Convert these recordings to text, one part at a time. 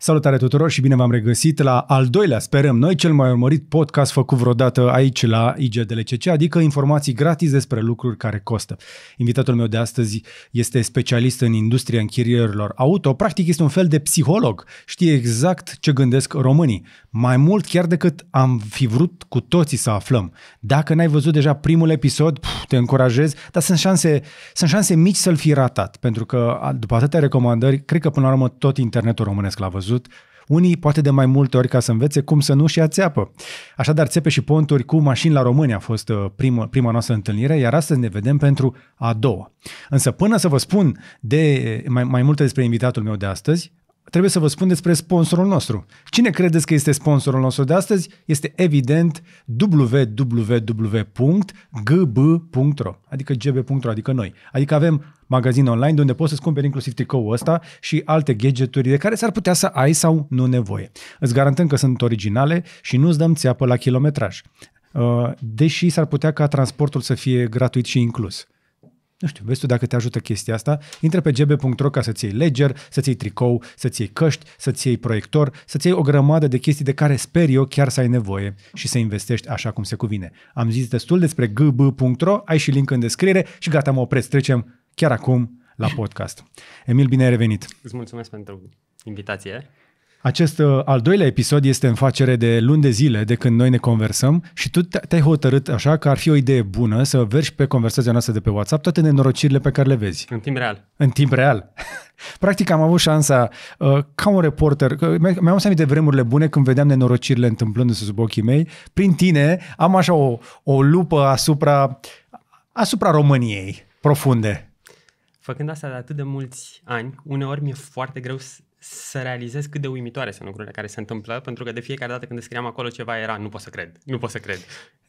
Salutare tuturor și bine v-am regăsit la al doilea, sperăm noi, cel mai urmărit podcast făcut vreodată aici la IGDLCC, adică informații gratis despre lucruri care costă. Invitatul meu de astăzi este specialist în industria închirierilor auto, practic este un fel de psiholog, știe exact ce gândesc românii, mai mult chiar decât am fi vrut cu toții să aflăm. Dacă n-ai văzut deja primul episod, te încurajez, dar sunt șanse, sunt șanse mici să-l fi ratat, pentru că după atâtea recomandări, cred că până la urmă tot internetul românesc l-a văzut văzut unii poate de mai multe ori ca să învețe cum să nu-și ațeapă. Așadar, țepe și ponturi cu mașini la România a fost uh, prima, prima noastră întâlnire, iar astăzi ne vedem pentru a doua. Însă până să vă spun de mai, mai multe despre invitatul meu de astăzi, trebuie să vă spun despre sponsorul nostru. Cine credeți că este sponsorul nostru de astăzi? Este evident www.gb.ro, adică gb.ro, adică noi. Adică avem magazin online de unde poți să-ți cumperi inclusiv tricoul ăsta și alte gadgeturi de care s-ar putea să ai sau nu nevoie. Îți garantăm că sunt originale și nu-ți dăm țeapă la kilometraj. Uh, deși s-ar putea ca transportul să fie gratuit și inclus. Nu știu, vezi tu dacă te ajută chestia asta, intră pe gb.ro ca să-ți iei ledger, să-ți iei tricou, să-ți iei căști, să-ți iei proiector, să-ți iei o grămadă de chestii de care sper eu chiar să ai nevoie și să investești așa cum se cuvine. Am zis destul despre gb.ro, ai și link în descriere și gata, mă opresc, trecem chiar acum la podcast. Emil, bine ai revenit! Îți mulțumesc pentru invitație! Acest uh, al doilea episod este în facere de luni de zile de când noi ne conversăm și tu te-ai hotărât așa că ar fi o idee bună să vergi pe conversația noastră de pe WhatsApp toate nenorocirile pe care le vezi. În timp real. În timp real. Practic am avut șansa, uh, ca un reporter, că mi-am amintit de vremurile bune când vedeam nenorocirile întâmplându-se sub ochii mei, prin tine am așa o, o lupă asupra, asupra României profunde. Făcând asta de atât de mulți ani, uneori mi-e foarte greu să să realizez cât de uimitoare sunt lucrurile care se întâmplă, pentru că de fiecare dată când scriam acolo ceva era nu pot să cred, nu pot să cred.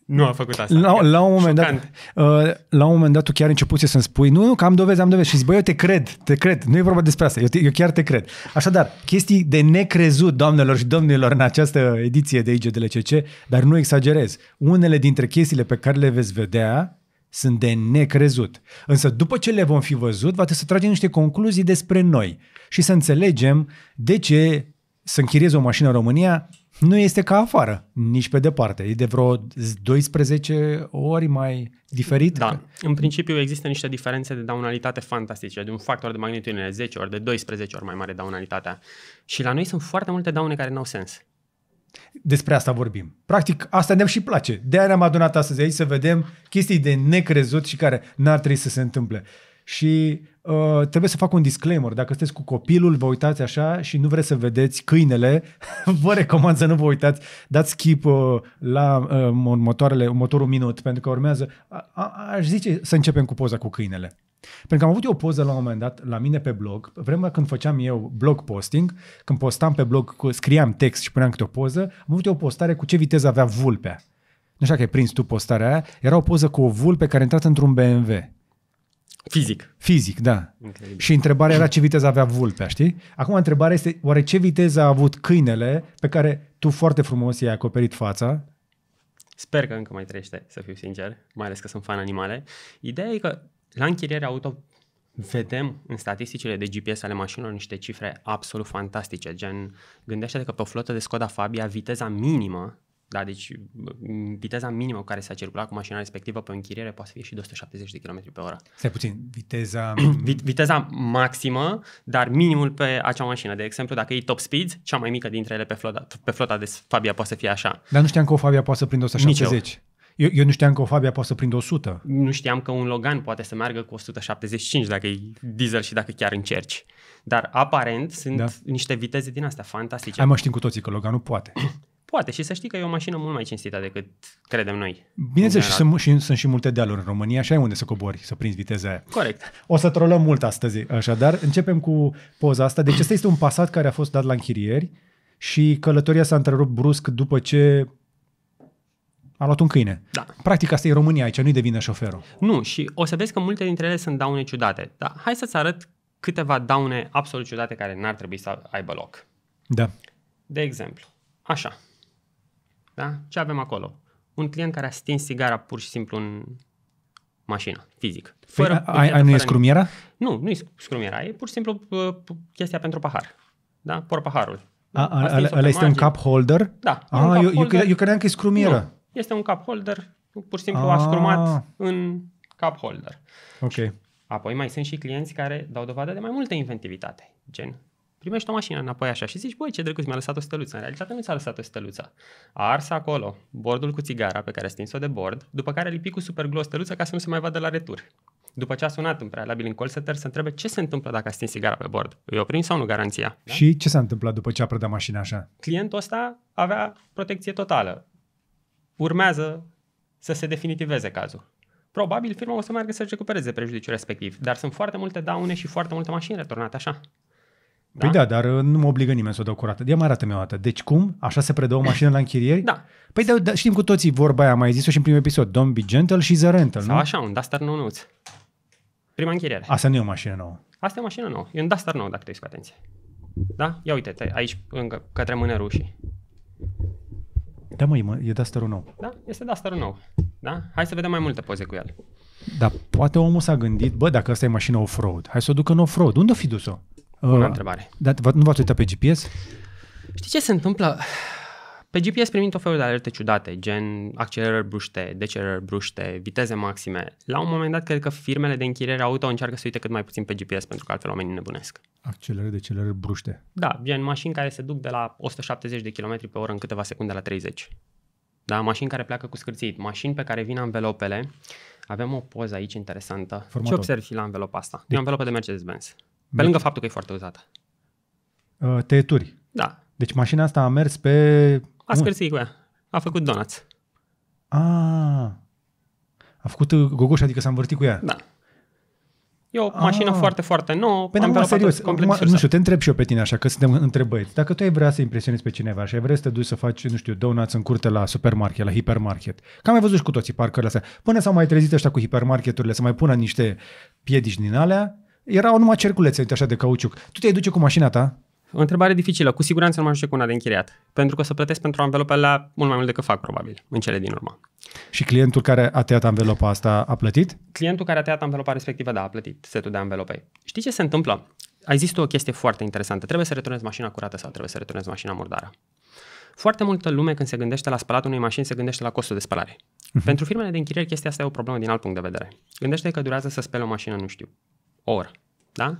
Nu a făcut asta. La, la, un, moment dat, uh, la un moment dat tu chiar începuse să-mi spui nu, nu, că am dovezi, am dovezi. Și zici, băi, eu te cred, te cred. Nu e vorba despre asta, eu, te, eu chiar te cred. Așadar, chestii de necrezut, doamnelor și domnilor, în această ediție de IGDLCC, dar nu exagerez. Unele dintre chestiile pe care le veți vedea sunt de necrezut. Însă după ce le vom fi văzut, va trebui să tragem niște concluzii despre noi și să înțelegem de ce să închiriez o mașină în România nu este ca afară, nici pe departe. E de vreo 12 ori mai diferit? Da. În principiu există niște diferențe de daunalitate fantastice, de un factor de magnitudine de 10 ori, de 12 ori mai mare daunalitatea. Și la noi sunt foarte multe daune care n-au sens. Despre asta vorbim. Practic, asta ne și place. De aia ne-am adunat astăzi aici să vedem chestii de necrezut și care n-ar trebui să se întâmple. Și uh, trebuie să fac un disclaimer. Dacă sunteți cu copilul, vă uitați așa și nu vreți să vedeți câinele, vă recomand să nu vă uitați. Dați skip uh, la uh, următoarele, următorul minut, pentru că urmează. A, a, aș zice să începem cu poza cu câinele. Pentru că am avut eu o poză la un moment dat la mine pe blog, vremea când făceam eu blog posting, când postam pe blog, scriam text și puneam câte o poză, am avut eu o postare cu ce viteză avea vulpea. Nu știu că ai prins tu postarea aia, era o poză cu o vulpe care a intrat într-un BMW. Fizic. Fizic, da. Incredibil. Și întrebarea era ce viteză avea vulpea, știi? Acum întrebarea este, oare ce viteză a avut câinele pe care tu foarte frumos i-ai acoperit fața? Sper că încă mai trăiește, să fiu sincer, mai ales că sunt fan animale. Ideea e că la închirierea auto vedem în statisticile de GPS ale mașinilor niște cifre absolut fantastice, gen gândește-te că pe o flotă de Skoda Fabia viteza minimă da, deci viteza minimă care s-a circulat cu mașina respectivă pe închiriere poate fi și 270 de km pe oră. Stai puțin, viteza... viteza maximă, dar minimul pe acea mașină. De exemplu, dacă e top speed, cea mai mică dintre ele pe flota, pe flota de Fabia poate să fie așa. Dar nu știam că o Fabia poate să prindă 170. Nici eu. Eu, eu nu știam că o Fabia poate să prindă 100. Nu știam că un Logan poate să meargă cu 175 dacă e diesel și dacă chiar încerci. Dar aparent sunt da. niște viteze din astea fantastice. Hai mă știm cu toții că Loganul poate. Poate și să știi că e o mașină mult mai cinstită decât credem noi. Bineînțeles, și sunt, și sunt și multe dealuri în România și ai unde să cobori, să prinzi viteza aia. Corect. O să trolăm mult astăzi, așadar. Începem cu poza asta. Deci ăsta este un pasat care a fost dat la închirieri și călătoria s-a întrerupt brusc după ce a luat un câine. Da. Practic asta e România aici, nu-i devine șoferul. Nu, și o să vezi că multe dintre ele sunt daune ciudate. Dar hai să-ți arăt câteva daune absolut ciudate care n-ar trebui să aibă loc. Da. De exemplu, așa. Da? Ce avem acolo? Un client care a stins sigara pur și simplu în mașină, fizic. Păi, fără păi, ai, nu e scrumiera? Nu, nu e scrumiera, e pur și simplu uh, chestia pentru pahar. Da? Por paharul. A, a, a, este un cup holder? Da. A, un ah, cup eu, holder. eu credeam că e scrumiera. Nu. Este un cup holder, pur și simplu ah. așcurmat în cup holder. Ok. Apoi mai sunt și clienți care dau dovadă de mai multă inventivitate, gen primești o mașină înapoi așa și zici, băi, ce drăguț, mi-a lăsat o steluță. În realitate nu ți-a lăsat o steluță. A ars acolo bordul cu țigara pe care a stins-o de bord, după care a lipit cu glow steluță ca să nu se mai vadă la retur. După ce a sunat în prealabil în call center să întrebe ce se întâmplă dacă a stins țigara pe bord. Îi oprim sau nu garanția? Da? Și ce s-a întâmplat după ce a prădat mașina așa? Clientul ăsta avea protecție totală urmează să se definitiveze cazul. Probabil firma o să meargă să recupereze prejudiciul respectiv, dar sunt foarte multe daune și foarte multe mașini returnate așa. Da? Păi da, da dar uh, nu mă obligă nimeni să o dau curată. Ia mai arată-mi o dată. Deci cum? Așa se predă o mașină la închirieri? Da. Păi da, da, știm cu toții vorba aia, mai zis-o și în primul episod. Don't be gentle și the rental, Sau nu? așa, un Duster nou nuț. Prima închiriere. Asta nu e o mașină nouă. Asta e o mașină nouă. E un Duster nou, dacă te uiți cu atenție. Da? Ia uite-te aici încă, către mâne rușii. Da, mă, e Dusterul nou. Da, este Dusterul nou. Da? Hai să vedem mai multe poze cu el. Dar poate omul s-a gândit, bă, dacă asta e mașina off-road, hai să o duc în off-road. Unde o fi dus-o? Bună uh, întrebare. Dar nu v-ați uitat pe GPS? Știi ce se întâmplă? Pe GPS primim tot felul de alerte ciudate, gen accelerări bruște, decelerări bruște, viteze maxime. La un moment dat, cred că firmele de închiriere auto încearcă să uite cât mai puțin pe GPS, pentru că altfel oamenii nebunesc. Accelerări, decelerări bruște. Da, gen mașini care se duc de la 170 de km pe oră în câteva secunde la 30. Da, mașini care pleacă cu scârțit, mașini pe care vin anvelopele. Avem o poză aici interesantă. Formator. Ce observi la anvelopa asta? De... Deci- e o anvelopă de Mercedes-Benz. Pe lângă faptul că e foarte uzată. Uh, tăieturi. Da. Deci mașina asta a mers pe a scârțit cu ea. A făcut donuts. A, a făcut uh, gogoș, adică s-a învârtit cu ea. Da. E o mașină foarte, foarte nouă. Păi, am serios, ma, nu știu, te întreb și eu pe tine așa, că suntem întrebăți. Dacă tu ai vrea să impresionezi pe cineva și ai vrea să te duci să faci, nu știu, donuts în curte la supermarket, la hipermarket, că am mai văzut și cu toții parcările astea, până s-au mai trezit ăștia cu hipermarketurile să mai pună niște piedici din alea, erau numai cerculețe așa de cauciuc. Tu te duce cu mașina ta, o întrebare dificilă. Cu siguranță nu mă ajunge cu una de închiriat. Pentru că o să plătesc pentru anvelopa la mult mai mult decât fac, probabil, în cele din urmă. Și clientul care a tăiat anvelopa asta a plătit? Clientul care a tăiat anvelopa respectivă, da, a plătit setul de anvelope. Știi ce se întâmplă? A zis o chestie foarte interesantă. Trebuie să returnezi mașina curată sau trebuie să returnezi mașina murdară. Foarte multă lume când se gândește la spălatul unei mașini se gândește la costul de spălare. Uh-huh. Pentru firmele de închiriere chestia asta e o problemă din alt punct de vedere. Gândește că durează să spele o mașină, nu știu, o oră. Da?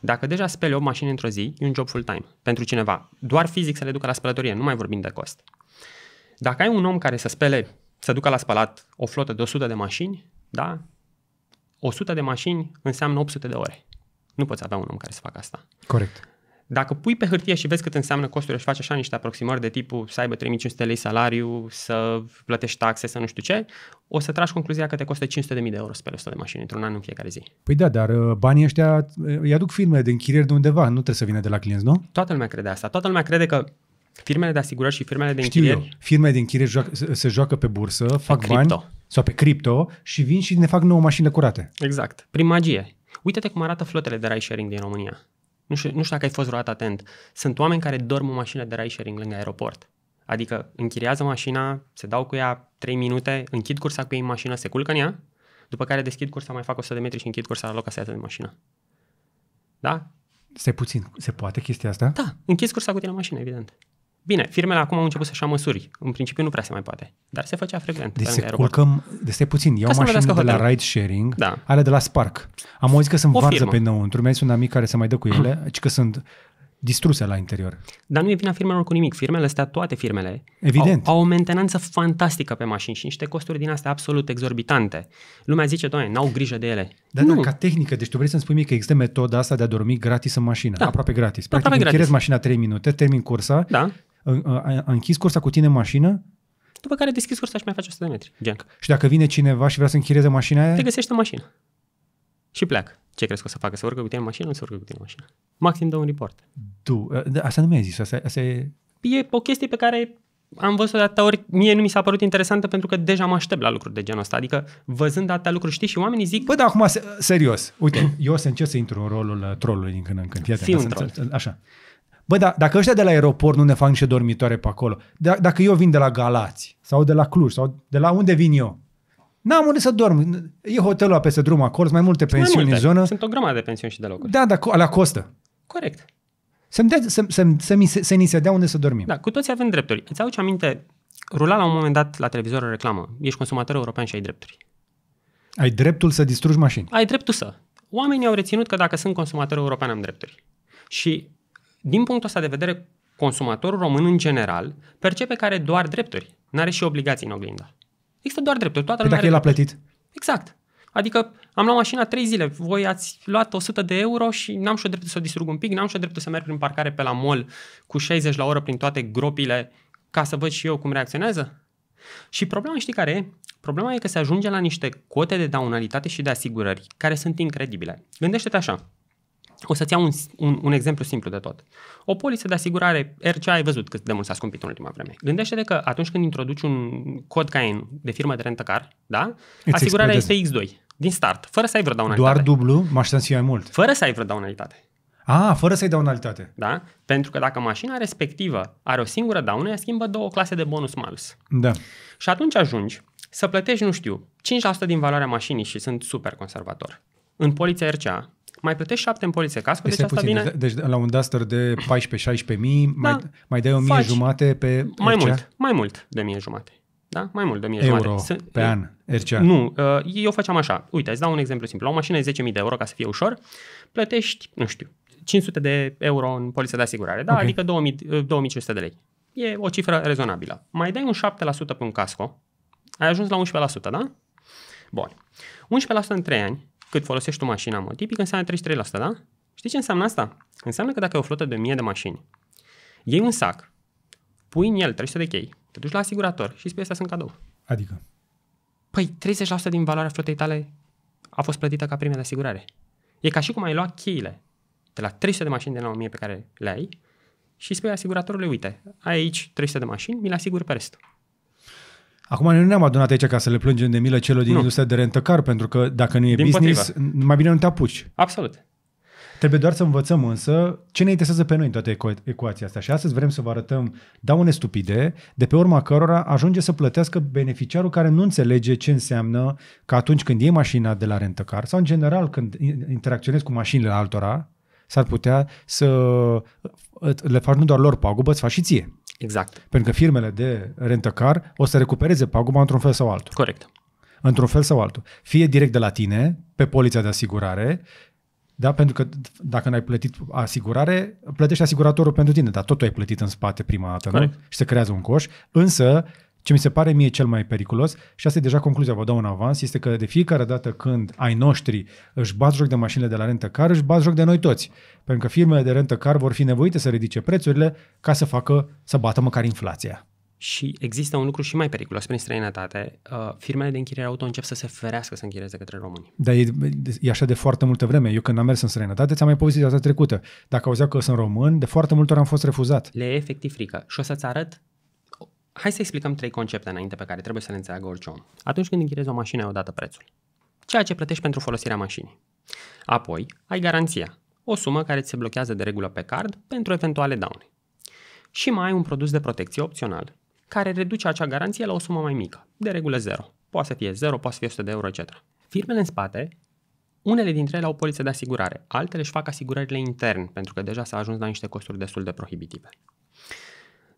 Dacă deja speli 8 mașini într-o zi, e un job full-time pentru cineva. Doar fizic să le ducă la spălătorie, nu mai vorbim de cost. Dacă ai un om care să spele, să ducă la spălat o flotă de 100 de mașini, da? 100 de mașini înseamnă 800 de ore. Nu poți avea un om care să facă asta. Corect. Dacă pui pe hârtie și vezi cât înseamnă costurile și faci așa niște aproximări de tipul să aibă 3500 lei salariu, să plătești taxe, să nu știu ce, o să tragi concluzia că te costă 500.000 de euro să speli 100 de mașini într-un an în fiecare zi. Păi da, dar uh, banii ăștia uh, îi aduc firmele de închirieri de undeva, nu trebuie să vină de la clienți, nu? Toată lumea crede asta. Toată lumea crede că firmele de asigurări și firmele de Știu Eu. Firmele de închirieri joacă, se joacă pe bursă, pe fac crypto bani sau pe cripto și vin și ne fac nouă mașini curate. Exact. Prin magie. Uite-te cum arată flotele de ride sharing din România nu știu, nu știu dacă ai fost vreodată atent, sunt oameni care dorm o mașină de ride sharing lângă aeroport. Adică închiriază mașina, se dau cu ea 3 minute, închid cursa cu ei în mașină, se culcă în ea, după care deschid cursa, mai fac 100 de metri și închid cursa la loc ca să iasă din mașină. Da? Se puțin. Se poate chestia asta? Da. Închizi cursa cu tine în mașină, evident. Bine, firmele acum au început să-și ia măsuri. În principiu nu prea se mai poate, dar se făcea frecvent. Deci se aeroport. culcăm, deci stai puțin, iau mașină de la ride sharing, da. ale de la Spark. Am auzit că sunt o varză firmă. pe înăuntru, mi-a zis un amic care se mai dă cu ele, ci că sunt distruse la interior. Dar nu e vina firmelor cu nimic. Firmele astea, toate firmele, Evident. Au, au o mentenanță fantastică pe mașini și niște costuri din astea absolut exorbitante. Lumea zice, doamne, n-au grijă de ele. Dar nu. Da, ca tehnică, deci tu vrei să-mi spui mie că există metoda asta de a dormi gratis în mașină, da. aproape gratis. Practic, aproape gratis. mașina 3 minute, termin cursa da a, închis cursa cu tine în mașină, după care deschizi cursa și mai faci 100 de metri. Gen. Și dacă vine cineva și vrea să închirieze mașina aia? Te găsești în mașină. Și pleacă. Ce crezi că o să facă? Să urcă cu tine în mașină? Nu se urcă cu tine în mașină. Maxim dă un report. Tu, ă, da, asta nu mi-ai zis. Asta, asta e... e o chestie pe care am văzut-o de atâtea ori, mie nu mi s-a părut interesantă pentru că deja mă aștept la lucruri de genul ăsta. Adică, văzând atâtea lucruri, știi, și oamenii zic... Păi dar acum, serios, uite, eu o să încerc să intru în rolul ă, trollului din când în când. Fii un troll. Așa. Bă, da, dacă ăștia de la aeroport nu ne fac niște dormitoare pe acolo, d- da, dacă eu vin de la Galați sau de la Cluj sau de la unde vin eu, N-am unde să dorm. E hotelul peste drum acolo, sunt mai multe sunt pensiuni mai multe. în zonă. Sunt o grămadă de pensiuni și de locuri. Da, dar alea costă. Corect. Să-mi dea, să, să, să, să, să ni se dea unde să dormim. Da, cu toți avem drepturi. Îți aduce aminte, rula la un moment dat la televizor o reclamă. Ești consumator european și ai drepturi. Ai dreptul să distrugi mașini. Ai dreptul să. Oamenii au reținut că dacă sunt consumator european am drepturi. Și din punctul ăsta de vedere, consumatorul român în general percepe că are doar drepturi, nu are și obligații în oglinda. Există doar drepturi, toată păi lumea dacă el a plătit. Exact. Adică am luat mașina 3 zile, voi ați luat 100 de euro și n-am și o dreptul să o distrug un pic, n-am și o dreptul să merg prin parcare pe la mall cu 60 la oră prin toate gropile ca să văd și eu cum reacționează? Și problema știi care e? Problema e că se ajunge la niște cote de daunalitate și de asigurări care sunt incredibile. Gândește-te așa, o să-ți iau un, un, un exemplu simplu de tot. O poliță de asigurare, RCA, ai văzut cât de mult s-a scumpit în ultima vreme. Gândește-te că atunci când introduci un cod în de firmă de rentăcar, da? It's asigurarea este X2 din start, fără să ai vreo daunalitate. Doar dublu, mă să fie mai mult. Fără să ai vreo daunalitate. A, fără să-i dau Da? Pentru că dacă mașina respectivă are o singură daună, ea schimbă două clase de bonus-malus. Da. Și atunci ajungi să plătești, nu știu, 5% din valoarea mașinii și sunt super conservator. În poliția RCA, mai plătești 7 în poliție casco, deci asta puțin, vine... Deci, deci la un Duster de 14-16 mii, da, mai, mai dai 1000 jumate pe... Mai RCA? mult, mai mult de 1000 jumate. Da? Mai mult de 1000 euro jumate. Euro pe an, RCA. Nu, uh, eu făceam așa. Uite, îți dau un exemplu simplu. La o mașină de 10.000 de euro, ca să fie ușor, plătești, nu știu, 500 de euro în poliție de asigurare, da? Okay. adică 2000, 2500 uh, de lei. E o cifră rezonabilă. Mai dai un 7% pe un casco, ai ajuns la 11%, da? Bun. 11% în 3 ani cât folosești tu mașina mă, tipic, înseamnă 33%, da? Știi ce înseamnă asta? Înseamnă că dacă e o flotă de 1000 de mașini, iei un sac, pui în el 300 de chei, te duci la asigurator și spui astea sunt cadou. Adică? Păi 30% din valoarea flotei tale a fost plătită ca prima de asigurare. E ca și cum ai lua cheile de la 300 de mașini de la 1000 pe care le ai și spui asiguratorului, uite, ai aici 300 de mașini, mi le asigur pe restul. Acum noi nu ne-am adunat aici ca să le plângem de milă celor din nu. industria de rentăcar, pentru că dacă nu e din business, potriva. mai bine nu te apuci. Absolut. Trebuie doar să învățăm însă ce ne interesează pe noi în toată ecuația asta. Și astăzi vrem să vă arătăm daune stupide, de pe urma cărora ajunge să plătească beneficiarul care nu înțelege ce înseamnă că atunci când e mașina de la rentăcar sau în general când interacționezi cu mașinile altora, s-ar putea să le faci nu doar lor pagubă, îți faci și ție. Exact. Pentru că firmele de rentăcar o să recupereze paguba într-un fel sau altul. Corect. Într-un fel sau altul. Fie direct de la tine, pe poliția de asigurare, da? Pentru că dacă n-ai plătit asigurare, plătești asiguratorul pentru tine, dar tot tu ai plătit în spate prima dată, nu? Și se creează un coș. Însă, ce mi se pare mie cel mai periculos, și asta e deja concluzia, vă dau în avans, este că de fiecare dată când ai noștri își bat joc de mașinile de la rentă car, își bat joc de noi toți. Pentru că firmele de rentă car vor fi nevoite să ridice prețurile ca să facă, să bată măcar inflația. Și există un lucru și mai periculos prin străinătate. Uh, firmele de închiriere auto încep să se ferească să închirieze către români. Dar e, e așa de foarte multă vreme. Eu când am mers în străinătate, ți-am mai povestit data trecută. Dacă auzeau că sunt român, de foarte multe ori am fost refuzat. Le e efectiv frică. Și o să-ți arăt Hai să explicăm trei concepte înainte pe care trebuie să le înțeleagă orice om. Atunci când închirezi o mașină, ai odată prețul. Ceea ce plătești pentru folosirea mașinii. Apoi, ai garanția, o sumă care ți se blochează de regulă pe card pentru eventuale daune. Și mai ai un produs de protecție opțional, care reduce acea garanție la o sumă mai mică, de regulă 0. Poate să fie 0, poate să fie 100 de euro, etc. Firmele în spate, unele dintre ele au polițe de asigurare, altele își fac asigurările intern, pentru că deja s-a ajuns la niște costuri destul de prohibitive.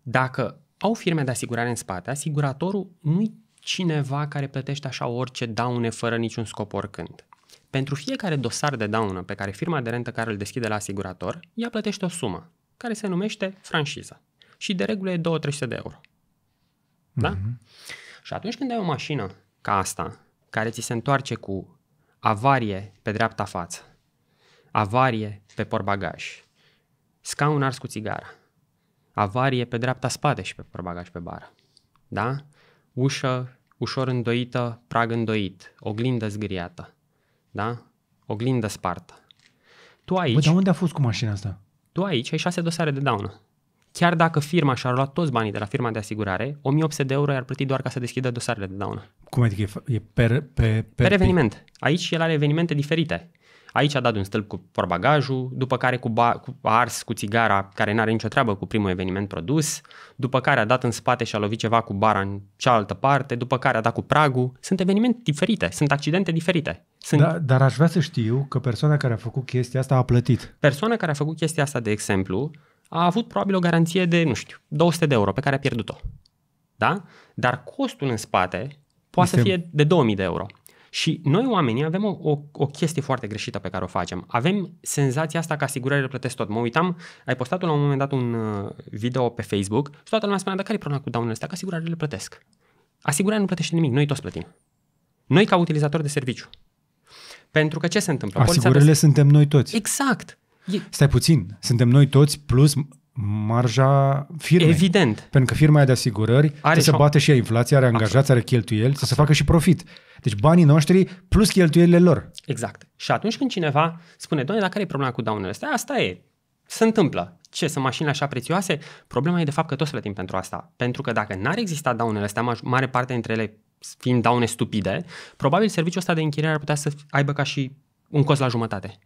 Dacă au firme de asigurare în spate. Asiguratorul nu-i cineva care plătește așa orice daune fără niciun scop oricând. Pentru fiecare dosar de daună pe care firma de rentă care îl deschide la asigurator, ea plătește o sumă, care se numește franciză. Și de regulă e 2-300 de euro. Da? Mm-hmm. Și atunci când ai o mașină ca asta, care ți se întoarce cu avarie pe dreapta față, avarie pe porbagaj, scaun ars cu țigara, avarie pe dreapta spate și pe portbagaj pe bară. Da? Ușă ușor îndoită, prag îndoit, oglindă zgriată. Da? Oglindă spartă. Tu aici... Bă, dar unde a fost cu mașina asta? Tu aici ai șase dosare de daună. Chiar dacă firma și-ar luat toți banii de la firma de asigurare, 1800 de euro i-ar plăti doar ca să deschidă dosarele de daună. Cum adică e, e per, pe, per, per eveniment. Aici el are evenimente diferite. Aici a dat un stâlp cu porbagajul, după care cu, ba- cu a ars cu țigara care n-are nicio treabă cu primul eveniment produs, după care a dat în spate și a lovit ceva cu bara în cealaltă parte, după care a dat cu pragul. Sunt evenimente diferite, sunt accidente diferite. Sunt... Da, dar aș vrea să știu că persoana care a făcut chestia asta a plătit. Persoana care a făcut chestia asta, de exemplu, a avut probabil o garanție de, nu știu, 200 de euro pe care a pierdut-o. Da? Dar costul în spate poate este... să fie de 2000 de euro. Și noi oamenii avem o, o, o chestie foarte greșită pe care o facem. Avem senzația asta că asigurările plătesc tot. Mă uitam, ai postat la un moment dat un uh, video pe Facebook și toată lumea spunea, dar care e problema cu daunele astea? Că asigurările plătesc. Asigurarea nu plătește nimic, noi toți plătim. Noi ca utilizatori de serviciu. Pentru că ce se întâmplă? Asigurările Poliția... suntem noi toți. Exact. E... Stai puțin, suntem noi toți plus marja firmei. Evident. Pentru că firma de asigurări are să se bată și ea inflația, are angajați, are cheltuieli, să se facă și profit. Deci banii noștri plus cheltuielile lor. Exact. Și atunci când cineva spune, doamne, dar care e problema cu daunele astea? Asta e. Se întâmplă. Ce, sunt mașinile așa prețioase? Problema e de fapt că toți plătim pentru asta. Pentru că dacă n-ar exista daunele astea, mare parte dintre ele fiind daune stupide, probabil serviciul ăsta de închiriere ar putea să aibă ca și un cost la jumătate.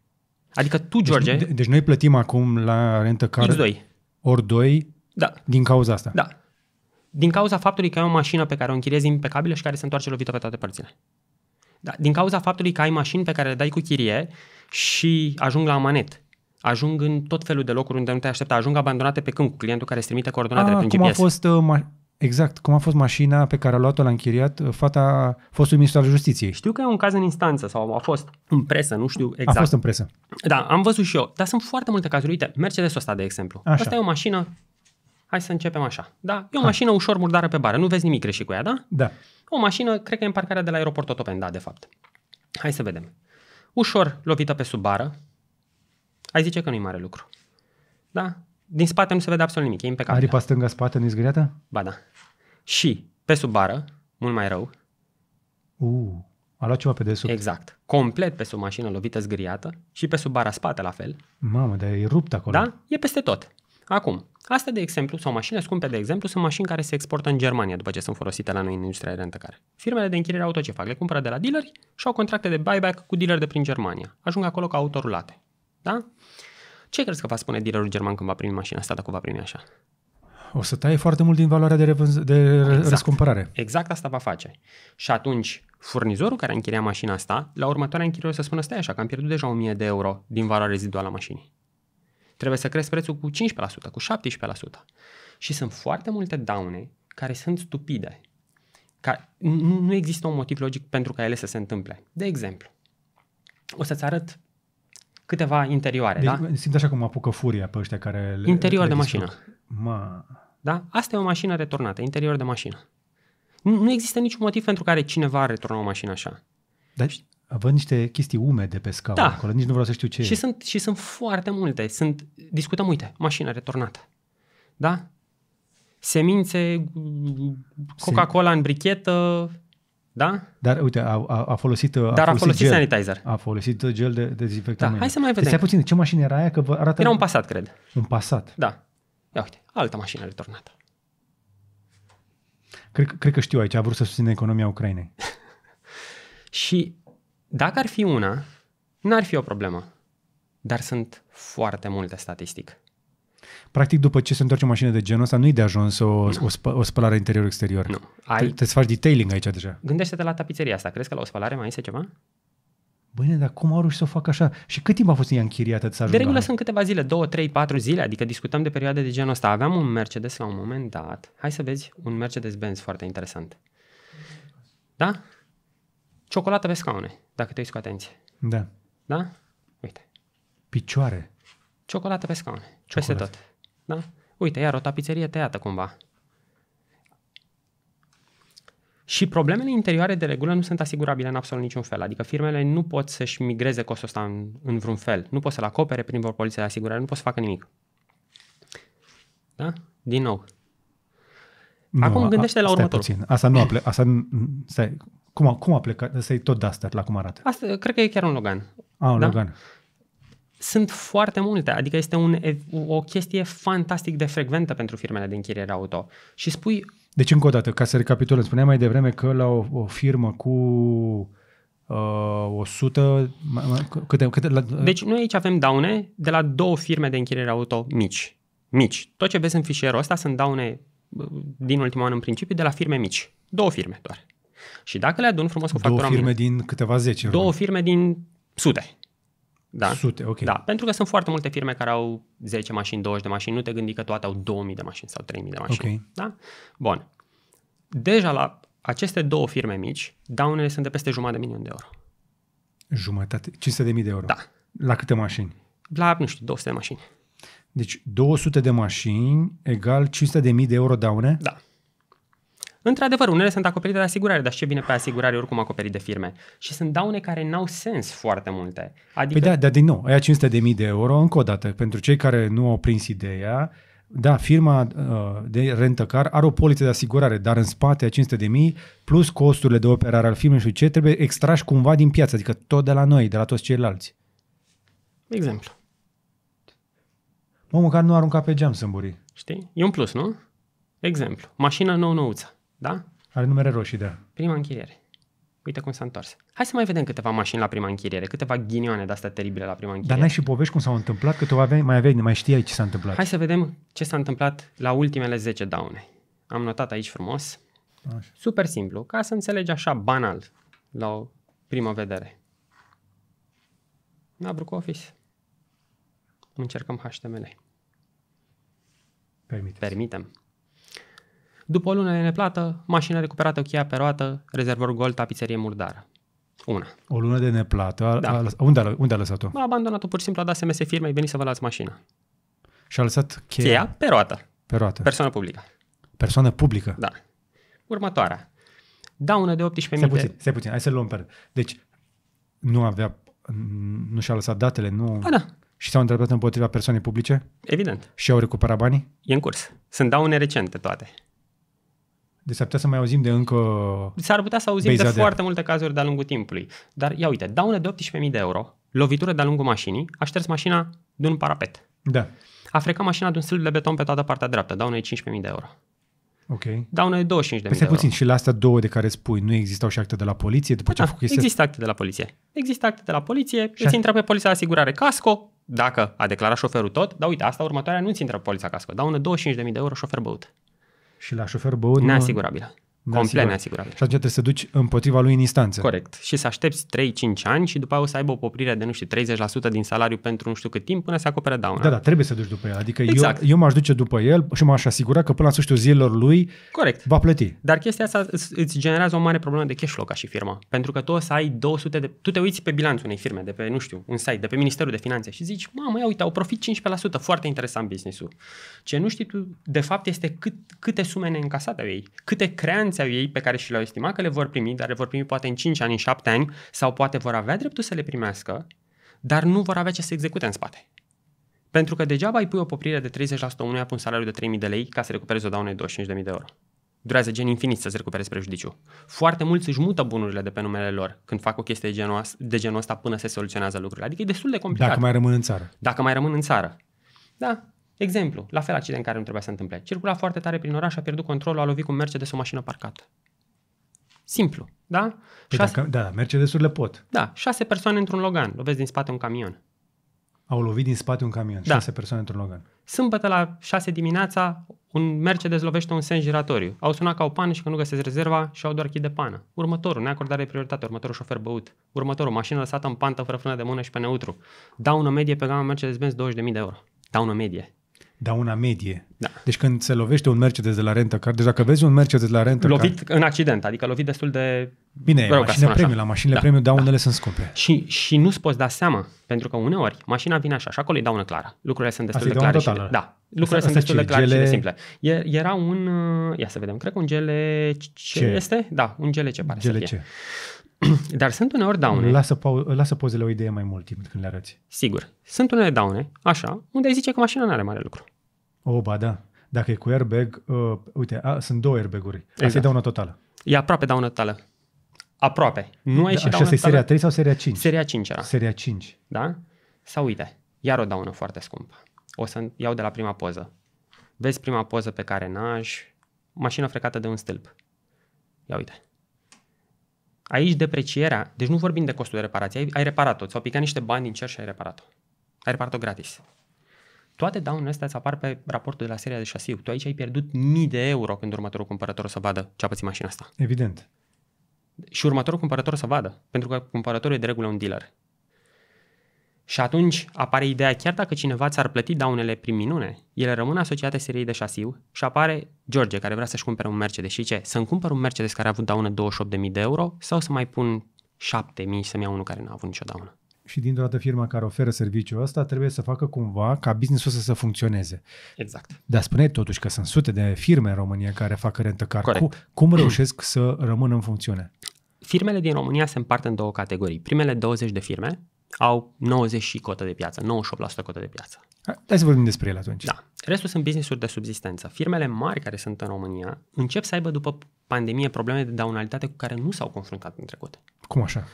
Adică tu, deci George... Deci, de, deci noi plătim acum la rentă care... X2 ori doi da. din cauza asta. Da. Din cauza faptului că ai o mașină pe care o închiriezi impecabilă și care se întoarce lovită pe toate părțile. Da. Din cauza faptului că ai mașini pe care le dai cu chirie și ajung la manet. Ajung în tot felul de locuri unde nu te aștepta, ajung abandonate pe câmp cu clientul care îți trimite coordonatele A, ah, prin cum GPS. a fost uh, Exact, cum a fost mașina pe care a luat-o, l-a închiriat, fata fostul ministru al justiției. Știu că e un caz în instanță sau a fost în presă, nu știu exact. A fost în presă. Da, am văzut și eu, dar sunt foarte multe cazuri. Uite, Mercedes-ul ăsta, de exemplu. Așa. Asta e o mașină, hai să începem așa. Da, e o ha. mașină ușor murdară pe bară, nu vezi nimic greșit cu ea, da? Da. O mașină, cred că e în parcarea de la aeroport Otopen, da, de fapt. Hai să vedem. Ușor lovită pe sub bară, ai zice că nu-i mare lucru. Da? din spate nu se vede absolut nimic, e impecabil. Aripa stângă spate nu zgâriată? Ba da. Și pe sub bară, mult mai rău. Uh, a luat ceva pe desubt. Exact. Complet pe sub mașină lovită zgâriată și pe sub bara spate la fel. Mamă, dar e rupt acolo. Da? E peste tot. Acum, Asta de exemplu, sau mașini scumpe de exemplu, sunt mașini care se exportă în Germania după ce sunt folosite la noi în industria de rentăcare. Firmele de închiriere auto ce fac? Le cumpără de la dealeri și au contracte de buyback cu dealeri de prin Germania. Ajung acolo ca autorulate. Da? Ce crezi că va spune dealerul german când va primi mașina asta dacă o va primi așa? O să taie foarte mult din valoarea de, revânz- de exact. răscumpărare. Exact asta va face. Și atunci, furnizorul care închiria mașina asta, la următoarea închiriere o să spună, stai așa, că am pierdut deja 1000 de euro din valoarea reziduală a mașinii. Trebuie să crezi prețul cu 15%, cu 17%. Și sunt foarte multe daune care sunt stupide. Ca, nu există un motiv logic pentru ca ele să se întâmple. De exemplu, o să-ți arăt câteva interioare, deci, da? Simt așa cum apucă furia pe ăștia care le Interior le de mașină. Ma. Da? Asta e o mașină returnată, interior de mașină. Nu, nu există niciun motiv pentru care cineva ar returna o mașină așa. Dar deci, văd niște chestii umede pe scaun da. acolo, nici nu vreau să știu ce și e. Sunt, și sunt foarte multe. Sunt, discutăm, uite, mașină returnată. Da? Semințe, Coca-Cola în brichetă, da? Dar uite, a, a, a folosit Dar a folosit, a folosit gel. sanitizer. A folosit gel de, de dezinfectant. Da, hai să mai vedem. Deci, puțin, ce mașină era aia? Că vă arată... Era un Passat, cred. Un Passat? Da. Ia uite, altă mașină returnată. Cred, cred că știu aici, a vrut să susțină economia Ucrainei. și dacă ar fi una, n-ar fi o problemă. Dar sunt foarte multe statistic practic după ce se întoarce o mașină de genul ăsta, nu-i de ajuns o, o, spă, o spălare interior-exterior. Nu. Ai... te să faci detailing aici deja. Gândește-te la tapiseria asta. Crezi că la o spălare mai este ceva? Bine, dar cum au reușit să o facă așa? Și cât timp a fost ea închiriată să ajungă? De regulă sunt câteva zile, două, trei, patru zile, adică discutăm de perioade de genul ăsta. Aveam un Mercedes la un moment dat, hai să vezi, un Mercedes-Benz foarte interesant. Da? Ciocolată pe scaune, dacă te uiți cu atenție. Da. Da? Uite. Picioare. Ciocolată pe scaune. Peste tot. Da? Uite, iar o tapiserie tăiată cumva. Și problemele interioare de regulă nu sunt asigurabile în absolut niciun fel. Adică firmele nu pot să-și migreze costul ăsta în, în vreun fel. Nu pot să-l acopere prin vreo poliție de asigurare, nu pot să facă nimic. Da? Din nou. Acum gândește a, la următorul. Puțin. Asta nu a plecat. Asta, stai, cum a, cum a plecat? Să-i tot de la cum arată. Asta, cred că e chiar un Logan. A, ah, un da? Logan sunt foarte multe, adică este un, o chestie fantastic de frecventă pentru firmele de închiriere auto. Și spui... Deci, încă o dată, ca să recapitulăm, spuneam mai devreme că la o, o firmă cu uh, 100... Câte, câte, la... Uh, deci noi aici avem daune de la două firme de închiriere auto mici. Mici. Tot ce vezi în fișierul ăsta sunt daune uh, din ultimul an în principiu de la firme mici. Două firme doar. Și dacă le adun frumos cu factura... Două firme mine, din câteva zece. Două firme din sute da. Sute, ok. Da, pentru că sunt foarte multe firme care au 10 mașini, 20 de mașini, nu te gândi că toate au 2000 de mașini sau 3000 de mașini. Okay. Da? Bun. Deja la aceste două firme mici, daunele sunt de peste jumătate de milion de euro. Jumătate, 500 de mii de euro? Da. La câte mașini? La, nu știu, 200 de mașini. Deci 200 de mașini egal 500 de mii de euro daune? Da. Într-adevăr, unele sunt acoperite de asigurare, dar ce bine pe asigurare oricum acoperit de firme. Și sunt daune care n-au sens foarte multe. Adică... Păi da, dar din nou, aia 500 de mii de euro, încă o dată, pentru cei care nu au prins ideea, da, firma uh, de rentăcar are o poliță de asigurare, dar în spate a 500 de mii, plus costurile de operare al firmei și ce, trebuie extrași cumva din piață, adică tot de la noi, de la toți ceilalți. Exemplu. Mă, măcar nu arunca pe geam sâmburii. Știi? E un plus, nu? Exemplu. Mașina nou-nouță. Da? Are numere roșii, da. Prima închiriere. Uite cum s-a întors. Hai să mai vedem câteva mașini la prima închiriere, câteva ghinioane de-astea teribile la prima închiriere. Dar n-ai și povești cum s-au întâmplat, că tu aveai, mai aveai, mai știai ce s-a întâmplat. Hai să vedem ce s-a întâmplat la ultimele 10 daune. Am notat aici frumos. Așa. Super simplu, ca să înțelegi așa banal la o primă vedere. La Brook Office încercăm HTML. Permiteți. Permitem. După o lună de neplată, mașina recuperată, cheia pe roată, rezervor gol, tapiserie murdară. Una. O lună de neplată? A, da. a, unde, a, unde a lăsat-o? A abandonat-o pur și simplu, a dat SMS firmei, veni să vă luați mașina. Și a lăsat cheia? Cheia pe roată. Pe roată. Persoană publică. Persoană publică? Da. Următoarea. Daună de 18.000 de... puțin, se puțin, hai să luăm pe Deci, nu avea, nu și-a lăsat datele, nu... Ba da. Și s-au întrebat împotriva persoanei publice? Evident. Și au recuperat banii? E în curs. Sunt daune recente toate. Deci s-ar putea să mai auzim de încă... S-ar putea să auzim de, de foarte multe cazuri de-a lungul timpului. Dar ia uite, daune de 18.000 de euro, lovitură de-a lungul mașinii, a șters mașina de un parapet. Da. A frecat mașina de un stâlp de beton pe toată partea dreaptă, daune de 15.000 de euro. Ok. Daune de 25.000 păi de euro. puțin, și la astea două de care spui, nu existau și acte de la poliție după ce a da, făcut Există acte de la poliție. Există acte de la poliție, și îți intră pe poliția de asigurare casco, dacă a declarat șoferul tot, dar uite, asta următoarea nu ți intră pe polița casco, daune 25.000 de euro șofer băut. Și la șofer băut... Neasigurabilă da, complet sigur. neasigurată. Și atunci trebuie să duci împotriva lui în instanță. Corect. Și să aștepți 3-5 ani și după aia o să aibă o poprire de, nu știu, 30% din salariu pentru nu știu cât timp până se acopere dauna. Da, da, trebuie să duci după el. Adică exact. eu, eu m-aș duce după el și m-aș asigura că până la sfârșitul zilelor lui Corect. va plăti. Dar chestia asta îți generează o mare problemă de cash flow ca și firmă. Pentru că tu o să ai 200 de... Tu te uiți pe bilanțul unei firme, de pe, nu știu, un site, de pe Ministerul de Finanțe și zici, mamă, ia uite, au profit 15%, foarte interesant business-ul. Ce nu știi tu, de fapt, este cât, câte sume neîncasate au ei, câte creanțe au ei pe care și le-au estimat că le vor primi, dar le vor primi poate în 5 ani, în 7 ani, sau poate vor avea dreptul să le primească, dar nu vor avea ce să execute în spate. Pentru că degeaba îi pui o poprire de 30% unuia pe un salariu de 3.000 de lei ca să recuperezi o daună de 25.000 de euro. Durează gen infinit să-ți recuperezi prejudiciu. Foarte mulți își mută bunurile de pe numele lor când fac o chestie de genul, de genul ăsta până se soluționează lucrurile. Adică e destul de complicat. Dacă mai rămân în țară. Dacă mai rămân în țară. Da, Exemplu, la fel accident care nu trebuia să întâmple. Circula foarte tare prin oraș, a pierdut controlul, a lovit cu Mercedes o mașină parcată. Simplu, da? Păi șase... dacă, da, Mercedesurile pot. Da, șase persoane într-un Logan, lovesc din spate un camion. Au lovit din spate un camion, da. șase persoane într-un Logan. Sâmbătă la șase dimineața, un Mercedes lovește un sens giratoriu. Au sunat ca o pană și că nu găsesc rezerva și au doar chid de pană. Următorul, neacordare de prioritate, următorul șofer băut. Următorul, mașină lăsată în pantă fără frână de mână și pe neutru. Daună medie pe gama Mercedes-Benz 20.000 de euro. Daună medie. Dar una medie. Da. Deci când se lovește un Mercedes de la rentă car, deci dacă vezi un Mercedes de la rentă Lovit car, în accident, adică lovit destul de... Bine, rău, mașinile premium, la mașinile da, premium da, da. unele da. sunt scumpe. Și, și nu-ți poți da seama, pentru că uneori mașina vine așa și acolo e daună clară. Lucrurile sunt destul Azi de clare. Și, da, lucrurile asta, sunt destul de clare gele... și de simple. E, era un, uh, ia să vedem, cred că un gele... ce? este? Da, un ce pare GLC. să fie. Dar sunt uneori daune. Lasă, lasă pozele o idee mai mult timp când le arăți. Sigur. Sunt unele daune, așa, unde ai zice că mașina nu are mare lucru. Oh, ba da. Dacă e cu airbag, uh, uite, a, sunt două airbag-uri. Asta exact. e daună totală. E aproape daună totală. Aproape. Nu ai da, și daună totală. seria 3 sau seria 5? Seria 5 era. Seria 5. Da? Sau uite, iar o daună foarte scumpă. O să iau de la prima poză. Vezi prima poză pe care naș, mașină frecată de un stâlp. Ia uite. Aici deprecierea, deci nu vorbim de costul de reparație, ai, ai reparat-o, ți-au picat niște bani din cer și ai reparat-o. Ai reparat-o gratis. Toate daunele astea îți apar pe raportul de la seria de șasiu. Tu aici ai pierdut mii de euro când următorul cumpărător o să vadă ce a pățit mașina asta. Evident. Și următorul cumpărător o să vadă, pentru că cumpărătorul e de regulă un dealer. Și atunci apare ideea, chiar dacă cineva ți-ar plăti daunele prin minune, ele rămân asociate seriei de șasiu și apare George care vrea să-și cumpere un Mercedes. Și ce? Să-mi cumpăr un Mercedes care a avut daună 28.000 de euro sau să mai pun 7.000 să-mi iau unul care n-a avut nicio daună? și dintr-o dată firma care oferă serviciul ăsta trebuie să facă cumva ca businessul să, să funcționeze. Exact. Dar spune totuși că sunt sute de firme în România care fac rentăcar. Cu, cum reușesc să rămână în funcțiune? Firmele din România se împart în două categorii. Primele 20 de firme au 90 și cotă de piață, 98% cotă de piață. Hai să vorbim despre ele atunci. Da. Restul sunt business-uri de subzistență. Firmele mari care sunt în România încep să aibă după pandemie probleme de daunalitate cu care nu s-au confruntat în trecut. Cum așa?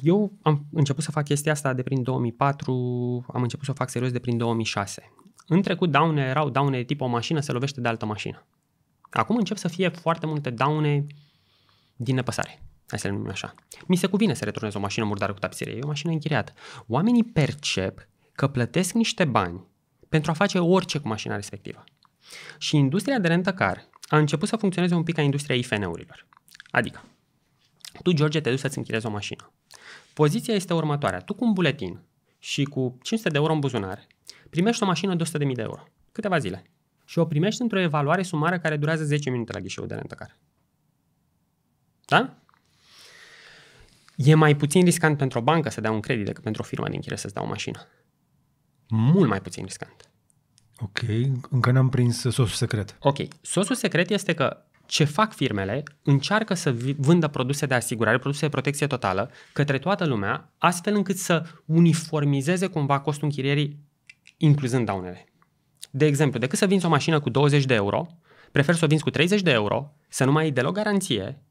Eu am început să fac chestia asta de prin 2004, am început să o fac serios de prin 2006. În trecut daune erau daune de tip o mașină se lovește de altă mașină. Acum încep să fie foarte multe daune din nepăsare. Hai să le numim așa. Mi se cuvine să returnez o mașină murdară cu tapiserie. E o mașină închiriată. Oamenii percep că plătesc niște bani pentru a face orice cu mașina respectivă. Și industria de rentă car a început să funcționeze un pic ca industria IFN-urilor. Adică, tu, George, te duci să-ți închirezi o mașină. Poziția este următoarea. Tu cu un buletin și cu 500 de euro în buzunar, primești o mașină de 100.000 de euro, câteva zile. Și o primești într-o evaluare sumară care durează 10 minute la ghișeul de rentăcar. Da? E mai puțin riscant pentru o bancă să dea un credit decât pentru o firmă din chirie să-ți dea o mașină mult mai puțin riscant. Ok, încă n-am prins sosul secret. Ok, sosul secret este că ce fac firmele, încearcă să vândă produse de asigurare, produse de protecție totală către toată lumea, astfel încât să uniformizeze cumva costul închirierii incluzând daunele. De exemplu, decât să vinzi o mașină cu 20 de euro, prefer să o vinzi cu 30 de euro, să nu mai ai deloc garanție,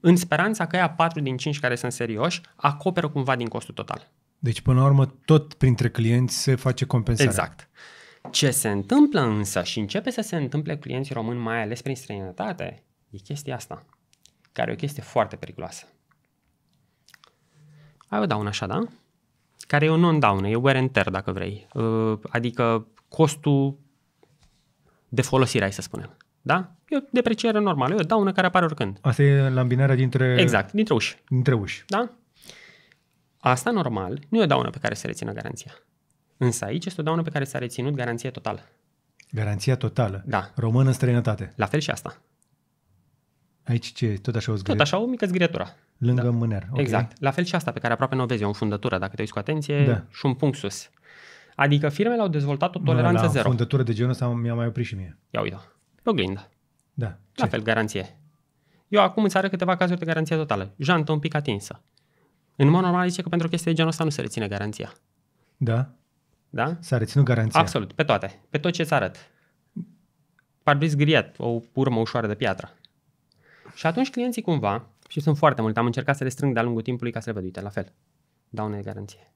în speranța că aia 4 din 5 care sunt serioși acoperă cumva din costul total. Deci, până la urmă, tot printre clienți se face compensare. Exact. Ce se întâmplă însă și începe să se întâmple clienții români, mai ales prin străinătate, e chestia asta, care e o chestie foarte periculoasă. Ai o daună așa, da? Care e o non-daună, e wear and tear, dacă vrei. Uh, adică costul de folosire, ai să spunem. Da? E o depreciere normală, e o daună care apare oricând. Asta e la îmbinarea dintre... Exact, dintre uși. Dintre uși. Da? Asta, normal, nu e o daună pe care să rețină garanția. Însă aici este o daună pe care s-a reținut garanția totală. Garanția totală? Da. Român în străinătate. La fel și asta. Aici ce? Tot așa o zgârie? Tot așa o mică zgrietură. Lângă da. mâner. Okay. Exact. La fel și asta pe care aproape nu o vezi, e o fundătură, dacă te uiți cu atenție, da. și un punct sus. Adică firmele au dezvoltat o toleranță la zero. La fundătură de genul ăsta mi-a mai oprit și mie. Ia uite. Pe oglindă. Da. Ce? La fel, garanție. Eu acum îți arăt câteva cazuri de garanție totală. Jantă un pic atinsă. În mod normal zice că pentru chestii de genul ăsta nu se reține garanția. Da. Da? S-a reținut garanția. Absolut, pe toate. Pe tot ce îți arăt. Parbriz griat, o urmă ușoară de piatră. Și atunci clienții cumva, și sunt foarte mult, am încercat să le strâng de-a lungul timpului ca să le văd, uite, la fel, daune de garanție.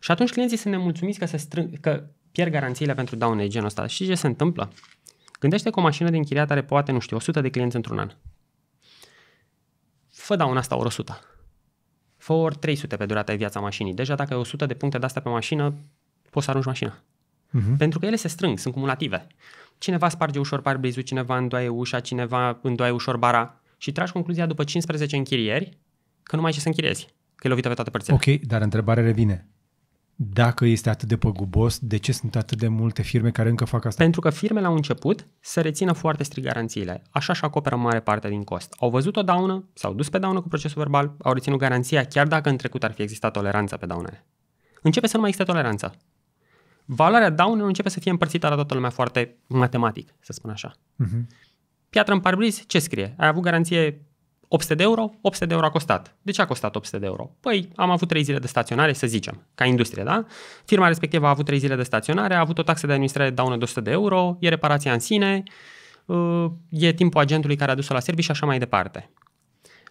Și atunci clienții sunt nemulțumiți că, se strâng, că pierd garanțiile pentru daune de genul ăsta. Și ce se întâmplă? Gândește că o mașină de închiriat are poate, nu știu, 100 de clienți într-un an fă una asta ori 100. Fă ori 300 pe durata de viața mașinii. Deja dacă ai 100 de puncte de astea pe mașină, poți să arunci mașina. Uh-huh. Pentru că ele se strâng, sunt cumulative. Cineva sparge ușor parbrizul, cineva îndoaie ușa, cineva îndoaie ușor bara și tragi concluzia după 15 închirieri că nu mai ce să închiriezi, că e lovită pe toate părțile. Ok, dar întrebarea revine dacă este atât de păgubos, de ce sunt atât de multe firme care încă fac asta? Pentru că firmele au început să rețină foarte strict garanțiile. Așa și acoperă mare parte din cost. Au văzut o daună, s-au dus pe daună cu procesul verbal, au reținut garanția, chiar dacă în trecut ar fi existat toleranța pe daune. Începe să nu mai existe toleranță. Valoarea daunelor începe să fie împărțită la toată lumea foarte matematic, să spun așa. Uh-huh. Mhm. Piatră în parbriz, ce scrie? Ai avut garanție 800 de euro, 800 de euro a costat. De ce a costat 800 de euro? Păi, am avut 3 zile de staționare, să zicem, ca industrie, da? Firma respectivă a avut 3 zile de staționare, a avut o taxă de administrare daună de 100 de euro, e reparația în sine, uh, e timpul agentului care a dus-o la serviciu și așa mai departe.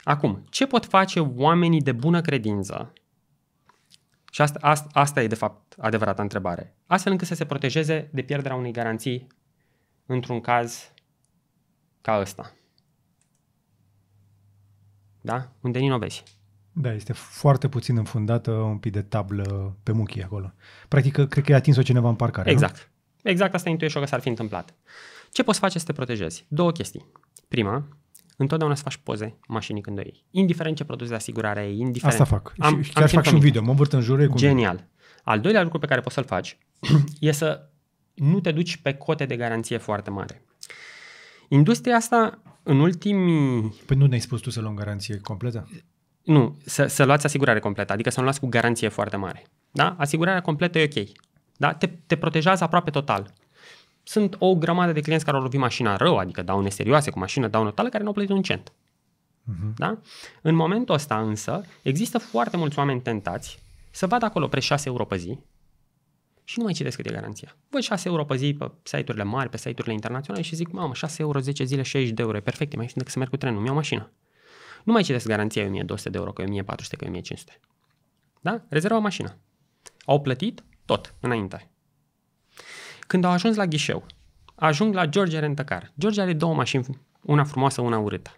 Acum, ce pot face oamenii de bună credință? Și asta, asta, asta e, de fapt, adevărata întrebare. Astfel încât să se protejeze de pierderea unei garanții într-un caz ca ăsta da? unde vezi. Da, este foarte puțin înfundată un pic de tablă pe muchii acolo. Practic, cred că e atins-o cineva în parcare, Exact. Nu? Exact asta intuiești că s-ar fi întâmplat. Ce poți face să te protejezi? Două chestii. Prima, întotdeauna să faci poze mașinii când o iei. Indiferent ce produs de asigurare e, indiferent. Asta fac. Am, și chiar am fac și un video, mă învârt în jur. Genial. Mine. Al doilea lucru pe care poți să-l faci e să nu te duci pe cote de garanție foarte mare. Industria asta în ultimii... Păi nu ne-ai spus tu să luăm garanție completă? Nu, să, să luați asigurare completă, adică să nu luați cu garanție foarte mare. Da? Asigurarea completă e ok. Da? Te, te protejează aproape total. Sunt o grămadă de clienți care au lovit mașina rău, adică daune serioase cu mașină, daună totală, care nu au plătit un cent. Uh-huh. Da? În momentul ăsta însă există foarte mulți oameni tentați să vadă acolo pre 6 euro pe zi și nu mai citesc cât e garanția. Văd 6 euro pe zi pe site-urile mari, pe site-urile internaționale și zic, mamă, 6 euro, 10 zile, 60 de euro, e perfect, e mai ieftin decât să merg cu trenul, mi-au mașină. Nu mai citesc garanția 1200 de euro, că e 1400, că e 1500. Da? Rezerva mașina. Au plătit tot înainte. Când au ajuns la ghișeu, ajung la George Rentăcar. George are două mașini, una frumoasă, una urâtă.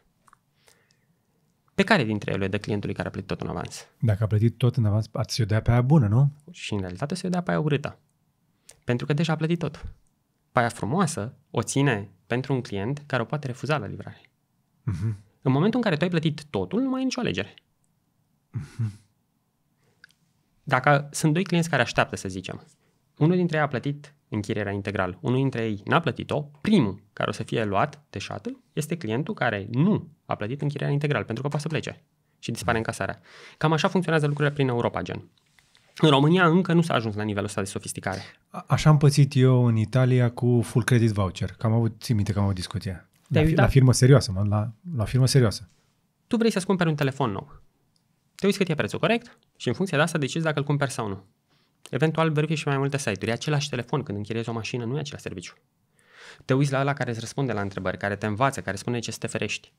Pe care dintre ele de clientului care a plătit tot în avans? Dacă a plătit tot în avans, ați se dea pe aia bună, nu? Și în realitate se dea pe aia urâtă. Pentru că deja a plătit tot. Pe aia frumoasă o ține pentru un client care o poate refuza la livrare. Uh-huh. În momentul în care tu ai plătit totul, nu mai ai nicio alegere. Uh-huh. Dacă sunt doi clienți care așteaptă, să zicem, unul dintre ei a plătit închirierea integral. Unul dintre ei n-a plătit-o. Primul care o să fie luat de shuttle este clientul care nu a plătit închirierea integral pentru că poate să plece și dispare încasarea. Cam așa funcționează lucrurile prin Europa, gen. În România încă nu s-a ajuns la nivelul ăsta de sofisticare. A- așa am pățit eu în Italia cu full credit voucher, că am avut, țin minte că am avut discuția. La, fi, la firmă serioasă, mă, la, la firmă serioasă. Tu vrei să-ți cumperi un telefon nou. Te uiți cât e prețul corect și în funcție de asta decizi dacă îl cumperi sau nu. Eventual verifici și mai multe site-uri. E același telefon când închiriezi o mașină, nu e același serviciu. Te uiți la ăla care îți răspunde la întrebări, care te învață, care spune ce să te ferești.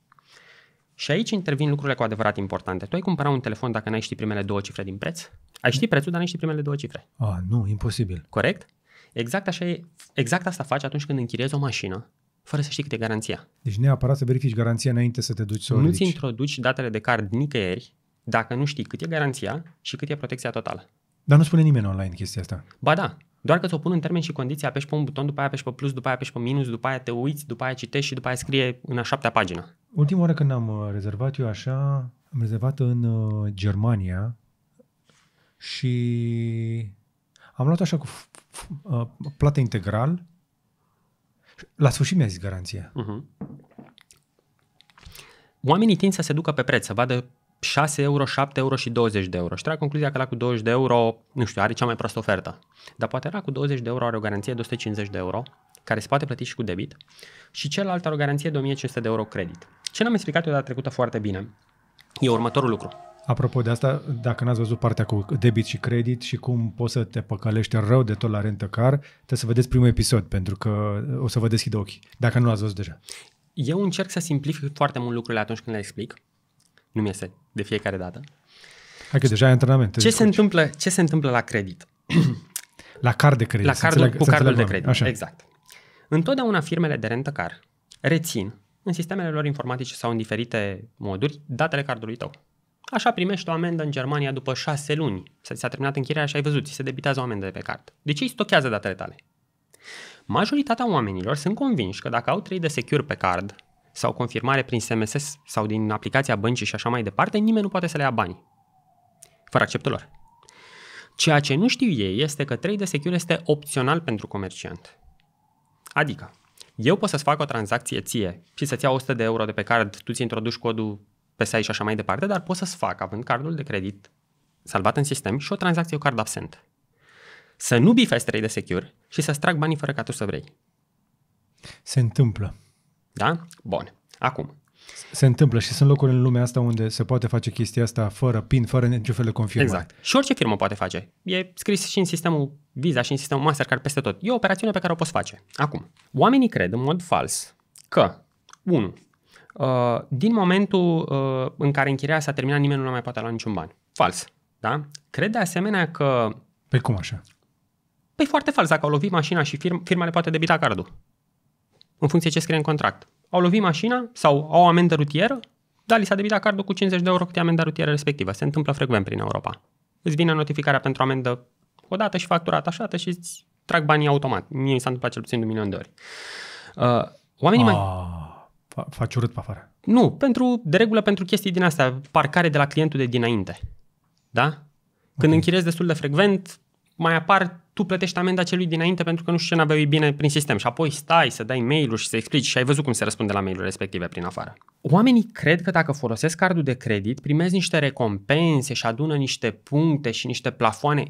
Și aici intervin lucrurile cu adevărat importante. Tu ai cumpărat un telefon dacă n-ai ști primele două cifre din preț? Ai ști prețul, dar n-ai ști primele două cifre. Ah, nu, imposibil. Corect? Exact, așa e, exact asta faci atunci când închiriezi o mașină, fără să știi cât e garanția. Deci neapărat să verifici garanția înainte să te duci să o Nu-ți introduci datele de card nicăieri dacă nu știi cât e garanția și cât e protecția totală. Dar nu spune nimeni online chestia asta. Ba da, doar că ți-o pun în termen și condiții, apeși pe un buton, după aia apeși pe plus, după aia apeși pe minus, după aia te uiți, după aia citești și după aia scrie în a șaptea pagină. Ultima oară când am uh, rezervat eu așa, am rezervat în uh, Germania și am luat așa cu uh, plată integral. La sfârșit mi-a zis garanția. Uh-huh. Oamenii tind să se ducă pe preț, să vadă 6 euro, 7 euro și 20 de euro. Și trag concluzia că la cu 20 de euro, nu știu, are cea mai proastă ofertă. Dar poate era cu 20 de euro are o garanție de 150 de euro, care se poate plăti și cu debit, și celălalt are o garanție de 1500 de euro credit. Ce n-am explicat eu data trecută foarte bine e următorul lucru. Apropo de asta, dacă n-ați văzut partea cu debit și credit și cum poți să te păcălești rău de tot la rentăcar, trebuie să vedeți primul episod, pentru că o să vă deschid ochii, dacă nu l-ați văzut deja. Eu încerc să simplific foarte mult lucrurile atunci când le explic nu mi este de fiecare dată. Hai că deja ai antrenament. Ce, se întâmplă, ce se întâmplă la credit? La card de credit. La cardul, înțeleg, cu cardul de credit, Așa. exact. Întotdeauna firmele de rentă car rețin în sistemele lor informatice sau în diferite moduri datele cardului tău. Așa primești o amendă în Germania după șase luni. S-a terminat închirierea și ai văzut, se debitează o amendă de pe card. Deci îi stochează datele tale. Majoritatea oamenilor sunt convinși că dacă au trei de secure pe card, sau confirmare prin SMS sau din aplicația băncii și așa mai departe, nimeni nu poate să le ia banii. Fără acceptul lor. Ceea ce nu știu ei este că trade secure este opțional pentru comerciant. Adică, eu pot să-ți fac o tranzacție ție și să-ți iau 100 de euro de pe card, tu ți introduci codul PSI și așa mai departe, dar pot să-ți fac, având cardul de credit salvat în sistem și o tranzacție cu card absent. Să nu bifezi trade secure și să-ți trag banii fără ca tu să vrei. Se întâmplă. Da? Bun. Acum. Se întâmplă și sunt locuri în lumea asta unde se poate face chestia asta fără PIN, fără niciun fel de confirmare. Exact. Și orice firmă poate face. E scris și în sistemul Visa și în sistemul Mastercard peste tot. E o operațiune pe care o poți face. Acum, oamenii cred în mod fals că, 1. Uh, din momentul uh, în care închirierea s-a terminat, nimeni nu mai poate lua niciun ban. Fals. Da? Cred de asemenea că... Pe păi cum așa? Păi foarte fals. Dacă au lovit mașina și firm, firma le poate debita cardul în funcție ce scrie în contract. Au lovit mașina sau au o amendă rutieră, Da, li s-a debitat cardul cu 50 de euro cât e amenda rutieră respectivă. Se întâmplă frecvent prin Europa. Îți vine notificarea pentru amendă odată și factura atașată și îți trag banii automat. Mie mi s-a întâmplat cel puțin de un milion de ori. Uh, oamenii ah, mai... faci urât pe afară. Nu, pentru, de regulă pentru chestii din astea, parcare de la clientul de dinainte. Da? Când okay. destul de frecvent, mai apar tu plătești amenda celui dinainte pentru că nu știu ce n-aveai bine prin sistem și apoi stai să dai mail și să explici și ai văzut cum se răspunde la mail respective prin afară. Oamenii cred că dacă folosesc cardul de credit, primezi niște recompense și adună niște puncte și niște plafoane.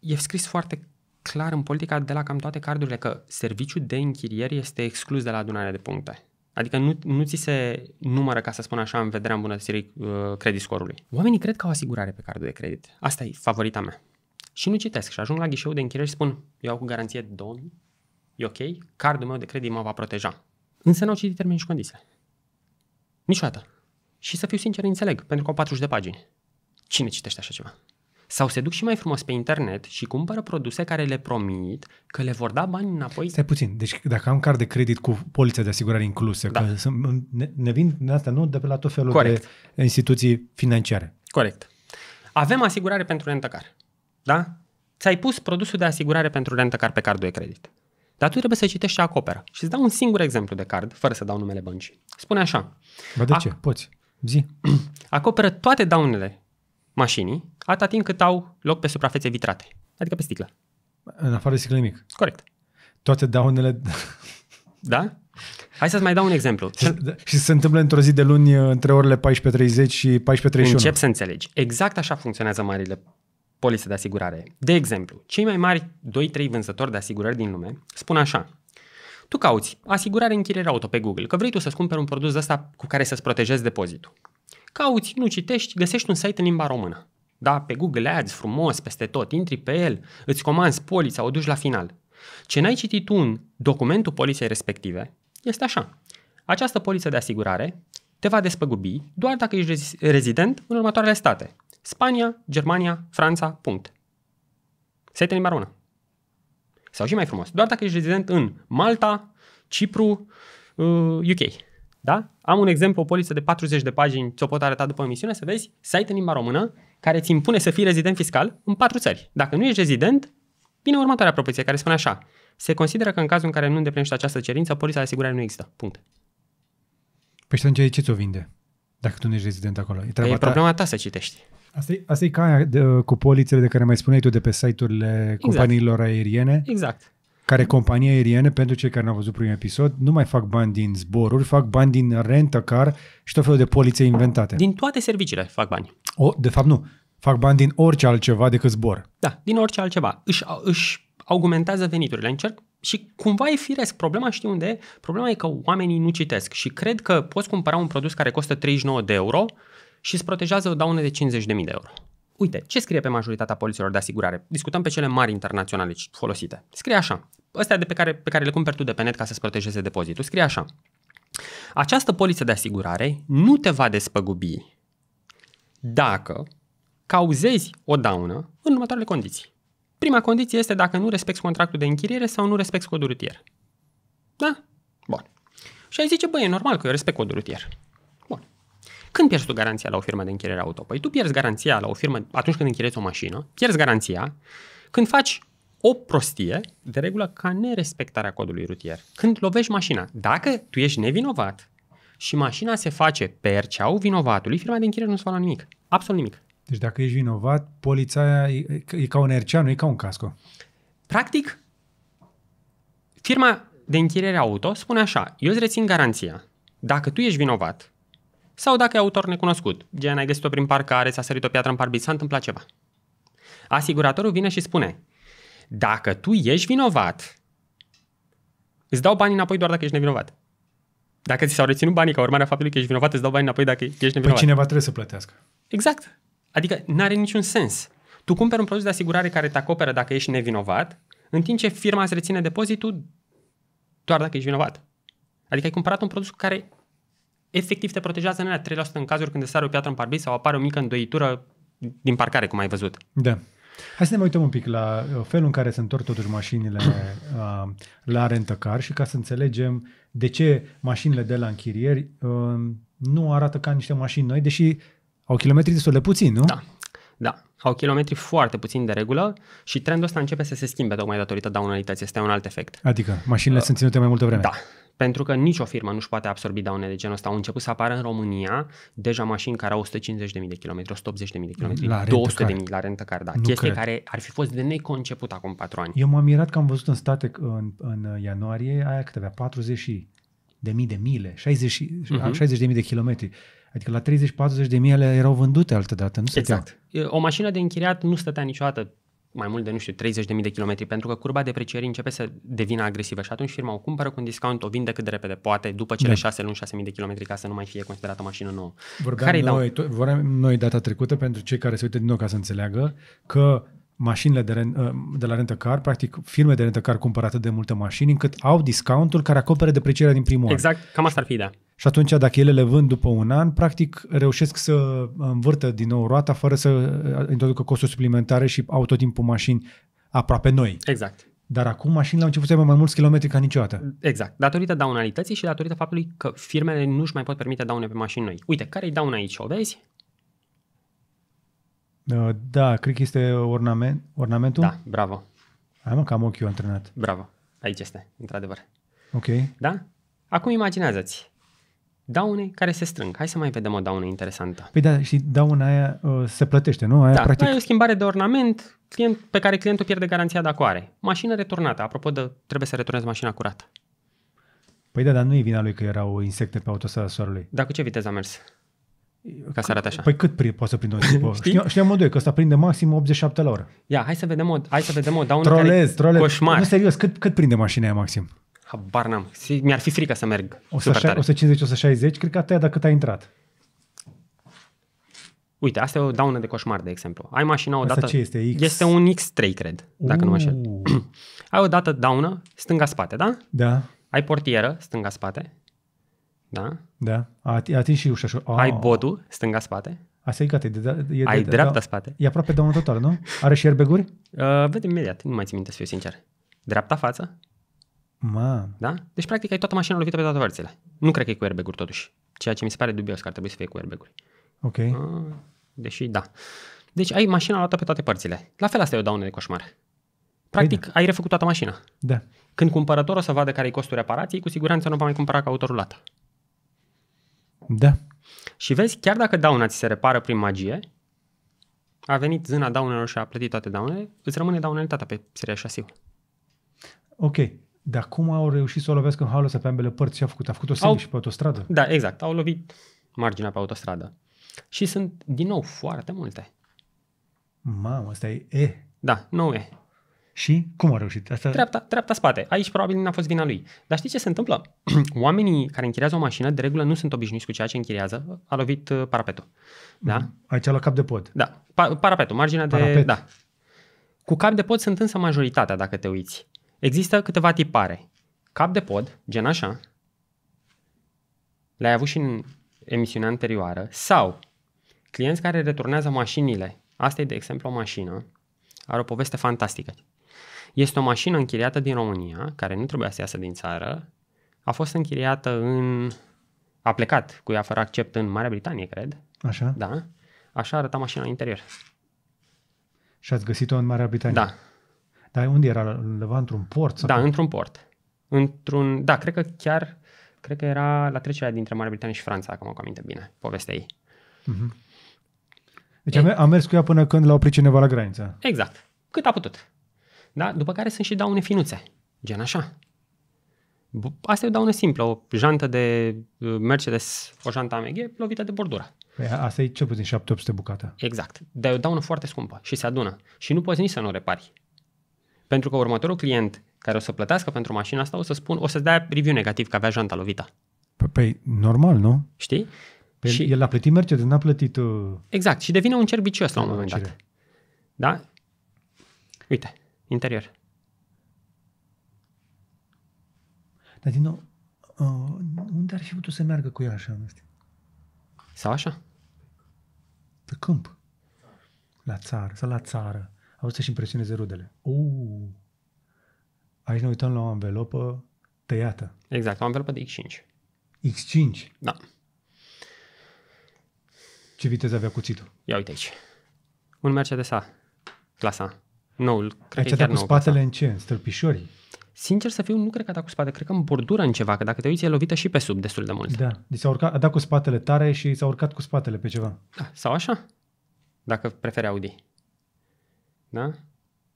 E scris foarte clar în politica de la cam toate cardurile că serviciul de închiriere este exclus de la adunarea de puncte. Adică nu, nu ți se numără, ca să spun așa, în vederea îmbunătățirii uh, credit scorului. Oamenii cred că au asigurare pe cardul de credit. Asta e favorita mea. Și nu citesc și ajung la ghișeu de închiriere și spun, eu au cu garanție 2000, e ok, cardul meu de credit mă va proteja. Însă n-au citit termenii și condiții. Niciodată. Și să fiu sincer, înțeleg, pentru că au 40 de pagini. Cine citește așa ceva? Sau se duc și mai frumos pe internet și cumpără produse care le promit că le vor da bani înapoi. Stai puțin, deci dacă am card de credit cu polița de asigurare inclusă, da. că sunt, ne, ne vin din asta nu de pe la tot felul Corect. de instituții financiare. Corect. Avem asigurare pentru rentăcar. Da? Ți-ai pus produsul de asigurare pentru rentă car pe cardul de credit. Dar tu trebuie să citești și acoperă. Și îți dau un singur exemplu de card, fără să dau numele băncii. Spune așa. Bă, de ac- ce? Poți. Zi. Acoperă toate daunele mașinii, atâta timp cât au loc pe suprafețe vitrate. Adică pe sticlă. În afară de sticlă nimic. Corect. Toate daunele... Da? Hai să-ți mai dau un exemplu. Și se întâmplă într-o zi de luni între orele 14.30 și 14.31. Încep să înțelegi. Exact așa funcționează marile polise de asigurare. De exemplu, cei mai mari 2-3 vânzători de asigurări din lume spun așa. Tu cauți asigurare închiriere auto pe Google, că vrei tu să-ți cumperi un produs ăsta cu care să-ți protejezi depozitul. Cauți, nu citești, găsești un site în limba română. Da, pe Google Ads, frumos, peste tot, intri pe el, îți comanzi polița, o duci la final. Ce n-ai citit tu în documentul poliței respective este așa. Această poliță de asigurare te va despăgubi doar dacă ești rezident în următoarele state. Spania, Germania, Franța, punct. Setele limba română. Sau și mai frumos. Doar dacă ești rezident în Malta, Cipru, UK. Uh, da? Am un exemplu, o poliță de 40 de pagini, ți-o pot arăta după emisiune, să vezi, site în limba română, care ți impune să fii rezident fiscal în patru țări. Dacă nu ești rezident, vine următoarea propoziție care spune așa. Se consideră că în cazul în care nu îndeplinești această cerință, polița de asigurare nu există. Punct. Păi și atunci ce ți-o vinde? Dacă tu nu ești rezident acolo. E, păi treaba e ta... problema ta să citești. Asta e, asta e ca aia de, cu polițele de care mai spuneai tu de pe site-urile exact. companiilor aeriene. Exact. Care companii aeriene, pentru cei care n-au văzut primul episod, nu mai fac bani din zboruri, fac bani din rentă car și tot felul de poliție inventate. Din toate serviciile fac bani. O, de fapt nu. Fac bani din orice altceva decât zbor. Da, din orice altceva. Își, își augmentează veniturile. Încerc și cumva e firesc. Problema știu unde e? Problema e că oamenii nu citesc și cred că poți cumpăra un produs care costă 39 de euro, și îți protejează daună de 50.000 de euro. Uite, ce scrie pe majoritatea polițelor de asigurare? Discutăm pe cele mari internaționale folosite. Scrie așa. Ăstea de pe care, pe care le cumperi tu de pe net ca să-ți protejeze depozitul. Scrie așa. Această poliță de asigurare nu te va despăgubi dacă cauzezi o daună în următoarele condiții. Prima condiție este dacă nu respecti contractul de închiriere sau nu respecti codul rutier. Da? Bun. Și ai zice, băi, e normal că eu respect codul rutier. Când pierzi tu garanția la o firmă de închiriere auto? Păi tu pierzi garanția la o firmă atunci când închiriezi o mașină, pierzi garanția când faci o prostie, de regulă, ca nerespectarea codului rutier. Când lovești mașina, dacă tu ești nevinovat și mașina se face perceau vinovatului, firma de închiriere nu se va lua nimic. Absolut nimic. Deci dacă ești vinovat, poliția e, e ca un ercea, nu e ca un casco. Practic, firma de închiriere auto spune așa, eu îți rețin garanția. Dacă tu ești vinovat, sau dacă e autor necunoscut, gen ai găsit-o prin parcare, s a sărit o piatră în parbit, s-a întâmplat ceva. Asiguratorul vine și spune, dacă tu ești vinovat, îți dau banii înapoi doar dacă ești nevinovat. Dacă ți s-au reținut banii ca urmare a faptului că ești vinovat, îți dau banii înapoi dacă ești nevinovat. Păi cineva trebuie să plătească. Exact. Adică nu are niciun sens. Tu cumperi un produs de asigurare care te acoperă dacă ești nevinovat, în timp ce firma îți reține depozitul doar dacă ești vinovat. Adică ai cumpărat un produs cu care efectiv te protejează în alea 3% în cazuri când sare o piatră în parbriz sau apare o mică îndoitură din parcare, cum ai văzut. Da. Hai să ne mai uităm un pic la uh, felul în care se întorc totuși mașinile uh, la rentăcar și ca să înțelegem de ce mașinile de la închirieri uh, nu arată ca niște mașini noi, deși au kilometri destul de puțin, nu? Da, da. Au kilometri foarte puțin de regulă și trendul ăsta începe să se schimbe tocmai datorită daunalității. Este un alt efect. Adică mașinile uh, sunt ținute mai multă vreme. Da, pentru că nicio firmă nu-și poate absorbi daune de genul ăsta. Au început să apară în România deja mașini care au 150.000 de km, 180.000 de km, 200.000 la rentă care, da. Nu Chestie cred. care ar fi fost de neconceput acum 4 ani. Eu m-am mirat că am văzut în state în, în ianuarie aia cât avea, 40 de mii de mile, 60, uh-huh. 60 de mii de kilometri. Adică la 30-40 de mii ele erau vândute altădată, nu exact. stăteau. O mașină de închiriat nu stătea niciodată mai mult de, nu știu, 30.000 de kilometri, pentru că curba deprecierii începe să devină agresivă și atunci firma o cumpără cu un discount, o vinde cât de repede poate, după cele da. luni, 6.000 de kilometri, ca să nu mai fie considerată mașină nouă. Vorbeam, care noi, dau... vorbeam noi data trecută, pentru cei care se uită din nou ca să înțeleagă, că mașinile de, ren- uh, de la rentă car practic firme de rentă car cumpără atât de multe mașini încât au discountul care acoperă deprecierea din primul exact, an. Exact, cam asta ar fi, da. Și atunci dacă ele le vând după un an, practic reușesc să învârtă din nou roata fără să uh, introducă costuri suplimentare și au tot timpul mașini aproape noi. Exact. Dar acum mașinile au început să aibă mai mulți kilometri ca niciodată. Exact. Datorită daunalității și datorită faptului că firmele nu-și mai pot permite daune pe mașini noi. Uite, care-i dauna aici? O vezi? Uh, da, cred că este ornament, ornamentul? Da, bravo. Hai mă, că am ochiul antrenat. Bravo, aici este, într-adevăr. Ok. Da? Acum imaginează-ți daune care se strâng. Hai să mai vedem o daună interesantă. Păi da, și dauna aia uh, se plătește, nu? Aia da, practic... aia da, e o schimbare de ornament client, pe care clientul pierde garanția dacă o are. Mașină returnată. Apropo de trebuie să returnezi mașina curată. Păi da, dar nu e vina lui că erau insecte pe autostrada soarelui. Dar cu ce viteză a mers? Ca să arate așa. Păi cât pri- poate să prindă un țipă? Știam, știam modul că ăsta prinde maxim 87 la oră. Ia, hai să vedem o, hai să vedem o daună trolez, care trolez. Coșmar. Nu, serios, cât, cât prinde mașina aia maxim? Habar n-am. Mi-ar fi frică să merg 150-160, cred că atâia dacă ai intrat. Uite, asta e o daună de coșmar, de exemplu. Ai mașina o dată. ce este? X? Este un X3, cred, dacă Uuu. nu mă înșel. ai o dată daună, stânga-spate, da? Da. Ai portieră, stânga-spate. Da? Da. A atins și ușa. Oh. Ai bodul, stânga-spate. Asta e gata. E de, e Ai de, dreapta-spate. Da. e aproape de un nu? Are și erbeguri? Uh, vedem imediat. Nu mai țin minte, să fiu sincer. Dreapta-față. Ma. Da? Deci, practic, ai toată mașina lovită pe toate părțile. Nu cred că e cu airbag-uri, totuși. Ceea ce mi se pare dubios că ar trebui să fie cu airbag-uri. Ok. Uh, deși, da. Deci ai mașina luată pe toate părțile. La fel asta e o daună de coșmar. Practic, păi da. ai refăcut toată mașina. Da. Când cumpărătorul o să vadă care e costul reparației, cu siguranță nu va mai cumpăra ca rulat. Da. Și vezi, chiar dacă dauna ți se repară prin magie, a venit zâna daunelor și a plătit toate daunele, îți rămâne daunelitatea pe seria șasiu. Ok. Dar cum au reușit să o lovească în halul pe ambele părți? Ce a făcut? A făcut-o au... și pe autostradă? Da, exact. Au lovit marginea pe autostradă. Și sunt, din nou, foarte multe. Mamă, asta e E. Da, nu E. Și cum a reușit? Asta... Treapta, treapta spate. Aici probabil n-a fost vina lui. Dar știi ce se întâmplă? Oamenii care închiriază o mașină, de regulă, nu sunt obișnuiți cu ceea ce închiriază. A lovit uh, parapetul. Mhm. Da? Aici la cap de pod. Da. Pa- parapetul, marginea Parapet. de... Da. Cu cap de pod sunt însă majoritatea, dacă te uiți. Există câteva tipare. Cap de pod, gen așa, le-ai avut și în emisiunea anterioară, sau clienți care returnează mașinile. Asta e, de exemplu, o mașină. Are o poveste fantastică. Este o mașină închiriată din România, care nu trebuia să iasă din țară, a fost închiriată în... a plecat cu ea fără accept în Marea Britanie, cred. Așa? Da. Așa arăta mașina în interior. Și ați găsit-o în Marea Britanie? Da. Dar unde era? Undeva într-un port? Sau da, într-un port. Într-un... Da, cred că chiar... Cred că era la trecerea dintre Marea Britanie și Franța, dacă am aminte bine, povestea ei. Uh-huh. Deci e... a mers cu ea până când l-a oprit cineva la graniță. Exact. Cât a putut. Da? După care sunt și daune finuțe, gen așa. Asta e o daună simplă, o jantă de uh, Mercedes, o jantă AMG lovită de bordura. Păi asta e cel puțin 700 bucată. Exact. Dar e o daună foarte scumpă și se adună. Și nu poți nici să nu o repari. Pentru că următorul client care o să plătească pentru mașina asta o să spun, o să-ți dea review negativ că avea janta lovită. Păi, normal, nu? Știi? Păi și... El a plătit Mercedes, n-a plătit... Uh... Exact. Și devine un cerbicios vicios la un moment dat. Da? Uite, interior. Dar din nou, uh, unde ar fi putut să meargă cu ea așa, nu știu? Sau așa? Pe câmp. La țară, sau la țară. Au să-și impresioneze rudele. Uh, Aici ne uităm la o anvelopă tăiată. Exact, o anvelopă de X5. X5? Da. Ce viteză avea cuțitul? Ia uite aici. Un Mercedes A, clasa Noul. Cred că cu spatele în ce? În stâlpișorii? Sincer să fiu, nu cred că a dat cu spate, cred că în bordură în ceva, că dacă te uiți e lovită și pe sub destul de mult. Da, deci s-a, urcat, a dat cu spatele tare și s-a urcat cu spatele pe ceva. Da, sau așa, dacă preferi Audi. Da?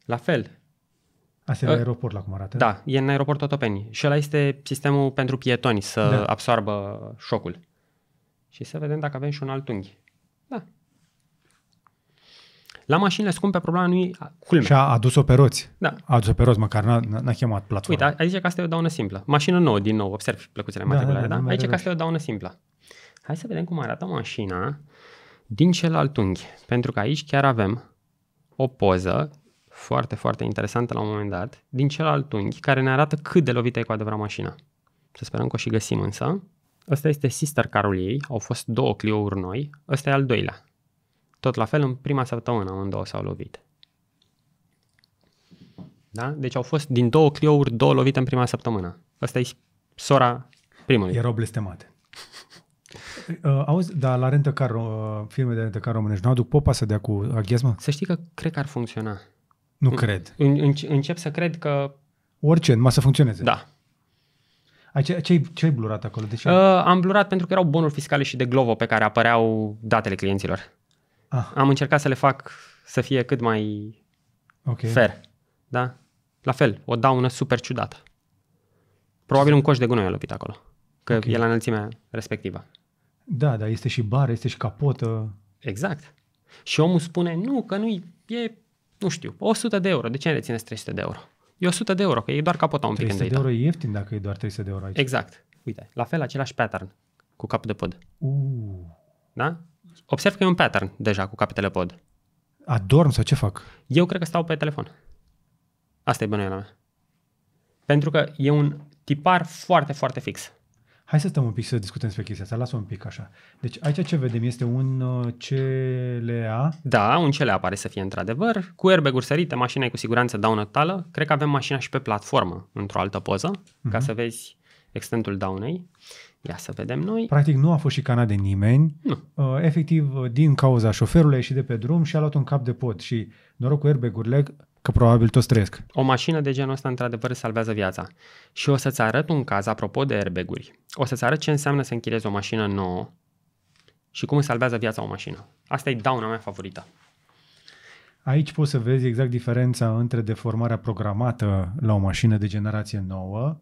La fel. Asta e la ă, aeroport la cum arată? Da, e în aeroport Otopeni și ăla este sistemul pentru pietoni să da. absorbă șocul. Și să vedem dacă avem și un alt unghi. Da, la mașinile scumpe problema nu e culmea. Și a adus-o pe roți. Da. A adus-o pe roți, măcar n-a, n-a chemat platforma. Uite, aici că asta e o daună simplă. Mașină nouă, din nou, observi plăcuțele da, matriculare, da? da? da? Aici că da, da. asta e o daună simplă. Hai să vedem cum arată mașina din celălalt unghi. Pentru că aici chiar avem o poză foarte, foarte interesantă la un moment dat, din celălalt unghi, care ne arată cât de lovită e cu adevărat mașina. Să sperăm că o și găsim însă. Ăsta este sister carul ei, au fost două Clio-uri noi, ăsta e al doilea. Tot la fel, în prima săptămână amândouă s-au lovit. Da? Deci au fost din două cliouri, două lovite în prima săptămână. Asta e sora primului. Erau blestemate. Uh, auzi, dar la car, uh, filme de car românești, nu aduc popa să dea cu aghiazmă? Să știi că cred că ar funcționa. Nu în, cred. În, în, încep să cred că... Orice, numai să funcționeze. Da. A, ce, ce, ce ai blurat acolo? De ce? Uh, am blurat pentru că erau bonuri fiscale și de glovo pe care apăreau datele clienților. Ah. Am încercat să le fac să fie cât mai okay. fair. Da? La fel, o daună super ciudată. Probabil un coș de gunoi a lovit acolo. Că okay. e la înălțimea respectivă. Da, dar este și bar, este și capotă. Exact. Și omul spune, nu, că nu e, nu știu, 100 de euro. De ce rețineți 300 de euro? E 100 de euro, că e doar capota un pic 300 de euro e ieftin dacă e doar 300 de euro aici. Exact. Uite, la fel, același pattern cu cap de pod. Uh. Da? observ că e un pattern deja cu capetele pod. Adorm sau ce fac? Eu cred că stau pe telefon. Asta e bănuiala mea. Pentru că e un tipar foarte, foarte fix. Hai să stăm un pic să discutăm despre chestia asta, lasă un pic așa. Deci aici ce vedem este un uh, CLA? Da, un CLA pare să fie într-adevăr, cu airbag-uri sărite, mașina e cu siguranță tală. cred că avem mașina și pe platformă, într-o altă poză, uh-huh. ca mhm. să vezi extentul daunei. Ia să vedem noi. Practic nu a fost șicanat de nimeni. Nu. Uh, efectiv, uh, din cauza șoferului a ieșit de pe drum și a luat un cap de pod și noroc cu airbag-urile că probabil toți trăiesc. O mașină de genul ăsta într-adevăr salvează viața. Și o să-ți arăt un caz apropo de airbag-uri. O să-ți arăt ce înseamnă să închirezi o mașină nouă și cum salvează viața o mașină. Asta e dauna mea favorită. Aici poți să vezi exact diferența între deformarea programată la o mașină de generație nouă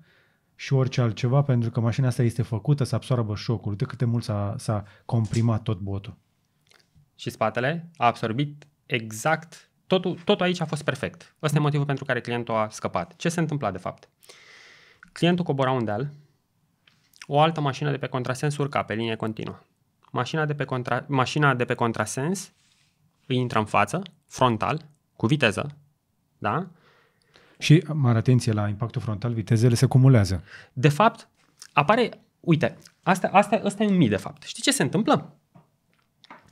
și orice altceva, pentru că mașina asta este făcută să absorbă șocul. Uite cât de mult s-a, s-a comprimat tot botul. Și spatele a absorbit exact, totul, totul aici a fost perfect. Ăsta e motivul pentru care clientul a scăpat. Ce se întâmpla de fapt? Clientul cobora un deal, o altă mașină de pe contrasens urca pe linie continuă. Mașina de pe, contra, mașina de pe contrasens îi intră în față, frontal, cu viteză, da? Și, mare atenție, la impactul frontal, vitezele se cumulează. De fapt, apare, uite, asta, asta, asta e un mii de fapt. Știi ce se întâmplă?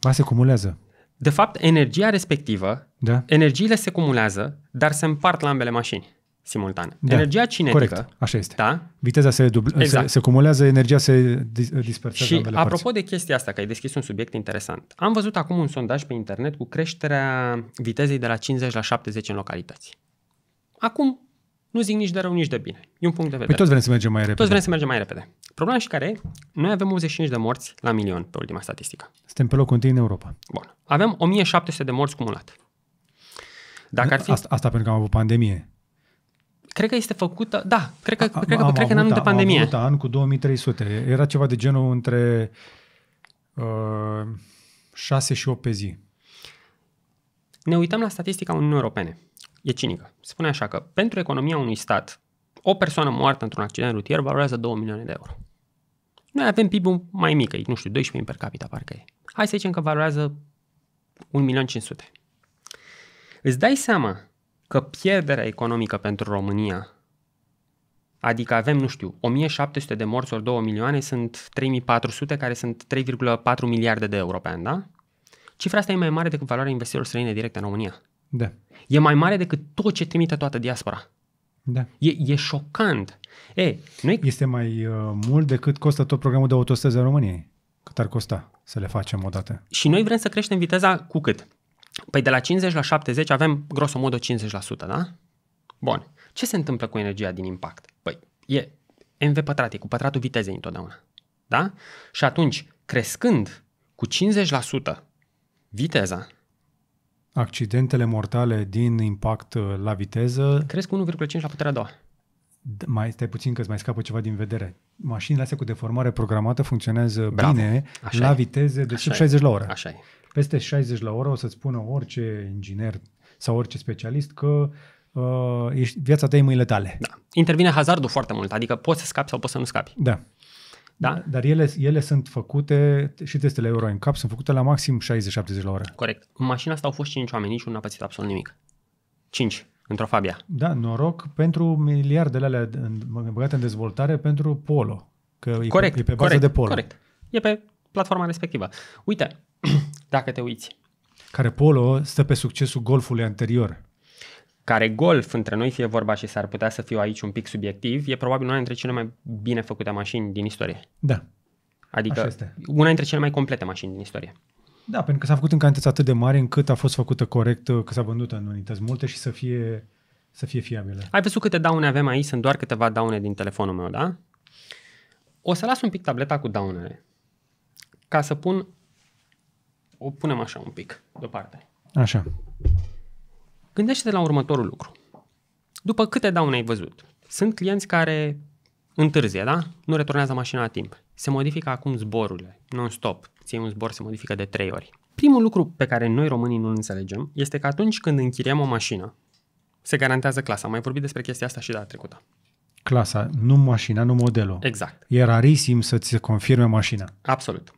Ba, se cumulează. De fapt, energia respectivă, da. energiile se cumulează, dar se împart la ambele mașini simultan. Da. Energia cinetică. Corect, așa este. Da? Viteza se, dubl- exact. se, se cumulează, energia se dispersează. Și apropo părți. de chestia asta, că ai deschis un subiect interesant, am văzut acum un sondaj pe internet cu creșterea vitezei de la 50 la 70 în localități. Acum, nu zic nici de rău, nici de bine. E un punct de vedere. Păi toți vrem să mergem mai repede. Toți vrem să mergem mai repede. Problema și care e, noi avem 85 de morți la milion pe ultima statistică. Suntem pe locul întâi în Europa. Bun. Avem 1700 de morți cumulat. Dacă ar fi... asta, asta pentru că am avut pandemie. Cred că este făcută, da, cred că, a, cred că, cred că în anul de da, pandemie. Am avut da, an cu 2300. Era ceva de genul între uh, 6 și 8 pe zi. Ne uităm la statistica Uniunii Europene e cinică. Spune așa că pentru economia unui stat, o persoană moartă într-un accident rutier valorează 2 milioane de euro. Noi avem pib mai mic, nu știu, 12.000 per capita parcă e. Hai să zicem că valorează 1.500.000. Îți dai seama că pierderea economică pentru România, adică avem, nu știu, 1700 de morți ori 2 milioane, sunt 3400 care sunt 3,4 miliarde de euro pe an, da? Cifra asta e mai mare decât valoarea investițiilor străine directe în România. Da. E mai mare decât tot ce trimite toată diaspora. Da. E, e șocant. E, noi... Este mai uh, mult decât costă tot programul de autostrăzi în României. Cât ar costa să le facem odată? Și noi vrem să creștem viteza cu cât? Păi de la 50 la 70 avem grosomodo 50%, da? Bun. Ce se întâmplă cu energia din impact? Păi e mv pătrat, e cu pătratul vitezei întotdeauna. Da? Și atunci, crescând cu 50% viteza, accidentele mortale din impact uh, la viteză... Cresc cu 1,5 la puterea a doua. Mai stai puțin că îți mai scapă ceva din vedere. Mașinile astea cu deformare programată funcționează Bravo. bine Așa la e. viteze de sub 60 e. la oră. Așa e. Peste 60 la oră o să-ți spună orice inginer sau orice specialist că uh, ești, viața ta e mâinile tale. Da. Intervine hazardul foarte mult, adică poți să scapi sau poți să nu scapi. Da. Da. da? Dar ele, ele sunt făcute, și testele Euro în cap sunt făcute la maxim 60-70 la oră. Corect. În mașina asta au fost 5 oameni, nici nu a pățit absolut nimic. 5 într-o Fabia. Da, noroc pentru miliardele alea băgate în dezvoltare pentru Polo. Că corect, e, pe, e pe bază corect, de Polo. Corect. E pe platforma respectivă. Uite, dacă te uiți. Care Polo stă pe succesul golfului anterior care golf între noi, fie vorba și s-ar putea să fiu aici un pic subiectiv, e probabil una dintre cele mai bine făcute mașini din istorie. Da. Adică una dintre cele mai complete mașini din istorie. Da, pentru că s-a făcut în cantități atât de mare încât a fost făcută corect, că s-a vândut în unități multe și să fie, să fie fiabilă. Ai văzut câte daune avem aici? Sunt doar câteva daune din telefonul meu, da? O să las un pic tableta cu daunele. Ca să pun... O punem așa un pic, deoparte. Așa. Gândește-te la următorul lucru. După câte daune ai văzut? Sunt clienți care întârzie, da? Nu returnează mașina la timp. Se modifică acum zborurile, non-stop. Ție un zbor se modifică de 3 ori. Primul lucru pe care noi românii nu-l înțelegem este că atunci când închiriem o mașină, se garantează clasa. Am mai vorbit despre chestia asta și data trecută. Clasa, nu mașina, nu modelul. Exact. E rarisim să-ți se confirme mașina. Absolut.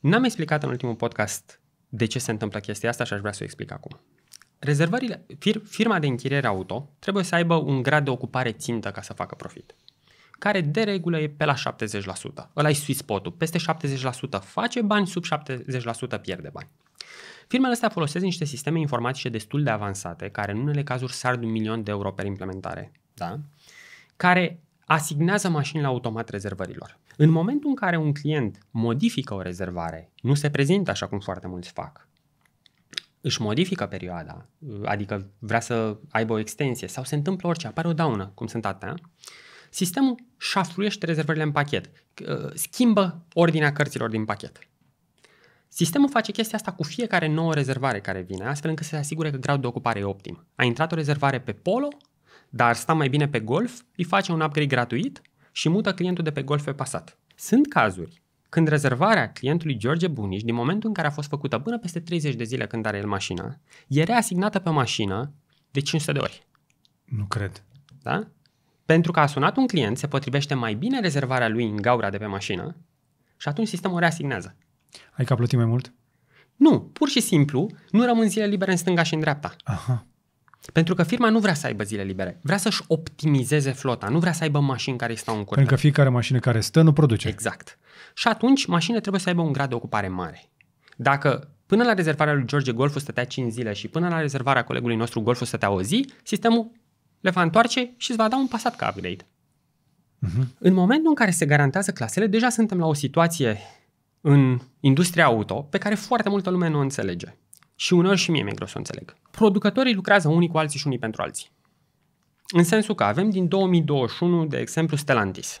N-am explicat în ultimul podcast de ce se întâmplă chestia asta și aș vrea să o explic acum. Rezervările, fir, firma de închiriere auto trebuie să aibă un grad de ocupare țintă ca să facă profit, care de regulă e pe la 70%. Ăla e sweet spot-ul. Peste 70% face bani, sub 70% pierde bani. Firmele astea folosesc niște sisteme informatice destul de avansate, care în unele cazuri sar de un milion de euro pe implementare, da? care asignează mașinile automat rezervărilor. În momentul în care un client modifică o rezervare, nu se prezintă așa cum foarte mulți fac, își modifică perioada, adică vrea să aibă o extensie sau se întâmplă orice, apare o daună, cum sunt atâtea, sistemul șafluiește rezervările în pachet, uh, schimbă ordinea cărților din pachet. Sistemul face chestia asta cu fiecare nouă rezervare care vine, astfel încât să se asigure că gradul de ocupare e optim. A intrat o rezervare pe polo, dar sta mai bine pe golf, îi face un upgrade gratuit și mută clientul de pe golf pe pasat. Sunt cazuri când rezervarea clientului George Bunici, din momentul în care a fost făcută până peste 30 de zile când are el mașina, e reasignată pe mașină de 500 de ori. Nu cred. Da? Pentru că a sunat un client, se potrivește mai bine rezervarea lui în gaura de pe mașină și atunci sistemul reasignează. Ai că a plătit mai mult? Nu, pur și simplu nu rămân zile libere în stânga și în dreapta. Aha. Pentru că firma nu vrea să aibă zile libere, vrea să-și optimizeze flota, nu vrea să aibă mașini care stau în curte. Pentru că fiecare mașină care stă nu produce. Exact. Și atunci mașinile trebuie să aibă un grad de ocupare mare. Dacă până la rezervarea lui George Golful stătea 5 zile și până la rezervarea colegului nostru Golful stătea o zi, sistemul le va întoarce și îți va da un pasat ca upgrade. Uh-huh. În momentul în care se garantează clasele, deja suntem la o situație în industria auto pe care foarte multă lume nu o înțelege. Și uneori și mie mi-e greu să o înțeleg. Producătorii lucrează unii cu alții și unii pentru alții. În sensul că avem din 2021, de exemplu, Stellantis.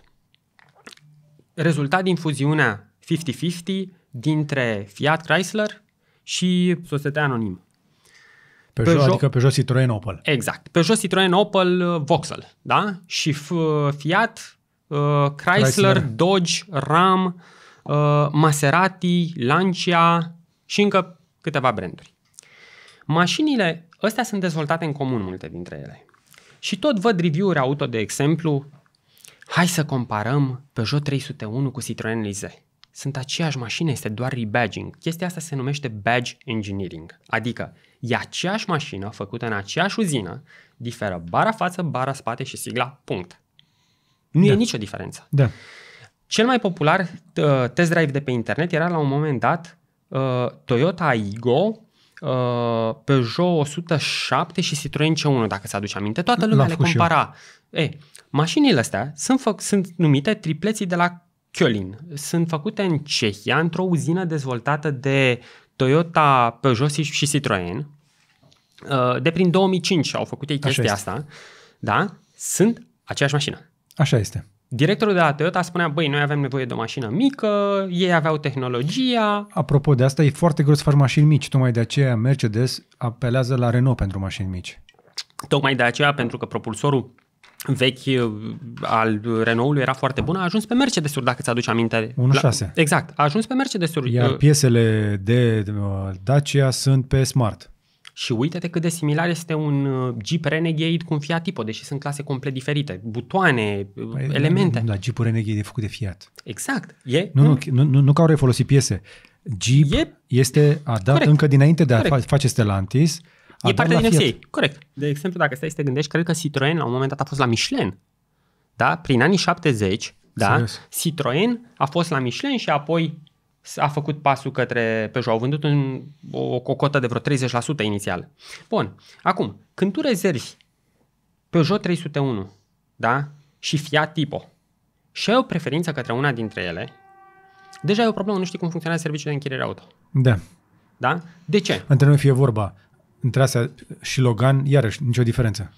Rezultat din fuziunea 50-50 dintre Fiat Chrysler și societatea anonimă. Peugeot, Peugeot, adică Peugeot Citroen Opel. Exact. Peugeot Citroen Opel uh, Vauxhall, da? Și uh, Fiat, uh, Chrysler, Chrysler, Dodge, Ram, uh, Maserati, Lancia și încă câteva branduri. Mașinile astea sunt dezvoltate în comun multe dintre ele. Și tot văd review-uri auto, de exemplu, hai să comparăm Peugeot 301 cu Citroen Lize. Sunt aceeași mașină, este doar rebadging. Chestia asta se numește badge engineering, adică e aceeași mașină făcută în aceeași uzină, diferă bara față, bara spate și sigla, punct. Nu da. e nicio diferență. Da. Cel mai popular uh, test drive de pe internet era la un moment dat Uh, Toyota Igo, uh, Peugeot 107 și Citroen C1, dacă se aduce aminte. Toată lumea le compara. E, mașinile astea sunt, fă- sunt numite tripleții de la Kölin. Sunt făcute în Cehia, într-o uzină dezvoltată de Toyota, Peugeot și Citroen. Uh, de prin 2005 au făcut ei chestia asta. Da? Sunt aceeași mașină. Așa este. Directorul de la Toyota spunea, băi, noi avem nevoie de o mașină mică, ei aveau tehnologia. Apropo de asta, e foarte greu să faci mașini mici, tocmai de aceea Mercedes apelează la Renault pentru mașini mici. Tocmai de aceea, pentru că propulsorul vechi uh, al Renault-ului era foarte bun, a ajuns pe Mercedes-uri, dacă ți-aduci aminte. 1.6. La... Exact, a ajuns pe Mercedes-uri. Iar uh, piesele de uh, Dacia sunt pe Smart. Și uite-te cât de similar este un uh, Jeep Renegade cu un Fiat Tipo, deși sunt clase complet diferite. Butoane, uh, păi, da, elemente. Da, Jeep Renegade e făcut de Fiat. Exact. E nu, nu, nu, nu că au refolosit piese. Jeep e... este a dat Corect. încă dinainte de a Corect. face Stellantis. A e parte din FCA. Corect. De exemplu, dacă stai să te gândești, cred că Citroen la un moment dat a fost la Michelin. Da? Prin anii 70, da? Serios. Citroen a fost la Michelin și apoi a făcut pasul către Peugeot. Au vândut un, o, o cotă de vreo 30% inițial. Bun. Acum, când tu rezervi Peugeot 301 da? și Fiat Tipo și ai o preferință către una dintre ele, deja e o problemă, nu știi cum funcționează serviciul de închiriere auto. Da. Da? De ce? Între noi fie vorba, între astea și Logan, iarăși, nicio diferență.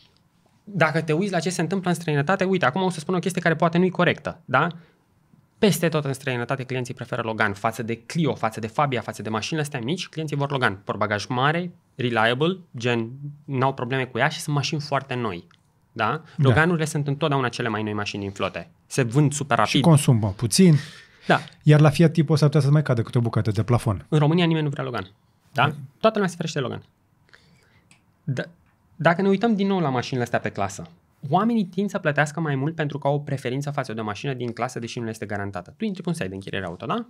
Dacă te uiți la ce se întâmplă în străinătate, uite, acum o să spun o chestie care poate nu e corectă, da? Peste tot în străinătate clienții preferă Logan față de Clio, față de Fabia, față de mașinile astea mici, clienții vor Logan. Por bagaj mare, reliable, gen n-au probleme cu ea și sunt mașini foarte noi. Da? da. Loganurile da. sunt întotdeauna cele mai noi mașini din flote. Se vând super rapid. Și consumă puțin. Da. Iar la Fiat Tipo s-ar putea să mai cadă câte o bucată de plafon. În România nimeni nu vrea Logan. Da? da. Toată lumea se ferește Logan. D- da, dacă ne uităm din nou la mașinile astea pe clasă, oamenii tind să plătească mai mult pentru că au o preferință față de o mașină din clasă, deși nu le este garantată. Tu intri pe un site de închiriere auto, da?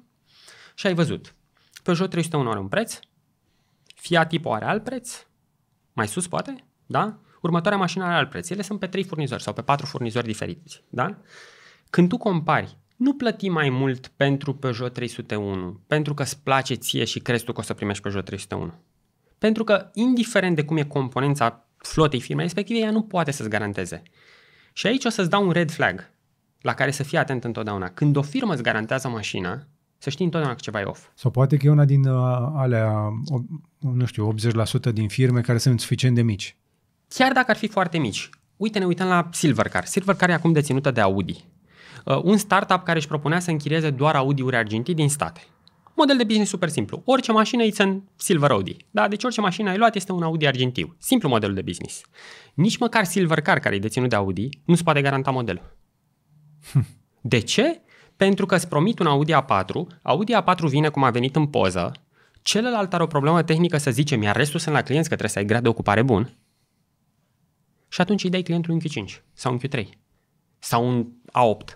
Și ai văzut. Peugeot 301 are un preț, Fiat Tipo are alt preț, mai sus poate, da? Următoarea mașină are alt preț. Ele sunt pe trei furnizori sau pe patru furnizori diferiți, da? Când tu compari, nu plăti mai mult pentru Peugeot 301, pentru că îți place ție și crezi tu că o să primești Peugeot 301. Pentru că, indiferent de cum e componența flotei firmei respective, ea nu poate să-ți garanteze. Și aici o să-ți dau un red flag la care să fii atent întotdeauna. Când o firmă îți garantează mașina, să știi întotdeauna că ceva e off. Sau poate că e una din uh, alea, o, nu știu, 80% din firme care sunt suficient de mici. Chiar dacă ar fi foarte mici. Uite, ne uităm la Silvercar. Silvercar e acum deținută de Audi. Uh, un startup care își propunea să închirieze doar Audi-uri argintii din state. Model de business super simplu. Orice mașină e în Silver Audi. Da? Deci orice mașină ai luat este un Audi argintiu. Simplu modelul de business. Nici măcar Silver Car, care e deținut de Audi, nu se poate garanta modelul. De ce? Pentru că îți promit un Audi A4, Audi A4 vine cum a venit în poză, celălalt are o problemă tehnică să zicem, iar restul sunt la clienți că trebuie să ai grad de ocupare bun, și atunci îi dai clientul un Q5 sau un Q3 sau un A8.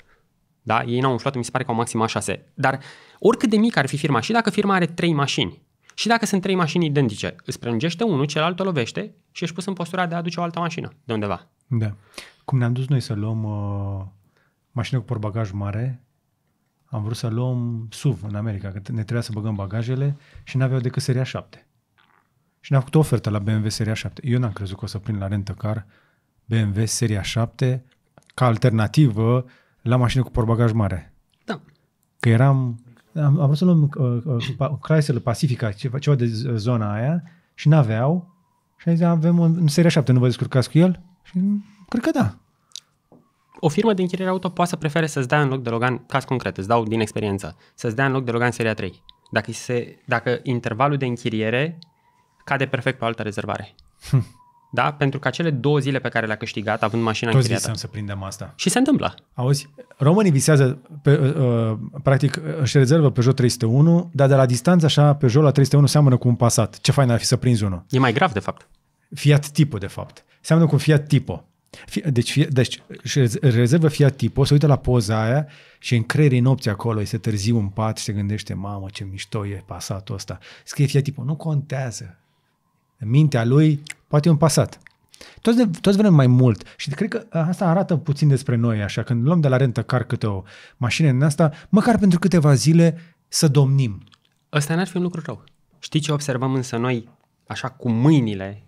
Da? Ei n-au umflat, mi se pare că au maxim A6. Dar Oricât de mică ar fi firma, și dacă firma are trei mașini, și dacă sunt trei mașini identice, îți prelungește unul, celălalt o lovește și ești pus în postura de a aduce o altă mașină de undeva. Da. Cum ne-am dus noi să luăm uh, mașină cu porbagaj mare, am vrut să luăm SUV în America, că ne trebuia să băgăm bagajele și n-aveau decât seria 7. Și ne-a făcut o ofertă la BMW seria 7. Eu n-am crezut că o să prind la rentă car BMW seria 7 ca alternativă la mașină cu porbagaj mare. Da. Că eram am, am vrut să luăm uh, uh, Chrysler Pacifica, ceva, ceva de uh, zona aia, și n-aveau. Și am zis, avem în seria 7, nu vă descurcați cu el? Și mm, cred că da. O firmă de închiriere auto poate să prefere să-ți dea în loc de Logan, caz concret, îți dau din experiență, să-ți dea în loc de Logan seria 3. Dacă, se, dacă intervalul de închiriere cade perfect pe o altă rezervare. Hm da? Pentru că acele două zile pe care le-a câștigat, având mașina Toți închiriată. Toți să prindem asta. Și se întâmplă. Auzi, românii visează, pe, uh, uh practic, își rezervă pe Peugeot 301, dar de la distanță așa, Peugeot la 301 seamănă cu un Passat. Ce fain ar fi să prinzi unul. E mai grav, de fapt. Fiat Tipo, de fapt. Seamănă cu Fiat Tipo. Deci, deci rezervă Fiat Tipo, se uită la poza aia și în creierii nopții acolo este târziu în pat și se gândește, mamă, ce mișto e pasatul ăsta. Scrie Fiat Tipo, nu contează, mintea lui poate e un pasat. Toți, de, toți vrem mai mult și cred că uh, asta arată puțin despre noi, așa, când luăm de la rentă car câte o mașină în asta, măcar pentru câteva zile să domnim. Ăsta n-ar fi un lucru rău. Știi ce observăm însă noi, așa cu mâinile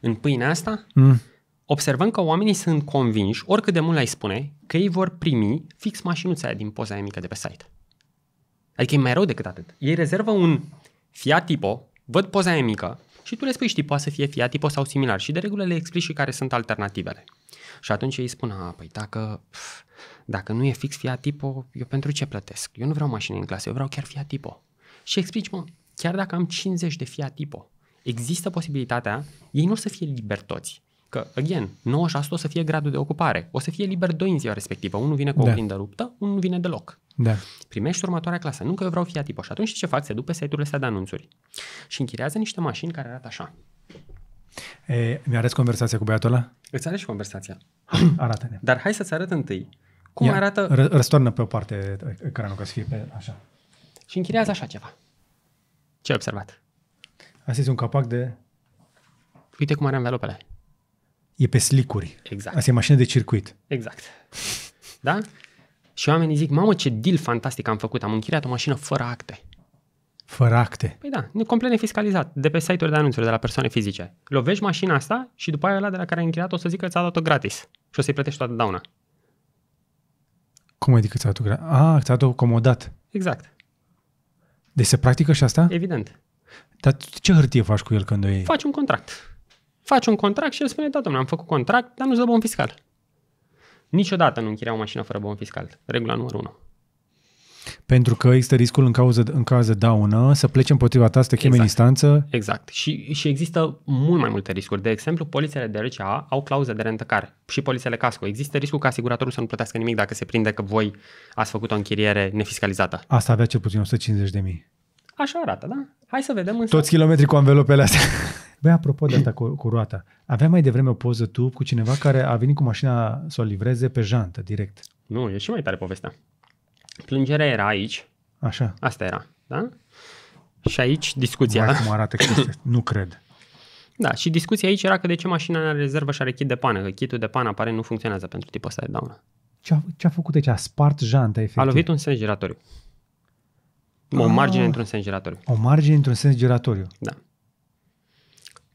în pâinea asta? Mm. Observăm că oamenii sunt convinși, oricât de mult ai spune, că ei vor primi fix mașinuța aia din poza aia mică de pe site. Adică e mai rău decât atât. Ei rezervă un Fiat Tipo, văd poza aia mică, și tu le spui, știi, poate să fie fiatipo sau similar și de regulă le explici și care sunt alternativele. Și atunci ei spun, a, păi dacă, pf, dacă nu e fix fiatipo, eu pentru ce plătesc? Eu nu vreau mașini în clasă, eu vreau chiar fiatipo. Și explici, mă, chiar dacă am 50 de fiatipo, există posibilitatea, ei nu o să fie liberi toți. Că, again, 90% o să fie gradul de ocupare. O să fie liber doi în ziua respectivă. Unul vine cu o da. oglindă ruptă, unul vine deloc. Da. Primești următoarea clasă. Nu că eu vreau Fiat Tipo. Și atunci ce fac? Se duc pe site-urile astea de anunțuri și închirează niște mașini care arată așa. E, mi-arăți conversația cu băiatul ăla? Îți și conversația. Arată-ne. Dar hai să-ți arăt întâi cum Ia, arată... Ră- pe o parte ecranul ca să fie pe așa. Și închirează așa ceva. Ce ai observat? Asta este un capac de... Uite cum are învelopele. E pe slicuri. Exact. Asta e mașină de circuit. Exact. Da? Și oamenii zic, mamă ce deal fantastic am făcut, am închiriat o mașină fără acte. Fără acte? Păi da, complet nefiscalizat, de pe site-uri de anunțuri, de la persoane fizice. Lovești mașina asta și după aia ăla de la care ai închiriat o să zică că ți-a dat-o gratis și o să-i plătești toată dauna. Cum adică ți-a dat-o gratis? Ah, ți-a dat-o comodat. Exact. Deci se practică și asta? Evident. Dar ce hârtie faci cu el când o iei? Faci un contract. Faci un contract și el spune, da, domnule, am făcut contract, dar nu-ți dă bon fiscal. Niciodată nu închiria o mașină fără bon fiscal. Regula numărul 1. Pentru că există riscul în, cauză, în caz de daună să plece împotriva ta, să te cheme exact. în instanță. Exact. Și, și există mult mai multe riscuri. De exemplu, polițele de RCA au clauză de rentăcar și polițele casco. Există riscul ca asiguratorul să nu plătească nimic dacă se prinde că voi ați făcut o închiriere nefiscalizată. Asta avea cel puțin 150 de mii. Așa arată, da? Hai să vedem. Însă. Toți kilometri cu anvelopele astea. Băi, apropo de asta cu, cu roata, aveam mai devreme o poză tu cu cineva care a venit cu mașina să o livreze pe jantă, direct. Nu, e și mai tare povestea. Plângerea era aici. Așa. Asta era, da? Și aici discuția. Mai cum arată chestia. nu cred. Da, și discuția aici era că de ce mașina are rezervă și are kit de pană, că kitul de pană apare nu funcționează pentru tipul ăsta de daună. Ce-a, ce-a făcut aici? A spart janta, efectiv. A lovit un sens giratoriu. O ah. margine într-un sens giratoriu. O margine într-un sens giratoriu. Da.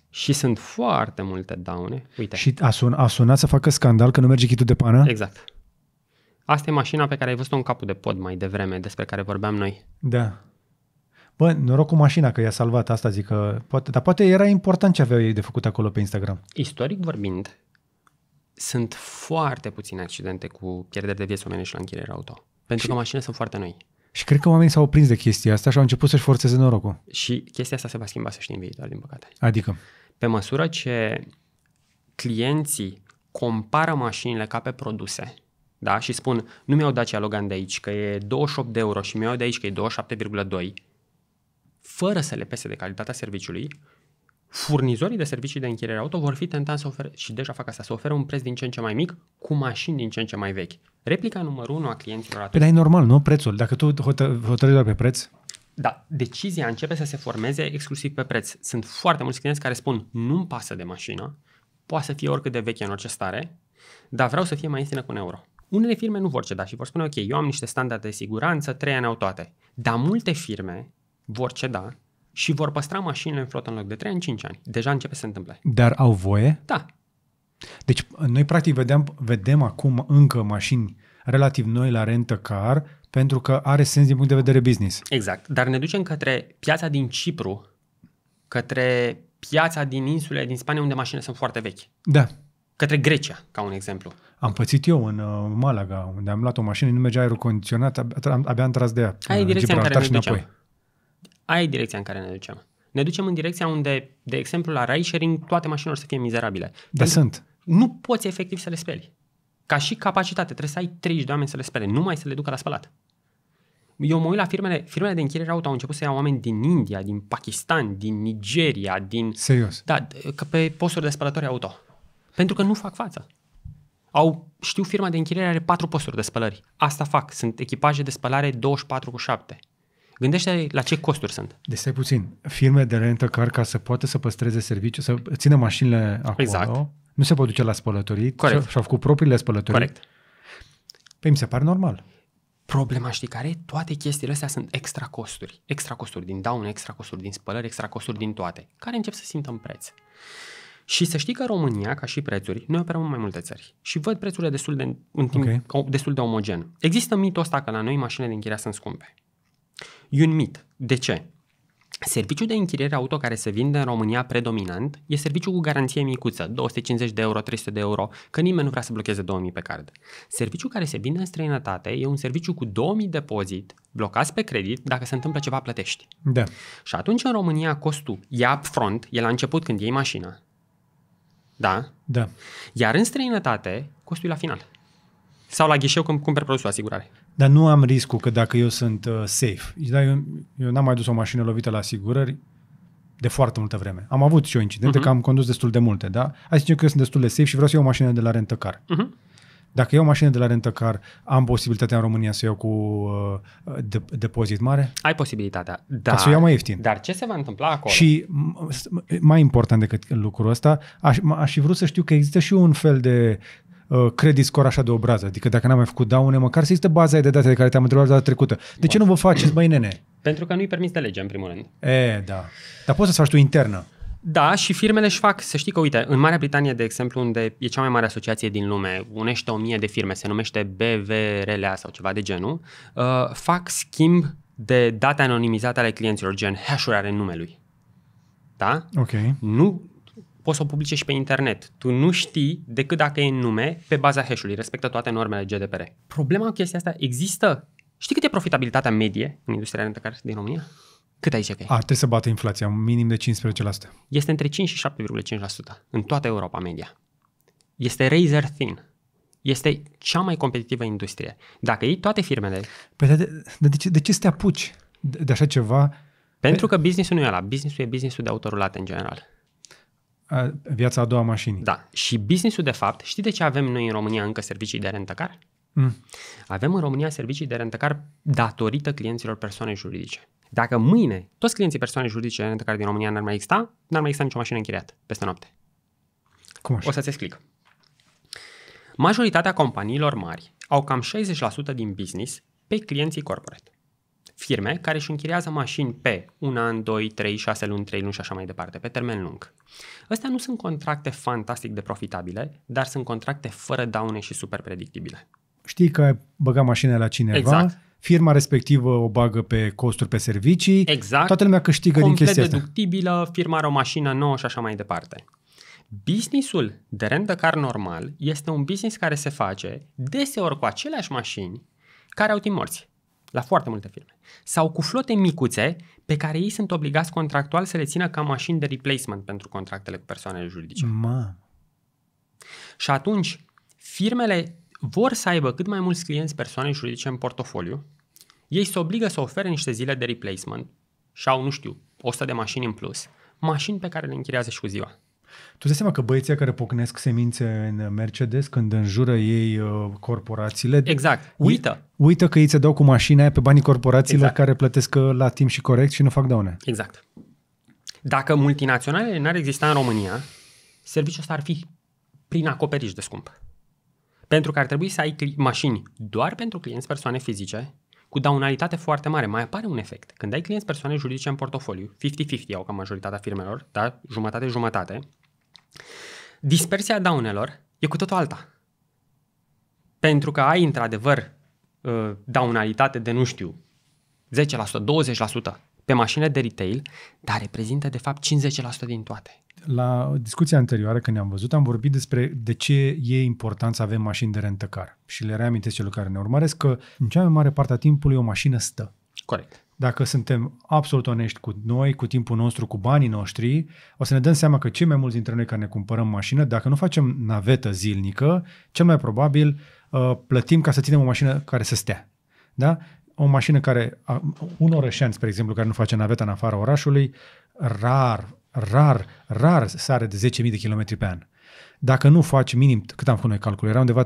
Și sunt foarte multe daune. Uite. Și a, sun, a sunat să facă scandal că nu merge chitul de pană? Exact. Asta e mașina pe care ai văzut-o în capul de pod mai devreme, despre care vorbeam noi. Da. Bă, noroc cu mașina că i-a salvat, asta zic că... Poate, dar poate era important ce aveau ei de făcut acolo pe Instagram. Istoric vorbind, sunt foarte puține accidente cu pierderi de vieți omenești la închiriere auto. Pentru și... că mașinile sunt foarte noi. Și cred că oamenii s-au prins de chestia asta și au început să-și forțeze norocul. Și chestia asta se va schimba, să știi, în viitor, din păcate. Adică? Pe măsură ce clienții compară mașinile ca pe produse, da? și spun, nu mi-au dat Logan de aici, că e 28 de euro și mi-au de aici, că e 27,2, fără să le pese de calitatea serviciului furnizorii de servicii de închiriere auto vor fi tentați să ofere, și deja fac asta, să oferă un preț din ce în ce mai mic cu mașini din ce în ce mai vechi. Replica numărul unu a clienților atunci. Păi, dar e normal, nu? Prețul. Dacă tu hotărăști doar pe preț, da, decizia începe să se formeze exclusiv pe preț. Sunt foarte mulți clienți care spun nu-mi pasă de mașină, poate să fie oricât de veche în orice stare, dar vreau să fie mai ieftină cu un euro. Unele firme nu vor ceda și vor spune, ok, eu am niște standarde de siguranță, trei ani au toate. Dar multe firme vor ceda și vor păstra mașinile în flotă în loc de 3 în 5 ani. Deja începe să se întâmple. Dar au voie? Da. Deci noi practic vedem, vedem acum încă mașini relativ noi la rentă car pentru că are sens din punct de vedere business. Exact, dar ne ducem către piața din Cipru, către piața din insule din Spania unde mașinile sunt foarte vechi. Da. Către Grecia, ca un exemplu. Am pățit eu în uh, Malaga, unde am luat o mașină, nu mergea aerul condiționat, abia, abia am tras de ea. Aia e direcția în care ne ducem. Aia e direcția în care ne ducem. Ne ducem în direcția unde, de exemplu, la ride sharing toate mașinile să fie mizerabile. Dar sunt. Nu poți efectiv să le speli. Ca și capacitate, trebuie să ai 30 de oameni să le spele, numai să le ducă la spălat. Eu mă uit la firmele, firmele de închiriere auto au început să ia oameni din India, din Pakistan, din Nigeria, din... Serios? Da, că pe posturi de spălători auto. Pentru că nu fac față. Au, știu, firma de închiriere are patru posturi de spălări. Asta fac. Sunt echipaje de spălare 24 cu 7. Gândește la ce costuri sunt. Deci stai puțin. Firme de rentă car ca să poată să păstreze serviciu, să țină mașinile acolo, exact. nu se pot duce la spălătorii Corect. și-au făcut propriile spălătorii. Corect. Păi mi se pare normal. Problema știi care? Toate chestiile astea sunt extra costuri. Extra costuri din daune, extra costuri din spălări, extra costuri din toate, care încep să simtă în preț. Și să știi că România, ca și prețuri, noi operăm în mai multe țări și văd prețurile destul de, în timp, okay. destul de omogen. Există mitul ăsta că la noi mașinile de închiriat sunt scumpe. E un mit. De ce? Serviciul de închiriere auto care se vinde în România predominant e serviciul cu garanție micuță, 250 de euro, 300 de euro, că nimeni nu vrea să blocheze 2000 pe card. Serviciul care se vinde în străinătate e un serviciu cu 2000 depozit, blocați pe credit, dacă se întâmplă ceva plătești. Da. Și atunci în România costul e upfront, e la început când iei mașina. Da? Da. Iar în străinătate costul e la final. Sau la ghișeu când cumperi produsul asigurare. Dar nu am riscul că dacă eu sunt uh, safe. Da, eu, eu n-am mai dus o mașină lovită la asigurări de foarte multă vreme. Am avut și eu incidente, uh-huh. că am condus destul de multe, da? Hai să zicem că eu sunt destul de safe și vreau să iau o mașină de la rentăcar. Uh-huh. Mhm. Dacă iau o mașină de la rentăcar, am posibilitatea în România să iau cu uh, de, depozit mare? Ai posibilitatea, dar... Ca să o iau mai ieftin. Dar ce se va întâmpla acolo? Și mai important decât lucrul ăsta, aș, aș fi vrut să știu că există și un fel de Uh, credit score așa de obrază. Adică dacă n-am mai făcut daune, măcar să existe baza de date de care te-am întrebat data trecută. De ce nu vă faceți, băi nene? Pentru că nu-i permis de lege, în primul rând. E, da. Dar poți să faci tu internă. Da, și firmele își fac, să știi că, uite, în Marea Britanie, de exemplu, unde e cea mai mare asociație din lume, unește o mie de firme, se numește BVRLA sau ceva de genul, uh, fac schimb de date anonimizate ale clienților, gen hash-uri ale numelui. Da? Ok. Nu, poți să o publice și pe internet. Tu nu știi decât dacă e în nume pe baza hash-ului, respectă toate normele GDPR. Problema cu chestia asta există. Știi cât e profitabilitatea medie în industria rentacar din România? Cât ai zice că e? Ar trebui să bată inflația, minim de 15%. Este între 5 și 7,5% în toată Europa media. Este razor thin este cea mai competitivă industrie. Dacă iei toate firmele... Păi de, de, de, ce, de ce să te apuci de, de așa ceva? Pentru păi- că businessul nu e la businessul e businessul de autorulat în general viața a doua mașini. Da. Și businessul, de fapt, știi de ce avem noi în România încă servicii de rentăcar? Mm. Avem în România servicii de rentăcar datorită clienților persoane juridice. Dacă mâine toți clienții persoane juridice de rentăcar din România n-ar mai exista, n-ar mai exista nicio mașină închiriată peste noapte. Cum așa? O să-ți explic. Majoritatea companiilor mari au cam 60% din business pe clienții corporate firme care își închiriază mașini pe un an, 2, 3, 6 luni, 3 luni și așa mai departe, pe termen lung. Astea nu sunt contracte fantastic de profitabile, dar sunt contracte fără daune și super predictibile. Știi că ai băgat mașina la cineva, exact firma respectivă o bagă pe costuri pe servicii. Exact. Toată lumea câștigă Complet din chestia asta. deductibilă, firma are o mașină nouă și așa mai departe. Businessul de rentă car normal este un business care se face deseori cu aceleași mașini care au timp morți la foarte multe firme, sau cu flote micuțe pe care ei sunt obligați contractual să le țină ca mașini de replacement pentru contractele cu persoanele juridice. Ma. Și atunci, firmele vor să aibă cât mai mulți clienți persoane juridice în portofoliu, ei se obligă să ofere niște zile de replacement și au, nu știu, 100 de mașini în plus, mașini pe care le închirează și cu ziua. Tu dai seama că băieții care pocnesc semințe în Mercedes, când înjură ei uh, corporațiile... Exact, uită. Uită că ei se dau cu mașina aia pe banii corporațiilor exact. care plătesc uh, la timp și corect și nu fac daune. Exact. Dacă multinaționale n-ar exista în România, serviciul ăsta ar fi prin acoperiș de scump. Pentru că ar trebui să ai cli- mașini doar pentru clienți persoane fizice, cu daunalitate foarte mare. Mai apare un efect. Când ai clienți persoane juridice în portofoliu, 50-50 au ca majoritatea firmelor, da? jumătate-jumătate, Dispersia daunelor e cu totul alta. Pentru că ai într-adevăr uh, daunalitate de, nu știu, 10%, 20% pe mașinile de retail, dar reprezintă de fapt 50% din toate. La discuția anterioară când ne-am văzut, am vorbit despre de ce e important să avem mașini de rentăcar. Și le reamintesc celor care ne urmăresc că în cea mai mare parte a timpului o mașină stă. Corect dacă suntem absolut onești cu noi, cu timpul nostru, cu banii noștri, o să ne dăm seama că cei mai mulți dintre noi care ne cumpărăm mașină, dacă nu facem navetă zilnică, cel mai probabil uh, plătim ca să ținem o mașină care să stea. Da? O mașină care, uh, un orășean, spre exemplu, care nu face naveta în afara orașului, rar, rar, rar sare de 10.000 de kilometri pe an. Dacă nu faci minim, cât am făcut noi calcul, era undeva 30-60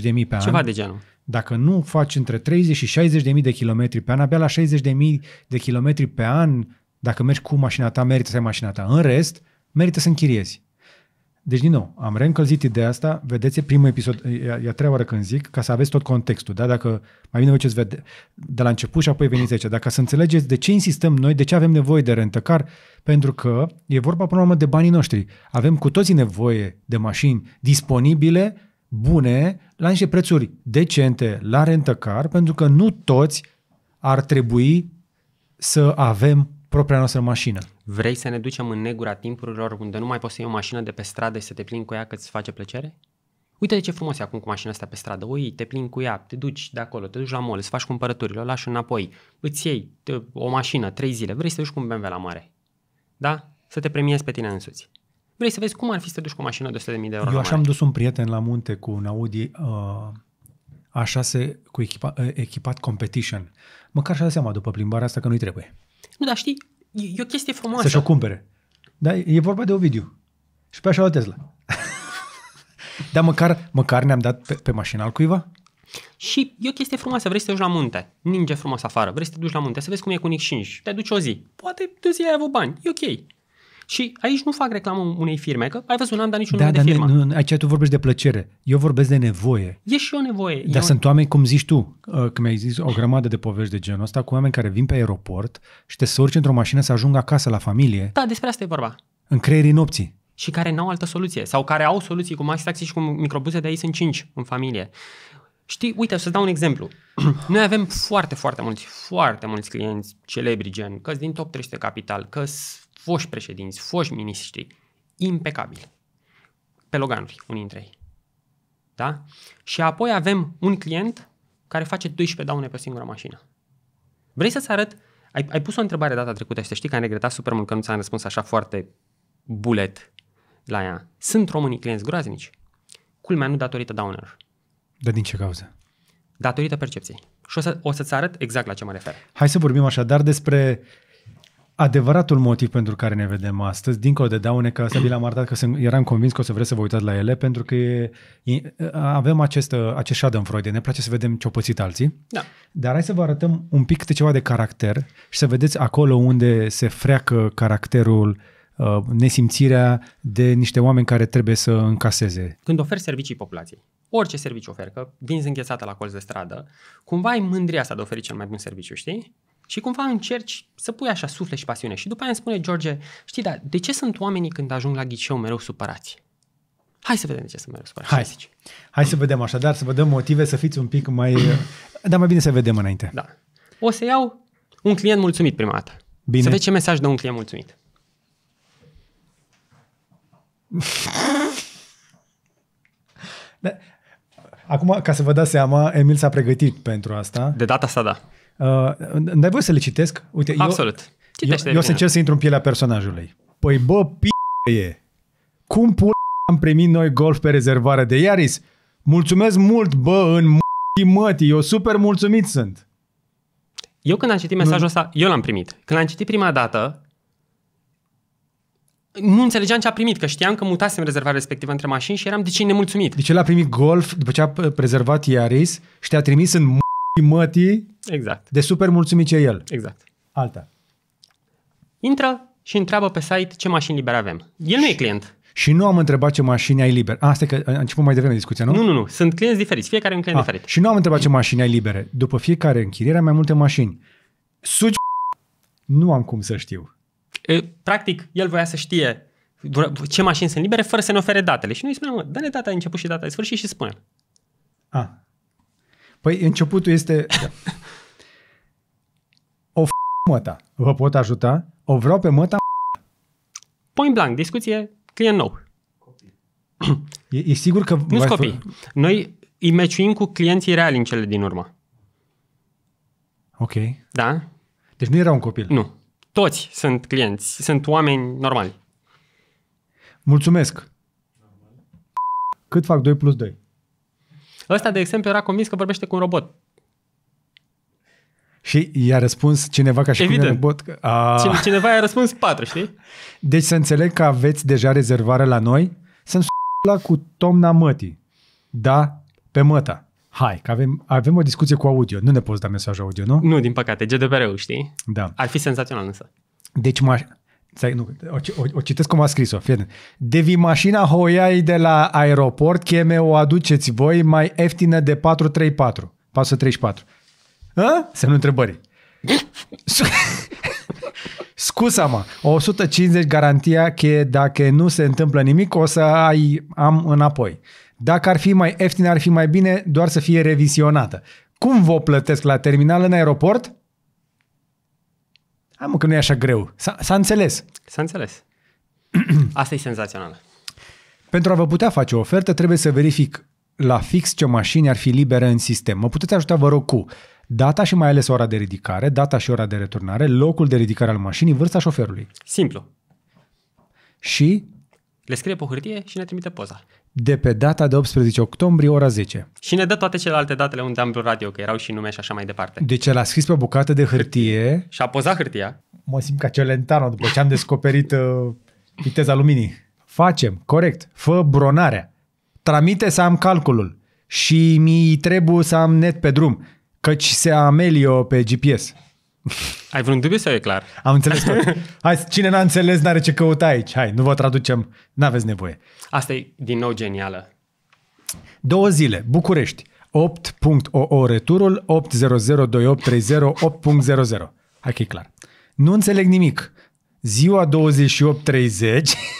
de mii pe an. Ceva de genul. Dacă nu faci între 30 și 60 de mii de kilometri pe an, abia la 60 de mii de kilometri pe an, dacă mergi cu mașina ta, merită să ai mașina ta. În rest, merită să închiriezi. Deci, din nou, am reîncălzit ideea asta, vedeți, e primul episod, e, e a treia oară când zic, ca să aveți tot contextul, da? Dacă mai bine vă vede de la început și apoi veniți aici, dacă să înțelegeți de ce insistăm noi, de ce avem nevoie de rentăcar, pentru că e vorba până la urmă de banii noștri. Avem cu toții nevoie de mașini disponibile, bune, la niște prețuri decente, la rentăcar, pentru că nu toți ar trebui să avem propria noastră mașină. Vrei să ne ducem în negura timpurilor unde nu mai poți să iei o mașină de pe stradă și să te plimbi cu ea că îți face plăcere? Uite de ce frumos e acum cu mașina asta pe stradă. Ui, te plimbi cu ea, te duci de acolo, te duci la mall, îți faci cumpărături, o lași înapoi, îți iei o mașină, trei zile, vrei să te duci cu un BMW la mare. Da? Să te premiezi pe tine însuți. Vrei să vezi cum ar fi să te duci cu o mașină de 100.000 de euro Eu așa am dus un prieten la munte cu un Audi uh, A6 cu echipa, uh, echipat competition. Măcar și-a dat seama după plimbarea asta că nu-i trebuie. Nu, dar știi, E, e o chestie frumoasă. Să-și o cumpere. Da, e vorba de Ovidiu. Și pe așa o Tesla. Dar măcar, măcar ne-am dat pe, pe mașina al cuiva? Și e o chestie frumoasă, vrei să te duci la munte, ninge frumos afară, vrei să te duci la munte, să vezi cum e cu Nick 5, te duci o zi, poate tu zi ai avut bani, e ok. Și aici nu fac reclamă unei firme, că ai văzut, n-am dat niciun da, nume dar de firmă. Nu, aici tu vorbești de plăcere. Eu vorbesc de nevoie. E și o nevoie. Dar sunt oameni, cum zici tu, uh, că mi-ai zis o grămadă de povești de genul ăsta, cu oameni care vin pe aeroport și te să urci într-o mașină să ajungă acasă la familie. Da, despre asta e vorba. În creierii nopții și care n-au altă soluție sau care au soluții cu maxi taxi și cu microbuze, de aici sunt cinci în familie. Știi, uite, să-ți dau un exemplu. Noi avem foarte, foarte mulți, foarte mulți clienți celebri, gen, că din top 300 capital, că foști președinți, foști miniștri, impecabili. Pe loganuri, unii dintre ei. Da? Și apoi avem un client care face 12 daune pe o singură mașină. Vrei să-ți arăt? Ai, ai pus o întrebare data trecută și te știi că am regretat super mult că nu ți-am răspuns așa foarte bulet la ea. Sunt românii clienți groaznici. Culmea nu datorită downer. Dar din ce cauză? Datorită percepției. Și o, să, o să-ți arăt exact la ce mă refer. Hai să vorbim așadar despre uh, adevăratul motiv pentru care ne vedem astăzi, dincolo de daune, că să vi l-am arătat, că sunt, eram convins că o să vreți să vă uitați la ele, pentru că e, avem acest, acest Schadenfreude, ne place să vedem ce-au pățit alții, da. dar hai să vă arătăm un pic de ceva de caracter și să vedeți acolo unde se freacă caracterul uh, nesimțirea de niște oameni care trebuie să încaseze. Când oferi servicii populației, orice serviciu oferi, că vinzi înghețată la colț de stradă, cumva ai mândria asta de oferi cel mai bun serviciu, știi? Și cumva încerci să pui așa suflet și pasiune. Și după aia îmi spune George, știi, dar de ce sunt oamenii când ajung la ghiceu mereu supărați? Hai să vedem de ce sunt mereu supărați. Hai, zici? Hai să vedem așadar, să vă dăm motive să fiți un pic mai... dar mai bine să vedem înainte. Da. O să iau un client mulțumit prima dată. Bine. Să vezi ce mesaj dă un client mulțumit. da. Acum, ca să vă dați seama, Emil s-a pregătit pentru asta. De data asta, da. Uh, n-ai voie să le citesc? Uite, Absolut. Eu, Citește eu, eu să încerc să intru în pielea personajului. Păi bă, p- e. Cum p*** am primit noi golf pe rezervare de Iaris? Mulțumesc mult, bă, în mătii, eu super mulțumit sunt. Eu când am citit mesajul ăsta, eu l-am primit. Când l-am citit prima dată, nu înțelegeam ce a primit, că știam că mutasem rezervarea respectivă între mașini și eram de ce nemulțumit. Deci el a primit Golf după ce a prezervat Iaris și te-a trimis în mătii exact. de super mulțumit ce el. Exact. Alta. Intră și întreabă pe site ce mașini libere avem. El nu e client. Și nu am întrebat ce mașini ai liber. Asta că a început mai devreme discuția, nu? Nu, nu, nu. Sunt clienți diferiți. Fiecare un client a, diferit. Și nu am întrebat ce mașini ai libere. După fiecare închiriere mai multe mașini. Suci Nu am cum să știu. E, practic, el voia să știe ce mașini sunt libere fără să ne ofere datele. Și noi spuneam, dă-ne data de început și data de sfârșit și spune. A, Păi începutul este... o f*** măta. Vă pot ajuta? O vreau pe măta Point blank, discuție, client nou. E, e sigur că... Nu copii. Noi îi meciuim cu clienții reali în cele din urmă. Ok. Da? Deci nu era un copil. Nu. Toți sunt clienți, sunt oameni normali. Mulțumesc. Cât fac 2 plus 2? Ăsta, de exemplu, era convins că vorbește cu un robot. Și i-a răspuns cineva ca și Evident. cum e robot? A... cineva i-a răspuns patru, știi? Deci să înțeleg că aveți deja rezervare la noi? Sunt la cu Tomna Mătii. Da, pe măta. Hai, că avem, avem o discuție cu audio. Nu ne poți da mesaj audio, nu? Nu, din păcate. GDPR-ul, știi? Da. Ar fi senzațional însă. Deci m Stai, nu, o, o, o citesc cum a scris-o, fii Devi mașina hoiai de la aeroport, cheme o aduceți voi mai ieftină de 434. 434. A? Semnul întrebării. Scusa mă, 150 garantia că dacă nu se întâmplă nimic o să ai, am înapoi. Dacă ar fi mai ieftin, ar fi mai bine doar să fie revisionată. Cum vă plătesc la terminal în aeroport? Hai mă, că nu e așa greu. S-a, s-a înțeles. S-a înțeles. Asta e senzațional. Pentru a vă putea face o ofertă, trebuie să verific la fix ce mașini ar fi libere în sistem. Mă puteți ajuta, vă rog, cu data și mai ales ora de ridicare, data și ora de returnare, locul de ridicare al mașinii, vârsta șoferului. Simplu. Și? Le scrie pe hârtie și ne trimite poza de pe data de 18 octombrie, ora 10. Și ne dă toate celelalte datele unde am Blue Radio, că erau și nume și așa mai departe. Deci l a scris pe o bucată de hârtie. Și a pozat hârtia. Mă simt ca Celentano după ce am descoperit uh, viteza luminii. Facem, corect, fă bronarea. Tramite să am calculul și mi trebuie să am net pe drum, căci se amelio pe GPS. Ai vreun dubiu sau e clar? Am înțeles tot. Hai, cine n-a înțeles n-are ce căuta aici. Hai, nu vă traducem, n-aveți nevoie. Asta e din nou genială. Două zile, București, 8.oo returul, 8002830, 8.00. Hai că e clar. Nu înțeleg nimic. Ziua 28.30,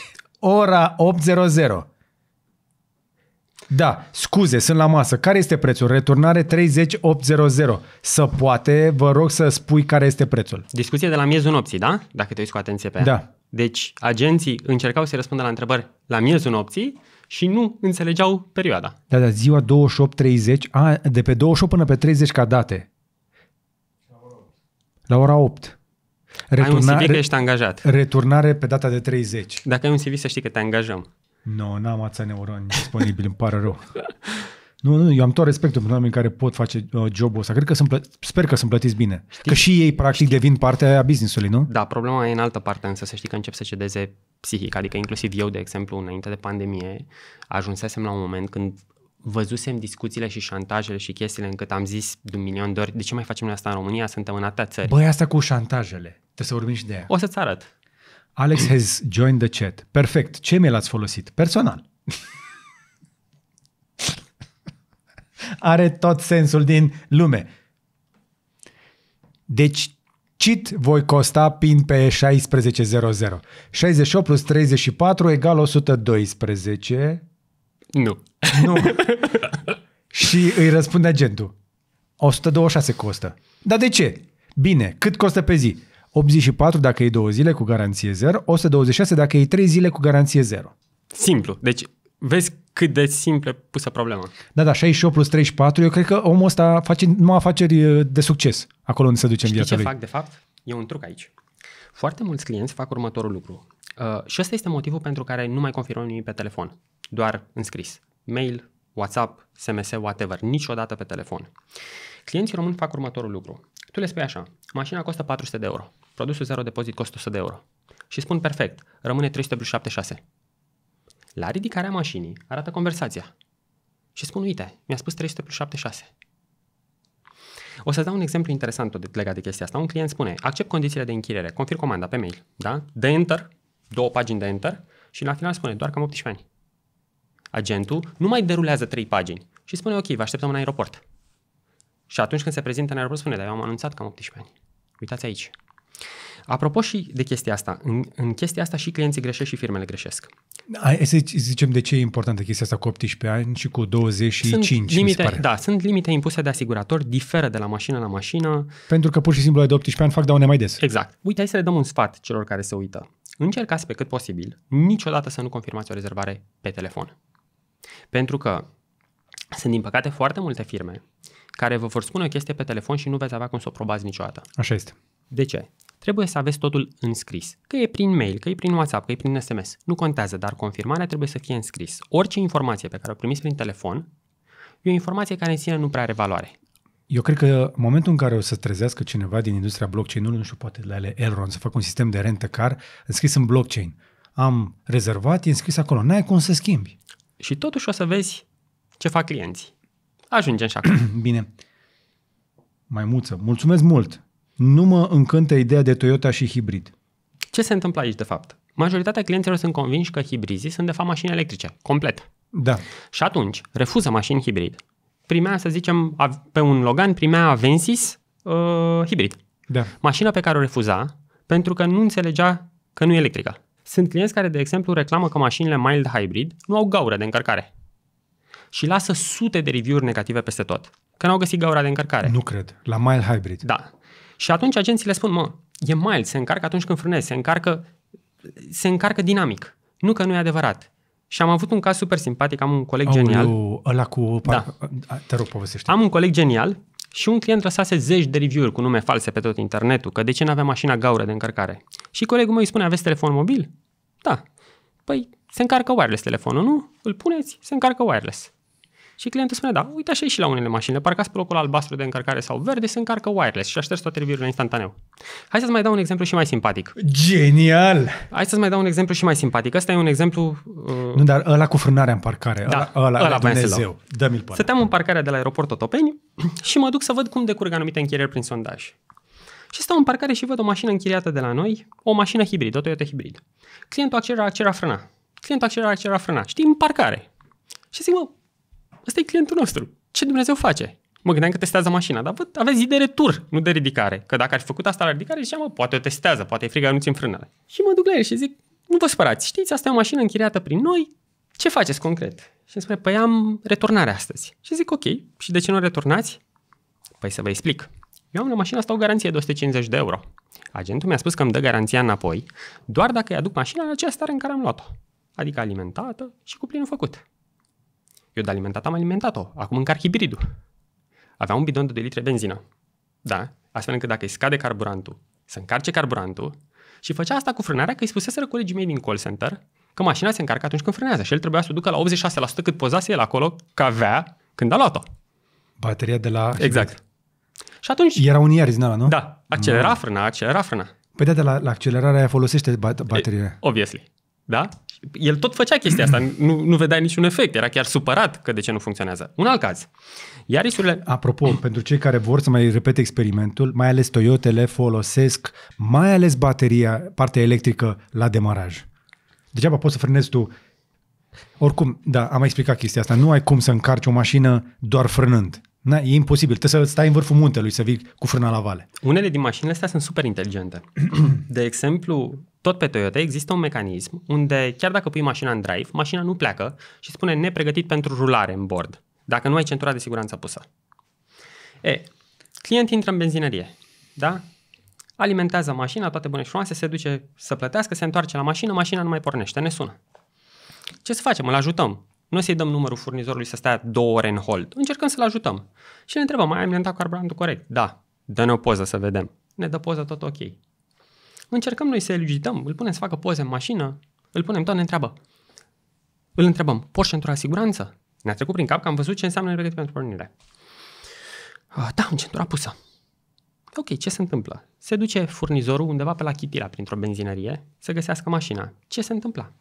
ora 8.00. Da, scuze, sunt la masă. Care este prețul? Returnare 30800. Să poate, vă rog să spui care este prețul. Discuție de la miezul nopții, da? Dacă te uiți cu atenție pe ea. Da. Deci, agenții încercau să răspundă la întrebări la miezul nopții și nu înțelegeau perioada. Da, da, ziua 28-30, a, de pe 28 până pe 30 ca date. La ora 8. Returnare, ai un CV că ești angajat. Returnare pe data de 30. Dacă ai un CV să știi că te angajăm. Nu, no, n-am ața neuroni disponibil, îmi pare rău. Nu, nu, eu am tot respectul pentru oameni care pot face uh, jobul ăsta. Cred că sunt plă- sper că sunt plătiți bine. Știi? Că și ei practic Știi? devin parte a business-ului, nu? Da, problema e în altă parte, însă să știi că încep să cedeze psihic. Adică inclusiv eu, de exemplu, înainte de pandemie, ajunsesem la un moment când văzusem discuțiile și șantajele și chestiile încât am zis de un milion de ori, de ce mai facem noi asta în România? Suntem în atâtea țări. Băi, asta cu șantajele. Trebuie să vorbim și de ea. O să-ți arăt. Alex has joined the chat. Perfect. Ce mi l-ați folosit? Personal. Are tot sensul din lume. Deci, cit voi costa pin pe 1600. 68 plus 34 egal 112. Nu. Nu. Și îi răspunde agentul. 126 costă. Dar de ce? Bine, cât costă pe zi? 84 dacă e 2 zile cu garanție 0, 126 dacă e 3 zile cu garanție 0. Simplu. Deci vezi cât de simple pusă problema. Da, da, 68 plus 34, eu cred că omul ăsta face numai afaceri uh, de succes acolo unde se duce Știi în viața ce lui. fac de fapt? E un truc aici. Foarte mulți clienți fac următorul lucru. Uh, și ăsta este motivul pentru care nu mai confirmăm nimic pe telefon, doar înscris, Mail, WhatsApp, SMS, whatever, niciodată pe telefon. Clienții români fac următorul lucru. Tu le spui așa, mașina costă 400 de euro produsul zero depozit costă 100 de euro. Și spun perfect, rămâne 376. La ridicarea mașinii arată conversația. Și spun, uite, mi-a spus 376. O să dau un exemplu interesant tot legat de chestia asta. Un client spune, accept condițiile de închiriere, confirm comanda pe mail, da? De enter, două pagini de enter și la final spune, doar că am 18 ani. Agentul nu mai derulează trei pagini și spune, ok, vă așteptăm în aeroport. Și atunci când se prezintă în aeroport spune, dar eu am anunțat că am 18 ani. Uitați aici, Apropo și de chestia asta, în, în chestia asta și clienții greșesc și firmele greșesc. Hai să zicem de ce e importantă chestia asta cu 18 ani și cu 25, sunt limite, mi se pare. Da, sunt limite impuse de asiguratori, diferă de la mașină la mașină. Pentru că pur și simplu de 18 ani fac daune mai des. Exact. Uite, hai să le dăm un sfat celor care se uită. Încercați pe cât posibil niciodată să nu confirmați o rezervare pe telefon. Pentru că sunt, din păcate, foarte multe firme care vă vor spune o chestie pe telefon și nu veți avea cum să o probați niciodată. Așa este. De ce? Trebuie să aveți totul înscris. Că e prin mail, că e prin WhatsApp, că e prin SMS. Nu contează, dar confirmarea trebuie să fie înscris. Orice informație pe care o primiți prin telefon e o informație care în sine nu prea are valoare. Eu cred că în momentul în care o să trezească cineva din industria blockchain-ului, nu știu, poate la ele Elron, să facă un sistem de rentă car înscris în blockchain. Am rezervat, e înscris acolo. N-ai cum să schimbi. Și totuși o să vezi ce fac clienții. Ajungem și acolo. Bine. Maimuță, mulțumesc mult! nu mă încântă ideea de Toyota și hibrid. Ce se întâmplă aici, de fapt? Majoritatea clienților sunt convinși că hibrizii sunt, de fapt, mașini electrice, complet. Da. Și atunci refuză mașini hibrid. Primea, să zicem, pe un Logan primea Avensis uh, hibrid. Da. Mașina pe care o refuza pentru că nu înțelegea că nu e electrică. Sunt clienți care, de exemplu, reclamă că mașinile mild hybrid nu au gaură de încărcare și lasă sute de review-uri negative peste tot. Că n-au găsit gaura de încărcare. Nu cred. La mild hybrid. Da. Și atunci agenții le spun, mă, e mild, se încarcă atunci când frânezi, se încarcă, se încarcă dinamic. Nu că nu e adevărat. Și am avut un caz super simpatic, am un coleg Aoleu, genial. Ăla cu... Da. Te rog, povestește. Am un coleg genial și un client lăsase zeci de review-uri cu nume false pe tot internetul, că de ce nu avea mașina gaură de încărcare. Și colegul meu îi spune, aveți telefon mobil? Da. Păi, se încarcă wireless telefonul, nu? Îl puneți, se încarcă wireless. Și clientul spune, da, uite așa e și la unele mașini, le parcați pe locul albastru de încărcare sau verde, se încarcă wireless și aștept toate revirurile instantaneu. Hai să-ți mai dau un exemplu și mai simpatic. Genial! Hai să-ți mai dau un exemplu și mai simpatic. Asta e un exemplu... Uh... Nu, dar ăla cu frânarea în parcare, da, ăla, ăla, ăla Dumnezeu, dă-mi-l Stăteam în parcarea de la aeroport Otopeni și mă duc să văd cum decurg anumite închirieri prin sondaj. Și stau în parcare și văd o mașină închiriată de la noi, o mașină hibridă, o Toyota hibrid. Clientul accelera, accelera frâna. Clientul accelera, accelera frâna. Știi, în parcare. Și zic, mă, ăsta e clientul nostru. Ce Dumnezeu face? Mă gândeam că testează mașina, dar văd, aveți zi de retur, nu de ridicare. Că dacă ar fi făcut asta la ridicare, ziceam, mă, poate o testează, poate e frigă nu țin frânele. Și mă duc la el și zic, nu vă spărați, știți, asta e o mașină închiriată prin noi, ce faceți concret? Și îmi spune, păi am returnare astăzi. Și zic, ok, și de ce nu returnați? Păi să vă explic. Eu am la mașina asta o garanție de 150 de euro. Agentul mi-a spus că îmi dă garanția înapoi doar dacă îi aduc mașina în aceea stare în care am luat-o. Adică alimentată și cu plinul făcut. Eu de alimentat am alimentat-o. Acum încarc hibridul. Aveam un bidon de 2 litri benzină. Da? Astfel încât dacă îi scade carburantul, să încarce carburantul și făcea asta cu frânarea că îi spuseseră colegii mei din call center că mașina se încarcă atunci când frânează și el trebuia să o ducă la 86% cât pozase el acolo că avea când a luat-o. Bateria de la... Exact. Și atunci... Era un iar din nu? Da. Accelera, frâna, accelera, frâna. Păi da, de la, la accelerarea aia folosește bateria. Obviously. Da? El tot făcea chestia asta, nu, nu vedea niciun efect, era chiar supărat că de ce nu funcționează. Un alt caz. Iarisurile... Apropo, pentru cei care vor să mai repete experimentul, mai ales Toyotele folosesc mai ales bateria, partea electrică, la demaraj. Degeaba poți să frânezi tu oricum, da, am mai explicat chestia asta. Nu ai cum să încarci o mașină doar frânând. Na, e imposibil. Trebuie să stai în vârful muntelui să vii cu frâna la vale. Unele din mașinile astea sunt super inteligente. De exemplu, tot pe Toyota există un mecanism unde chiar dacă pui mașina în drive, mașina nu pleacă și spune nepregătit pentru rulare în bord, dacă nu ai centura de siguranță pusă. E, client intră în benzinărie, da? Alimentează mașina, toate bune și frumoase, se duce să plătească, se întoarce la mașină, mașina nu mai pornește, ne sună. Ce să facem? Îl ajutăm. Nu o să-i dăm numărul furnizorului să stea două ore în hold. Încercăm să-l ajutăm. Și ne întrebăm, mai am inventat carburantul corect? Da. Dă-ne o poză să vedem. Ne dă poză tot ok. Încercăm noi să eligităm, îl punem să facă poze în mașină, îl punem tot, ne întreabă. Îl întrebăm, Porsche într-o asiguranță? Ne-a trecut prin cap că am văzut ce înseamnă pregătit pentru pornire. Ah, da, în centura pusă. Ok, ce se întâmplă? Se duce furnizorul undeva pe la Chitila, printr-o benzinărie, să găsească mașina. Ce se întâmpla?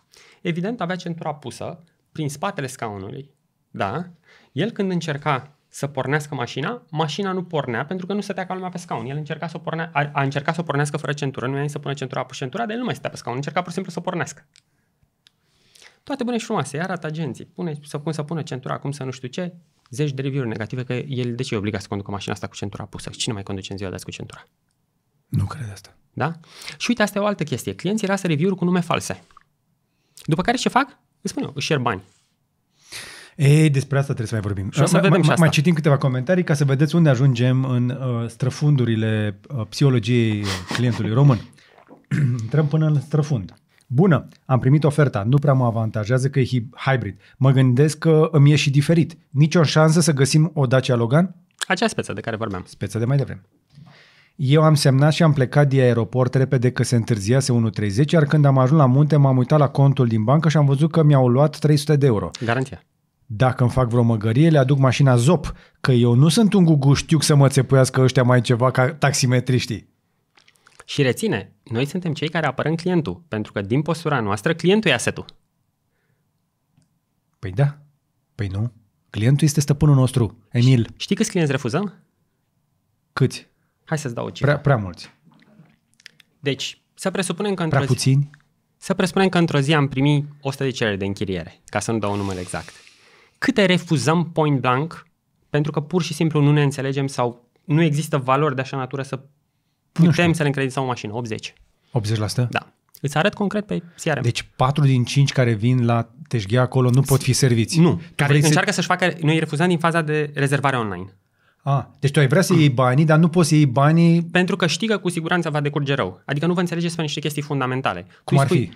Evident, avea centura pusă, prin spatele scaunului, da? El când încerca să pornească mașina, mașina nu pornea pentru că nu stătea ca lumea pe scaun. El încerca să o pornea, a, a încercat să o pornească fără centură, nu i-a să pună centura, a pus centura, dar el nu mai stătea pe scaun, încerca pur și simplu să o pornească. Toate bune și frumoase, iar agenții, pune, să, cum să pună centura, cum să nu știu ce, zeci de review negative că el de ce e obligat să conducă mașina asta cu centura pusă? Cine mai conduce în ziua de azi cu centura? Nu cred asta. Da? Și uite, asta e o altă chestie. Clienții lasă review-uri cu nume false. După care ce fac? îi spun eu, își cer bani. Ei, despre asta trebuie să mai vorbim. Și o să mai, vedem mai, mai citim câteva comentarii ca să vedeți unde ajungem în uh, străfundurile uh, psihologiei uh, clientului român. Intrăm până în străfund. Bună, am primit oferta, nu prea mă avantajează că e hybrid. Mă gândesc că îmi e și diferit. Nici o șansă să găsim o Dacia Logan? Acea speță de care vorbeam. Speță de mai devreme. Eu am semnat și am plecat de aeroport repede că se întârziase 1.30, iar când am ajuns la munte m-am uitat la contul din bancă și am văzut că mi-au luat 300 de euro. Garanția. Dacă îmi fac vreo măgărie, le aduc mașina zop, că eu nu sunt un gugu, știu să mă țepuiască ăștia mai ceva ca taximetriștii. Și reține, noi suntem cei care apărăm clientul, pentru că din postura noastră clientul e asetul. Păi da, păi nu. Clientul este stăpânul nostru, Emil. Știi câți clienți refuzăm? Câți? Hai să-ți dau o cifră. Prea, prea mulți. Deci, să presupunem că într-o prea zi, puțini? Să presupunem că într-o zi am primit 100 de cereri de închiriere, ca să nu dau un număr exact. Câte refuzăm point blank pentru că pur și simplu nu ne înțelegem sau nu există valori de așa natură să putem să le încredințăm o mașină? 80. 80%? Da. Îți arăt concret pe CRM. Deci 4 din 5 care vin la teșghia acolo nu pot fi serviți. Nu, tu care încearcă să... să-și facă, noi refuzăm din faza de rezervare online. A, ah, deci tu ai vrea să iei banii, dar nu poți să iei banii... Pentru că știi că cu siguranță va decurge rău. Adică nu vă înțelegeți pe niște chestii fundamentale. Cum tu ar spui, fi?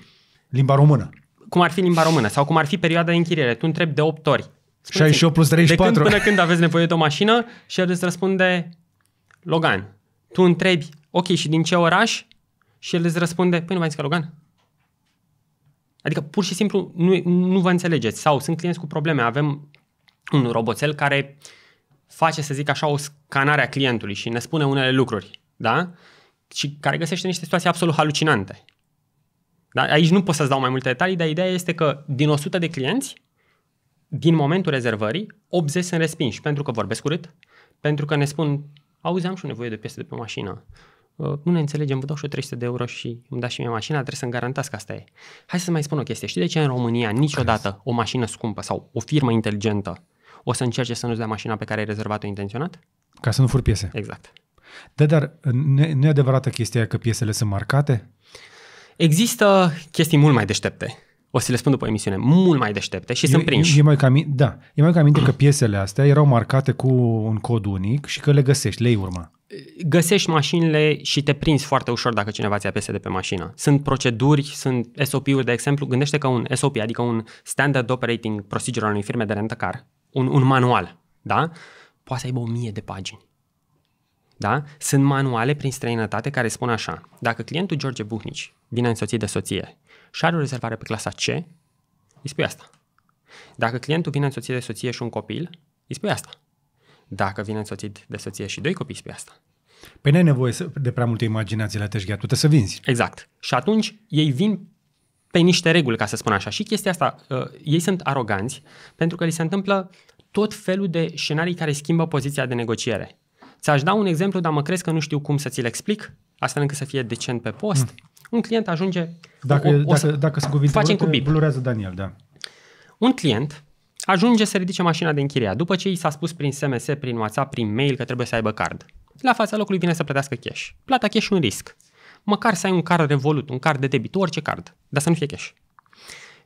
Limba română. Cum ar fi limba română sau cum ar fi perioada de închiriere. Tu întrebi de 8 ori. Spune 68 plus 34. De când până când aveți nevoie de o mașină și el îți răspunde Logan. Tu întrebi, ok, și din ce oraș? Și el îți răspunde, păi nu mai zis că Logan. Adică pur și simplu nu, nu vă înțelegeți. Sau sunt clienți cu probleme. Avem un roboțel care face, să zic așa, o scanare a clientului și ne spune unele lucruri, da? Și care găsește niște situații absolut halucinante. Da? Aici nu pot să-ți dau mai multe detalii, dar ideea este că din 100 de clienți, din momentul rezervării, 80 sunt respinși pentru că vorbesc urât, pentru că ne spun, auzi, am și nevoie de piese de pe mașină, uh, nu ne înțelegem, vă dau și 300 de euro și îmi dați și mie mașina, trebuie să-mi garantați că asta e. Hai să mai spun o chestie. Știi de ce în România niciodată o mașină scumpă sau o firmă inteligentă o să încerce să nu-ți dea mașina pe care ai rezervat-o intenționat? Ca să nu fur piese. Exact. Da, dar nu e adevărată chestia că piesele sunt marcate? Există chestii mult mai deștepte. O să le spun după emisiune, mult mai deștepte și eu, sunt prinși. E mai cam, da, e mai cam că piesele astea erau marcate cu un cod unic și că le găsești, le urma. Găsești mașinile și te prinzi foarte ușor dacă cineva ți-a piese de pe mașină. Sunt proceduri, sunt SOP-uri, de exemplu, gândește că un SOP, adică un Standard Operating Procedure al unei firme de rentă car, un, un manual, da? Poate să aibă o mie de pagini. Da? Sunt manuale prin străinătate care spun așa. Dacă clientul George Buhnici vine soție de soție și are o rezervare pe clasa C, îi spui asta. Dacă clientul vine soție de soție și un copil, îi spui asta. Dacă vine soție de soție și doi copii, îi spui asta. Păi n-ai nevoie de prea multe imaginații la teșghea, tu te să vinzi. Exact. Și atunci ei vin pe niște reguli, ca să spun așa. Și chestia asta, uh, ei sunt aroganți pentru că li se întâmplă tot felul de scenarii care schimbă poziția de negociere. Ți-aș da un exemplu, dar mă crezi că nu știu cum să ți-l explic, astfel încât să fie decent pe post. Mm. Un client ajunge... Dacă, o, o dacă, să dacă se cuvinte facem cu bip. blurează Daniel, da. Un client ajunge să ridice mașina de închiria după ce i s-a spus prin SMS, prin WhatsApp, prin mail că trebuie să aibă card. La fața locului vine să plătească cash. Plata cash un risc măcar să ai un card Revolut, un card de debit, orice card, dar să nu fie cash.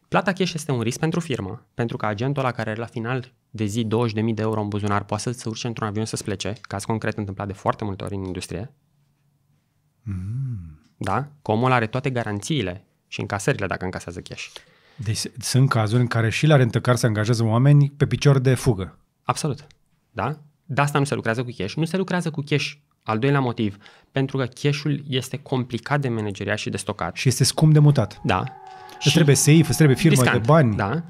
Plata cash este un risc pentru firmă, pentru că agentul la care la final de zi 20.000 de euro în buzunar poate să se urce într-un avion să-ți plece, caz concret întâmplat de foarte multe ori în industrie. Mm. Da? Că omul are toate garanțiile și încasările dacă încasează cash. Deci sunt cazuri în care și la rentăcar se angajează oameni pe picior de fugă. Absolut. Da? De asta nu se lucrează cu cash. Nu se lucrează cu cash al doilea motiv, pentru că cash-ul este complicat de manageria și de stocat. Și este scump de mutat. Da. Îți și trebuie safe, îți trebuie firmă riscant, de bani. Da.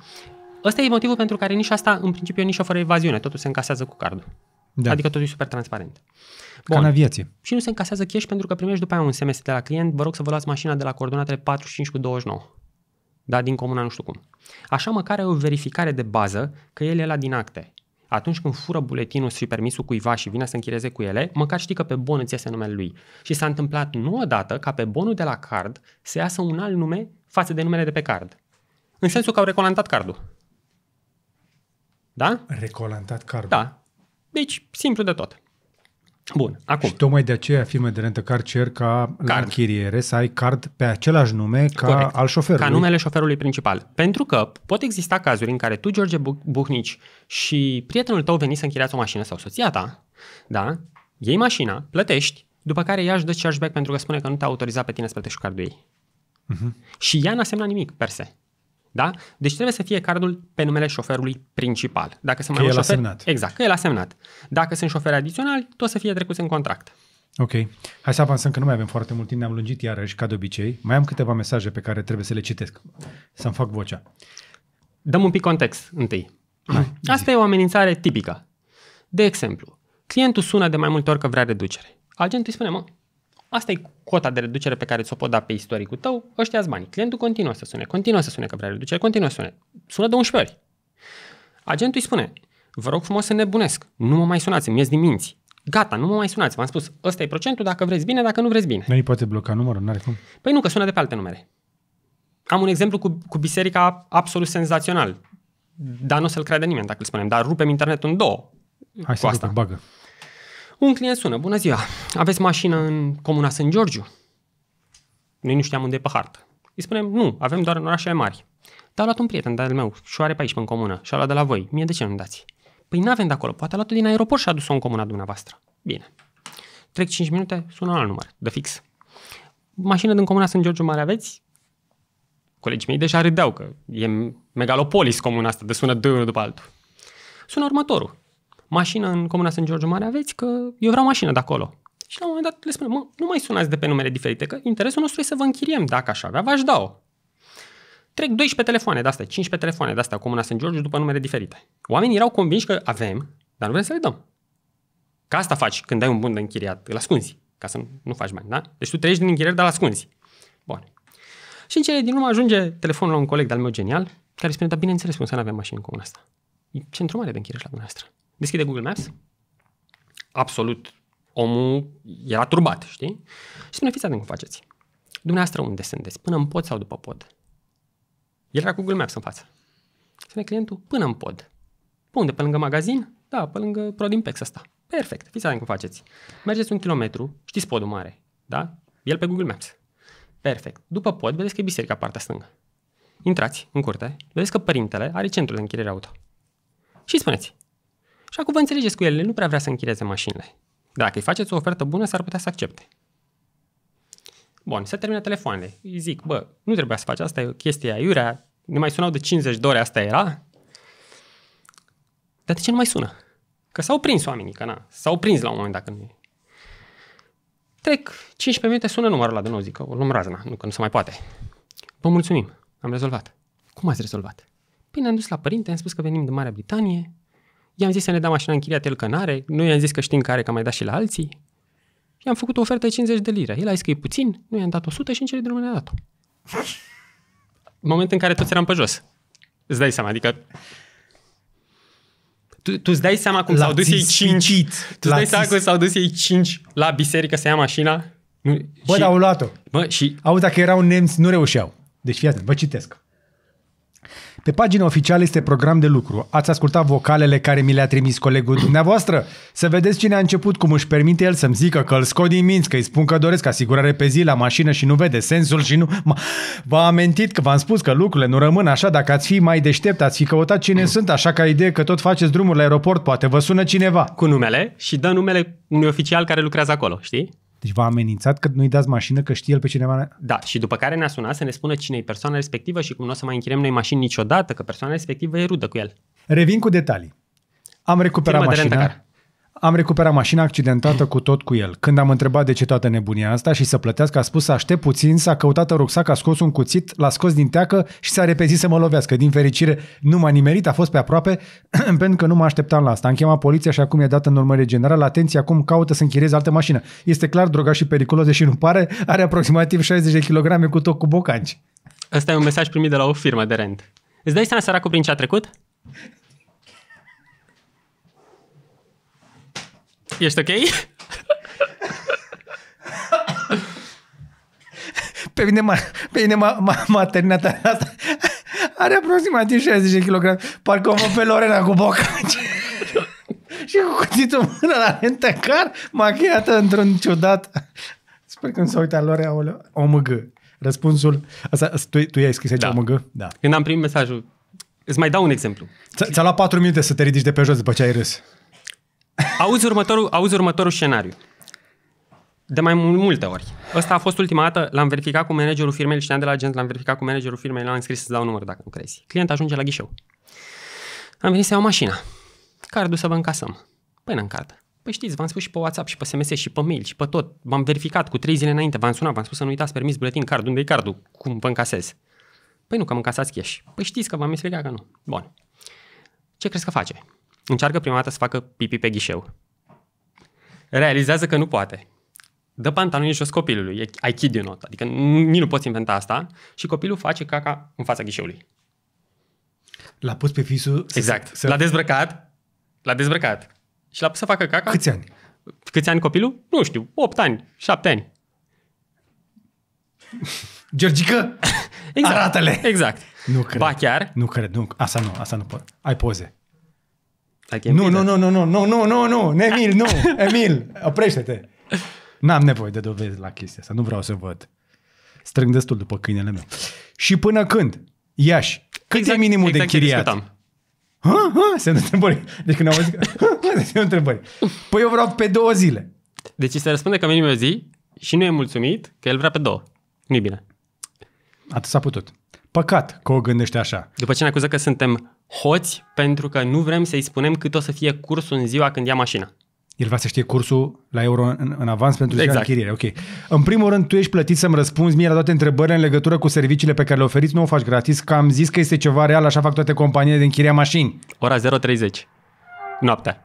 Ăsta e motivul pentru care nici asta, în principiu, nici o fără evaziune. Totul se încasează cu cardul. Da. Adică totul e super transparent. Bun. Ca în Și nu se încasează cash pentru că primești după aia un SMS de la client, vă rog să vă luați mașina de la coordonatele 45 cu 29. Da, din comuna nu știu cum. Așa măcar ai o verificare de bază că el e la din acte. Atunci când fură buletinul și permisul cuiva și vine să închireze cu ele, măcar știi că pe bon îți iese numele lui. Și s-a întâmplat nu odată ca pe bonul de la card să iasă un alt nume față de numele de pe card. În sensul că au recolantat cardul. Da? Recolantat cardul. Da. Deci, simplu de tot. Bun, acum. Și tocmai de aceea firme de rentă car cer ca card. la închiriere să ai card pe același nume ca Corect. al șoferului. Ca numele șoferului principal. Pentru că pot exista cazuri în care tu, George Buhnici, și prietenul tău veni să închiriați o mașină sau soția ta, da? Iei mașina, plătești, după care ea își dă chargeback pentru că spune că nu te-a autorizat pe tine să plătești cardul ei. Uh-huh. Și ea n-a semnat nimic, per se. Da? Deci trebuie să fie cardul pe numele șoferului principal. Dacă sunt că mai el șofer, a semnat. Exact, că el a semnat. Dacă sunt șoferi adiționali, tot să fie trecut în contract. Ok. Hai să avansăm că nu mai avem foarte mult timp, ne-am lungit iarăși, ca de obicei. Mai am câteva mesaje pe care trebuie să le citesc, să-mi fac vocea. Dăm un pic context întâi. Hai, Asta zi. e o amenințare tipică. De exemplu, clientul sună de mai multe ori că vrea reducere. Agentul îi spune, mă, Asta e cota de reducere pe care ți-o pot da pe istoricul tău, ăștia bani. Clientul continuă să sune, continuă să sune că vrea reducere, continuă să sune. Sună de 11 ori. Agentul îi spune, vă rog frumos să nebunesc, nu mă mai sunați, mi din minți. Gata, nu mă mai sunați, v-am spus, ăsta e procentul, dacă vreți bine, dacă nu vreți bine. Nu îi poate bloca numărul, nu are cum. Păi nu, că sună de pe alte numere. Am un exemplu cu, cu biserica absolut senzațional. Dar nu o să-l crede nimeni dacă îl spunem, dar rupem internetul în două. Hai să asta. bagă. Un client sună, bună ziua, aveți mașină în comuna San Giorgio? Noi nu știam unde e pe hartă. Îi spunem, nu, avem doar în orașele mari. Dar a luat un prieten de-al meu și o are pe aici, pe în comună, și a luat de la voi. Mie de ce nu dați? Păi nu avem de acolo, poate a luat din aeroport și a dus-o în comuna dumneavoastră. Bine. Trec 5 minute, sună la număr, de fix. Mașină din comuna San Giorgio Mare aveți? Colegii mei deja râdeau că e megalopolis comuna asta, de sună de după altul. Sună următorul mașină în Comuna San George Mare aveți, că eu vreau mașină de acolo. Și la un moment dat le spunem, mă, nu mai sunați de pe numere diferite, că interesul nostru e să vă închiriem. Dacă aș avea, v-aș da-o. Trec 12 telefoane de-astea, 15 telefoane de-astea, Comuna San George, după numere diferite. Oamenii erau convinși că avem, dar nu vrem să le dăm. Ca asta faci când ai un bun de închiriat, îl ascunzi, ca să nu faci bani, da? Deci tu treci din închiriere, dar îl ascunzi. Bun. Și în cele din urmă ajunge telefonul la un coleg de-al meu genial, care spune, dar bineînțeles cum să nu avem mașini în comuna asta. E centru mare de închiriere la dumneavoastră. Deschide Google Maps, absolut omul era turbat, știi? Și spune, fiți atent cum faceți. Dumneavoastră unde sunteți? Până în pod sau după pod? El era cu Google Maps în față. Spune clientul, până în pod. Pe unde? Pe lângă magazin? Da, pe lângă Prodimpex asta. Perfect, fiți atent cum faceți. Mergeți un kilometru, știți podul mare, da? El pe Google Maps. Perfect. După pod, vedeți că e biserica partea stângă. Intrați în curte, vedeți că părintele are centrul de închiriere auto. Și spuneți, și acum vă înțelegeți cu ele, nu prea vrea să închirieze mașinile. Dacă îi faceți o ofertă bună, s-ar putea să accepte. Bun, se termină telefoanele. Îi zic, bă, nu trebuia să faci asta, e o chestie aiurea, ne mai sunau de 50 de ore, asta era. Dar de ce nu mai sună? Că s-au prins oamenii, că na, s-au prins la un moment dacă nu Trec 15 minute, sună numărul ăla de nou, zic că o luăm razna, nu că nu se mai poate. Vă mulțumim, am rezolvat. Cum ați rezolvat? Păi ne-am dus la părinte, am spus că venim de Marea Britanie, I-am zis să ne dea mașina închiriată, el că n-are, nu i-am zis că știm care, că mai dat și la alții. I-am făcut o ofertă de 50 de lire. El a zis că e puțin, nu i-am dat 100 și în cele din urmă ne-a dat-o. Moment în care toți eram pe jos. Îți dai seama, adică tu, tu îți dai seama cum s-au dus ei cinci. Tu îți dai seama cum s-au dus ei cinci la biserică să ia mașina? bă, și, dar au luat-o. Bă, și... Auzi, dacă erau nemți, nu reușeau. Deci, fii atent, vă citesc. Pe pagina oficială este program de lucru. Ați ascultat vocalele care mi le-a trimis colegul dumneavoastră? Să vedeți cine a început, cum își permite el să-mi zică că îl scot din minți, că îi spun că doresc asigurare pe zi la mașină și nu vede sensul și nu... V-a amintit că v-am spus că lucrurile nu rămân așa, dacă ați fi mai deștept, ați fi căutat cine sunt, așa ca idee că tot faceți drumul la aeroport, poate vă sună cineva. Cu numele și dă numele unui oficial care lucrează acolo, știi? Deci v-a amenințat că nu-i dați mașină, că știe el pe cineva? Da, și după care ne-a sunat să ne spună cine e persoana respectivă și cum nu o să mai închirem noi mașini niciodată, că persoana respectivă e rudă cu el. Revin cu detalii. Am recuperat Firma mașina. Am recuperat mașina accidentată cu tot cu el. Când am întrebat de ce toată nebunia asta și să plătească, a spus să aștept puțin, s-a căutat rucsac, a scos un cuțit, l-a scos din teacă și s-a repezit să mă lovească. Din fericire, nu m-a nimerit, a fost pe aproape, pentru că nu mă așteptam la asta. Am chemat poliția și acum e dată în urmărire generală. Atenție, acum caută să închirieze altă mașină. Este clar droga și periculoasă și nu pare, are aproximativ 60 de kg cu tot cu bocanci. Asta e un mesaj primit de la o firmă de rent. Îți dai seama, săracul, prin ce a trecut? Ești ok? pe mine, m-a, pe mine m-a, m-a, m-a terminat asta are aproximativ 60 kg. Parcă o văd pe Lorena cu bocaci. și cu cuțitul mână la lentăcar, machiată într-un ciudat. Sper că nu s-a uitat Lorena, o omg. Răspunsul, asta, tu, tu i-ai scris aici da. omg? Da. Când am primit mesajul, îți mai dau un exemplu. Ți-a luat 4 minute să te ridici de pe jos după ce ai râs. Auzi următorul, auzi următorul scenariu. De mai multe ori. Ăsta a fost ultima dată, l-am verificat cu managerul firmei, știam de la agent, l-am verificat cu managerul firmei, l-am scris să dau număr dacă nu crezi. Client ajunge la ghișeu. Am venit să iau mașina. Cardul să vă încasăm. Păi în cartă. Păi știți, v-am spus și pe WhatsApp, și pe SMS, și pe mail, și pe tot. v am verificat cu trei zile înainte, v-am sunat, v-am spus să nu uitați permis, buletin, card, unde e cardul, cum vă încasez. Păi nu, că mă încasați cash. Păi știți că v-am explicat că nu. Bun. Ce crezi că face? Încearcă prima dată să facă pipi pe ghișeu. Realizează că nu poate. Dă pantalonii jos copilului. I kid you not. Adică nici nu poți inventa asta. Și copilul face caca în fața ghișeului. L-a pus pe fisul... Exact. Să... L-a dezbrăcat. L-a dezbrăcat. Și l-a pus să facă caca. Câți ani? Câți ani copilul? Nu știu. 8 ani. 7 ani. Georgică, exact, arată-le! Exact. Nu cred. Ba chiar. Nu cred, nu. Asta nu, asta nu pot. Ai poze. Nu, nu, nu, nu, nu, nu, nu, nu, nu, Emil, nu, Emil, oprește-te. N-am nevoie de dovezi la chestia asta, nu vreau să văd. Strâng destul după câinele meu. Și până când? Iași, cât exact, e minimul exact de chiriat? ha, ha, se întrebări. Deci când am auzit, se întrebări. Păi eu vreau pe două zile. Deci se răspunde că minim o zi și nu e mulțumit că el vrea pe două. nu bine. Atât s-a putut. Păcat că o gândește așa. După ce ne acuză că suntem hoți pentru că nu vrem să-i spunem cât o să fie cursul în ziua când ia mașina. El vrea să știe cursul la euro în, în avans pentru ziua exact. închiriere. Ok. În primul rând, tu ești plătit să-mi răspunzi mie la toate întrebările în legătură cu serviciile pe care le oferiți, nu o faci gratis, că am zis că este ceva real, așa fac toate companiile de închiria mașini. Ora 0.30. Noaptea.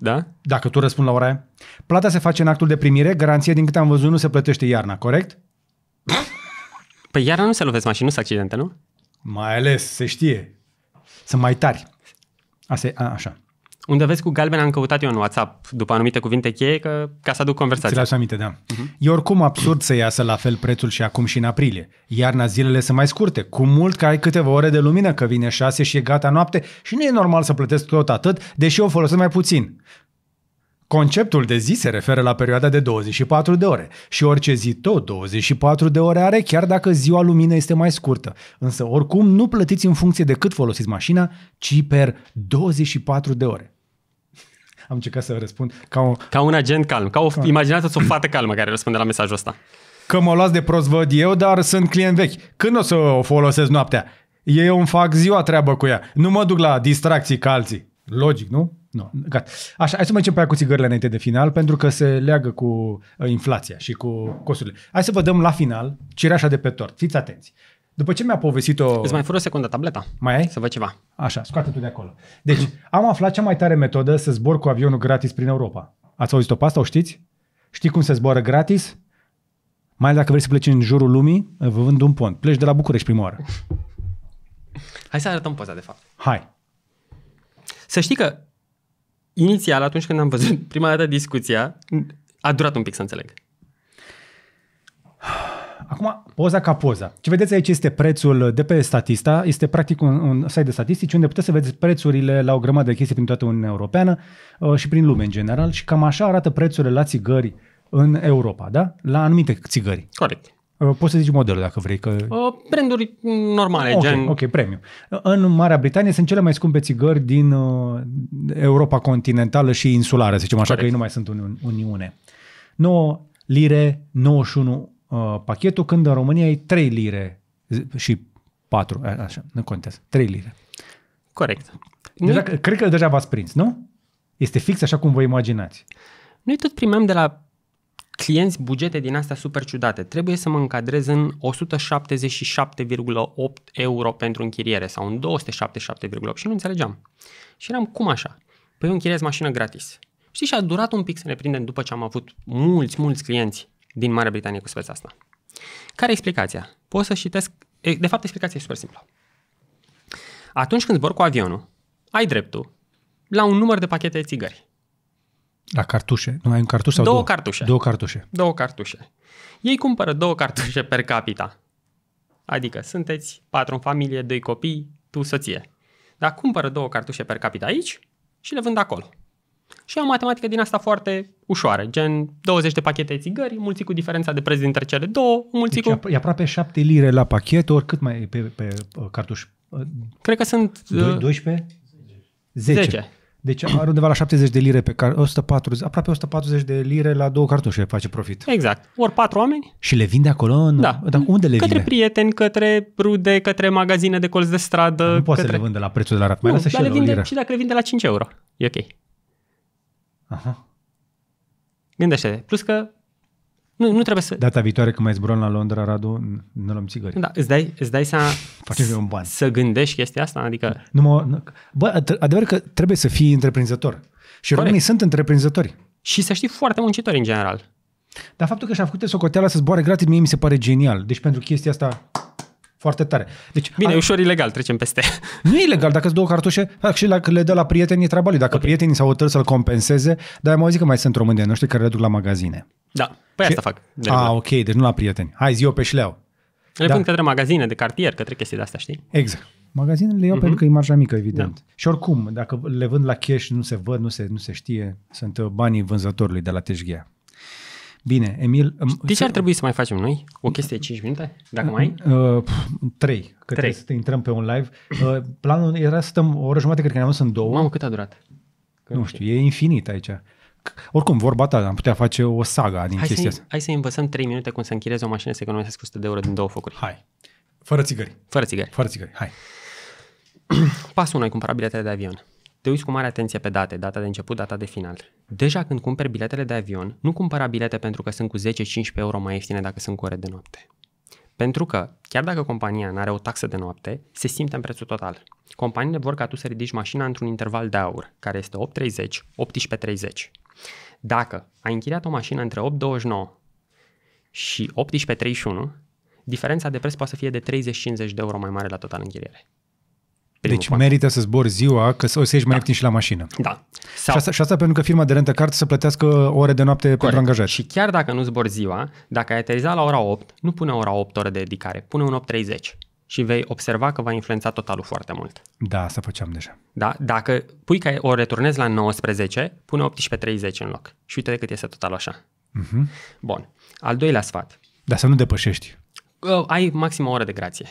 Da? Dacă tu răspund la ora aia. Plata se face în actul de primire, garanție din câte am văzut nu se plătește iarna, corect? Păi iarna nu se lovesc mașini, nu se accidente, nu? Mai ales, se știe. Sunt mai tari. Asta e, a, așa. Unde vezi cu galben am căutat eu în WhatsApp după anumite cuvinte cheie că, ca să aduc conversația. Ți-l aminte, da. Uh-huh. E oricum absurd să iasă la fel prețul și acum și în aprilie. Iarna zilele sunt mai scurte, cu mult că ai câteva ore de lumină, că vine șase și e gata noapte și nu e normal să plătesc tot atât, deși eu folosesc mai puțin. Conceptul de zi se referă la perioada de 24 de ore și orice zi tot 24 de ore are, chiar dacă ziua lumină este mai scurtă. Însă oricum nu plătiți în funcție de cât folosiți mașina, ci per 24 de ore. Am încercat să răspund ca, o... ca un agent calm, ca o... Ca... imaginați o fată calmă care răspunde la mesajul ăsta. Că mă luați de prost văd eu, dar sunt client vechi. Când o să o folosesc noaptea? Eu îmi fac ziua treabă cu ea. Nu mă duc la distracții ca alții. Logic, nu? Nu. Gata. Așa, hai să mergem pe aia cu țigările înainte de final, pentru că se leagă cu uh, inflația și cu costurile. Hai să vă dăm la final cireașa de pe tort. Fiți atenți. După ce mi-a povestit-o... Îți mai fură o secundă tableta. Mai ai? Să văd ceva. Așa, scoate tu de acolo. Deci, am aflat cea mai tare metodă să zbor cu avionul gratis prin Europa. Ați auzit-o pe asta? O știți? Știi cum se zboară gratis? Mai dacă vrei să pleci în jurul lumii, vă uh, vând un pont. Pleci de la București prima oară. Hai să arătăm poza, de fapt. Hai. Să știi că inițial, atunci când am văzut prima dată discuția, a durat un pic să înțeleg. Acum, poza ca poza. Ce vedeți aici este prețul de pe Statista, este practic un, un site de statistici unde puteți să vedeți prețurile la o grămadă de chestii prin toată Uniunea Europeană uh, și prin lume în general și cam așa arată prețurile la țigări în Europa, da? La anumite țigări. Corect. Uh, poți să zici modelul dacă vrei. Că... Uh, branduri normale, okay, gen... Ok, premium. În Marea Britanie sunt cele mai scumpe țigări din uh, Europa continentală și insulară, să zicem așa, Correct. că ei nu mai sunt în Uniune. 9 lire, 91 uh, pachetul, când în România e 3 lire și 4, așa, nu contează, 3 lire. Corect. Deja, Cred că deja v-ați prins, nu? Este fix așa cum vă imaginați. Noi tot primeam de la clienți bugete din astea super ciudate. Trebuie să mă încadrez în 177,8 euro pentru închiriere sau în 277,8 și nu înțelegeam. Și eram, cum așa? Păi eu închiriez mașină gratis. Și și a durat un pic să ne prindem după ce am avut mulți, mulți clienți din Marea Britanie cu speța asta. Care e explicația? Pot să citesc... De fapt, explicația e super simplă. Atunci când zbor cu avionul, ai dreptul la un număr de pachete de țigări. La cartușe. Nu ai un cartuș sau două? Două cartușe. Două cartușe. Două cartușe. Ei cumpără două cartușe per capita. Adică sunteți patru în familie, doi copii, tu soție. Dar cumpără două cartușe per capita aici și le vând acolo. Și e o matematică din asta foarte ușoară, gen 20 de pachete de țigări, mulți cu diferența de preț dintre cele două, mulți deci cu... E aproape 7 lire la pachet, oricât mai e pe, pe, pe uh, cartuș. Cred că sunt... 12? 10. 10. Deci are undeva la 70 de lire pe care 140, aproape 140 de lire la două cartușe face profit. Exact. Ori patru oameni. Și le vinde acolo? În... Da. Dar unde le către vinde? prieteni, către rude, către magazine de colț de stradă. Nu către... poate să le vândă la prețul de la rat. Mai nu, lăsă și, le vinde, și dacă le vinde la 5 euro. E ok. Aha. Gândește-te. Plus că nu, nu trebuie să... Data viitoare când mai zburăm la Londra, Radu, nu luăm țigări. Da, îți dai, îți dai să un ban. să gândești chestia asta? Adică... Nu mă, bă, adevăr că trebuie să fii întreprinzător. Și Corect. românii sunt întreprinzători. Și să știi foarte muncitori în general. Dar faptul că și-a făcut socoteala să zboare gratis, mie mi se pare genial. Deci pentru chestia asta foarte tare. Deci, Bine, ai... ușor ilegal, trecem peste. Nu e ilegal, dacă îți două cartușe, și dacă le dă la e treaba lui. Dacă okay. prietenii s-au hotărât să-l compenseze, dar mai zic că mai sunt români de noștri care le duc la magazine. Da, păi și... asta fac. De a, ok, deci nu la prieteni. Hai, zi eu pe șleau. Le da. pun către magazine de cartier, către chestii de astea, știi? Exact. Magazinele le iau uh-huh. pentru că e marja mică, evident. Da. Și oricum, dacă le vând la cash, nu se văd, nu se, nu se știe, sunt banii vânzătorului de la Teșghea. Bine, Emil... Știi ce ar trebui să mai facem noi? O chestie de 5 minute, dacă uh, mai ai? 3, uh, că 3. să intrăm pe un live. Uh, planul era să stăm o oră jumătate, cred că ne-am dus în două. Mamă, cât a durat? Când nu știu, e infinit aici. Oricum, vorba ta, am putea face o saga din hai chestia asta. Hai să învățăm 3 minute cum să închirezi o mașină să economisesc 100 de euro din două focuri. Hai. Fără țigări. Fără țigări. Fără țigări, hai. Pasul 1, ai cumpărat biletele de avion te uiți cu mare atenție pe date, data de început, data de final. Deja când cumperi biletele de avion, nu cumpăra bilete pentru că sunt cu 10-15 euro mai ieftine dacă sunt cu ore de noapte. Pentru că, chiar dacă compania nu are o taxă de noapte, se simte în prețul total. Companiile vor ca tu să ridici mașina într-un interval de aur, care este 8.30, 18.30. Dacă ai închiriat o mașină între 8.29 și 18.31, diferența de preț poate să fie de 30-50 de euro mai mare la total închiriere. Primul deci plan. merită să zbori ziua, că o să ieși mai da. ieftin și la mașină. Da. Sau... Și, asta, și asta pentru că firma de rentă card să plătească ore de noapte Corect. pentru angajat. Și chiar dacă nu zbori ziua, dacă ai aterizat la ora 8, nu pune ora 8 ore de dedicare, pune un 8.30 și vei observa că va influența totalul foarte mult. Da, asta făceam deja. Da, dacă pui că o returnezi la 19, pune 18.30 în loc și uite de cât este total așa. Uh-huh. Bun. Al doilea sfat. Dar să nu depășești. Ai maxim o oră de grație.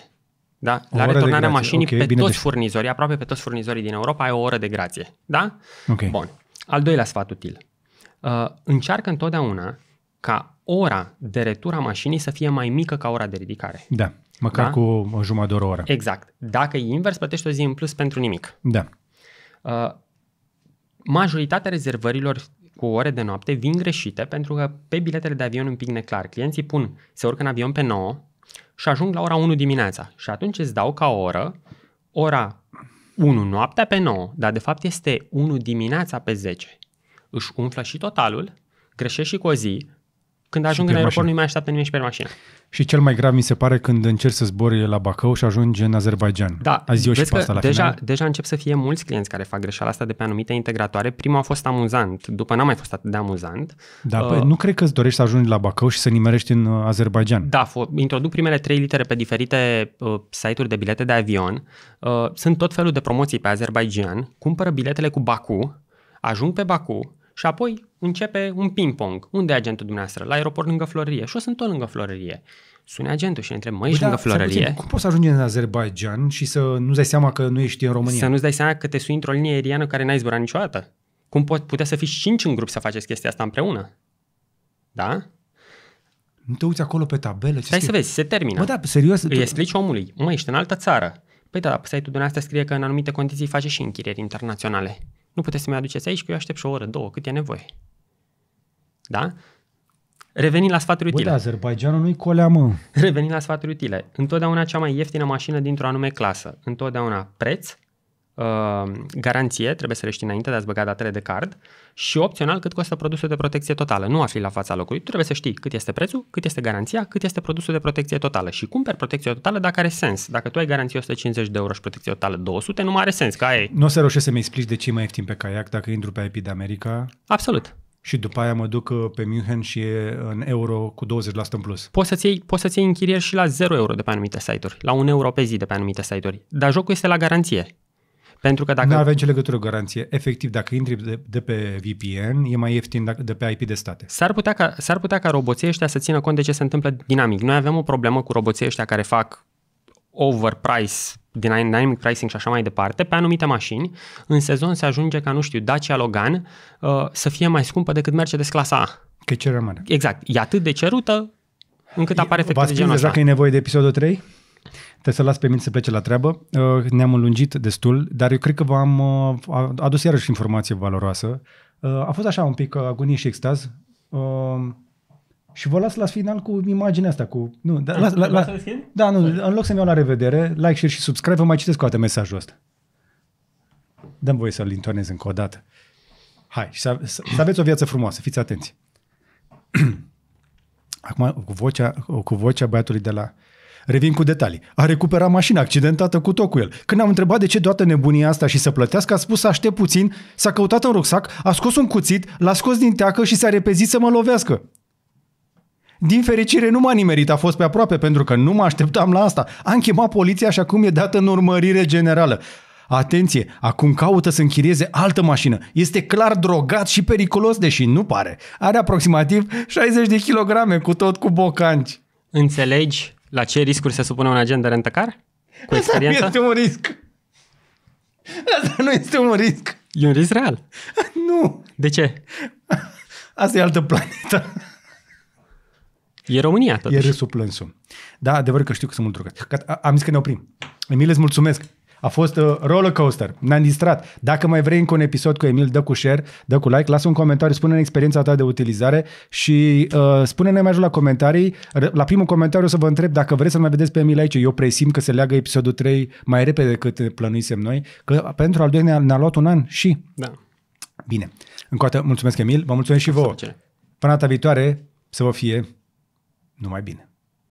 Da? la retornarea mașinii okay, pe bine toți deci. furnizorii, aproape pe toți furnizorii din Europa, ai o oră de grație. Da? Okay. Bun. Al doilea sfat util. Uh, încearcă întotdeauna ca ora de retur a mașinii să fie mai mică ca ora de ridicare. Da, măcar da? cu o jumătate de oră, oră. Exact. Dacă e invers, plătești o zi în plus pentru nimic. Da. Uh, majoritatea rezervărilor cu ore de noapte vin greșite pentru că pe biletele de avion un pic neclar. Clienții pun, se urcă în avion pe 9, și ajung la ora 1 dimineața. Și atunci îți dau ca oră, ora 1 noaptea pe 9, dar de fapt este 1 dimineața pe 10. Își umflă și totalul, greșești și cu o zi, când ajung în aeroport mașină. nu mai așteaptă nimeni și pe mașină. Și cel mai grav mi se pare când încerci să zbori la Bacău și ajungi în Azerbaijan. Da, Azi eu și pe la deja, final. deja încep să fie mulți clienți care fac greșeala asta de pe anumite integratoare. Prima a fost amuzant, după n-a mai fost atât de amuzant. Da, uh, păi nu cred că îți dorești să ajungi la Bacău și să nimerești în uh, Azerbaijan. Da, fo- introduc primele trei litere pe diferite uh, site-uri de bilete de avion. Uh, sunt tot felul de promoții pe Azerbaijan. Cumpără biletele cu Baku, ajung pe Baku, și apoi începe un ping-pong. Unde e agentul dumneavoastră? La aeroport lângă Florărie. Și o sunt tot lângă Florărie. Sună agentul și întreb, măi, ești da, lângă Florărie? Puțin, cum poți să ajungi în Azerbaijan și să nu-ți dai seama că nu ești în România? Să nu-ți dai seama că te sui într-o linie aeriană care n-ai zburat niciodată. Cum pot, putea să fii cinci în grup să faceți chestia asta împreună? Da? Nu te uiți acolo pe tabelă? Stai să vezi, se termină. Bă, da, serios. Îi tu... explici omului, măi, ești în altă țară. Păi da, pe site tu dumneavoastră scrie că în anumite condiții face și închirieri internaționale nu puteți să-mi aduceți aici că eu aștept și o oră, două, cât e nevoie. Da? Revenind la sfaturi utile. Bă, da, Azerbaijanul nu-i colea, mă. Revenind la sfaturi utile. Întotdeauna cea mai ieftină mașină dintr-o anume clasă. Întotdeauna preț, uh, garanție, trebuie să le știi înainte de a-ți băga datele de card și opțional cât costă produsul de protecție totală. Nu afli la fața locului, tu trebuie să știi cât este prețul, cât este garanția, cât este produsul de protecție totală și cumperi protecție totală dacă are sens. Dacă tu ai garanție 150 de euro și protecție totală 200, nu mai are sens, ca ai. Nu o să reușesc să-mi explici de ce e mai ieftin pe caiac dacă intru pe IP de America. Absolut. Și după aia mă duc uh, pe München și e în euro cu 20% în plus. Poți să-ți iei, poți să-ți iei închirieri și la 0 euro de pe anumite site-uri, la 1 euro pe zi de pe anumite site-uri. Dar jocul este la garanție. Pentru că dacă... Nu avem nicio legătură garanție. Efectiv, dacă intri de, de pe VPN, e mai ieftin de pe IP de state. S-ar putea, ca, s-ar putea ca roboții ăștia să țină cont de ce se întâmplă dinamic. Noi avem o problemă cu roboții ăștia care fac overprice dynamic pricing și așa mai departe, pe anumite mașini, în sezon se ajunge ca, nu știu, Dacia Logan uh, să fie mai scumpă decât Mercedes clasa A. Că ce rămâne. Exact. E atât de cerută încât apare efectul de genul ăsta. deja că e nevoie de episodul 3? Te să las pe mine să plece la treabă. Uh, ne-am lungit destul, dar eu cred că v-am uh, adus iarăși informație valoroasă. Uh, a fost așa un pic agonie și extaz. Și vă las la final cu imaginea asta, cu... Nu, da, la, la, la, da nu, în loc să-mi iau la revedere, like, share și subscribe, vă mai citesc o dată mesajul ăsta. Dăm voie să-l intonez încă o dată. Hai, și să, să, să aveți o viață frumoasă, fiți atenți. Acum, cu vocea, cu vocea băiatului de la Revin cu detalii. A recuperat mașina accidentată cu tot cu el. Când am întrebat de ce toată nebunia asta și să plătească, a spus să aștept puțin, s-a căutat în rucsac, a scos un cuțit, l-a scos din teacă și s-a repezit să mă lovească. Din fericire nu m-a nimerit, a fost pe aproape pentru că nu mă așteptam la asta. Am chemat poliția și acum e dată în urmărire generală. Atenție, acum caută să închirieze altă mașină. Este clar drogat și periculos, deși nu pare. Are aproximativ 60 de kilograme cu tot cu bocanci. Înțelegi? La ce riscuri se supune un agent de rentăcar? Cu experiența? Asta nu este un risc. Asta nu este un risc. E un risc real. Nu. De ce? Asta e altă planetă. E România, totuși. E râsul plânsul. Da, adevăr că știu că sunt mult rugat. Am zis că ne oprim. Emil, îți mulțumesc. A fost uh, roller coaster. Ne-am distrat. Dacă mai vrei încă un episod cu Emil, dă cu share, dă cu like, lasă un comentariu, spune-ne experiența ta de utilizare și uh, spune-ne mai jos la comentarii. La primul comentariu o să vă întreb dacă vreți să mai vedeți pe Emil aici. Eu presim că se leagă episodul 3 mai repede decât plănuisem noi, că pentru al doilea ne-a luat un an și... Da. Bine. Încă o dată, mulțumesc Emil, vă mulțumesc și vouă. Până data viitoare, să vă fie numai bine.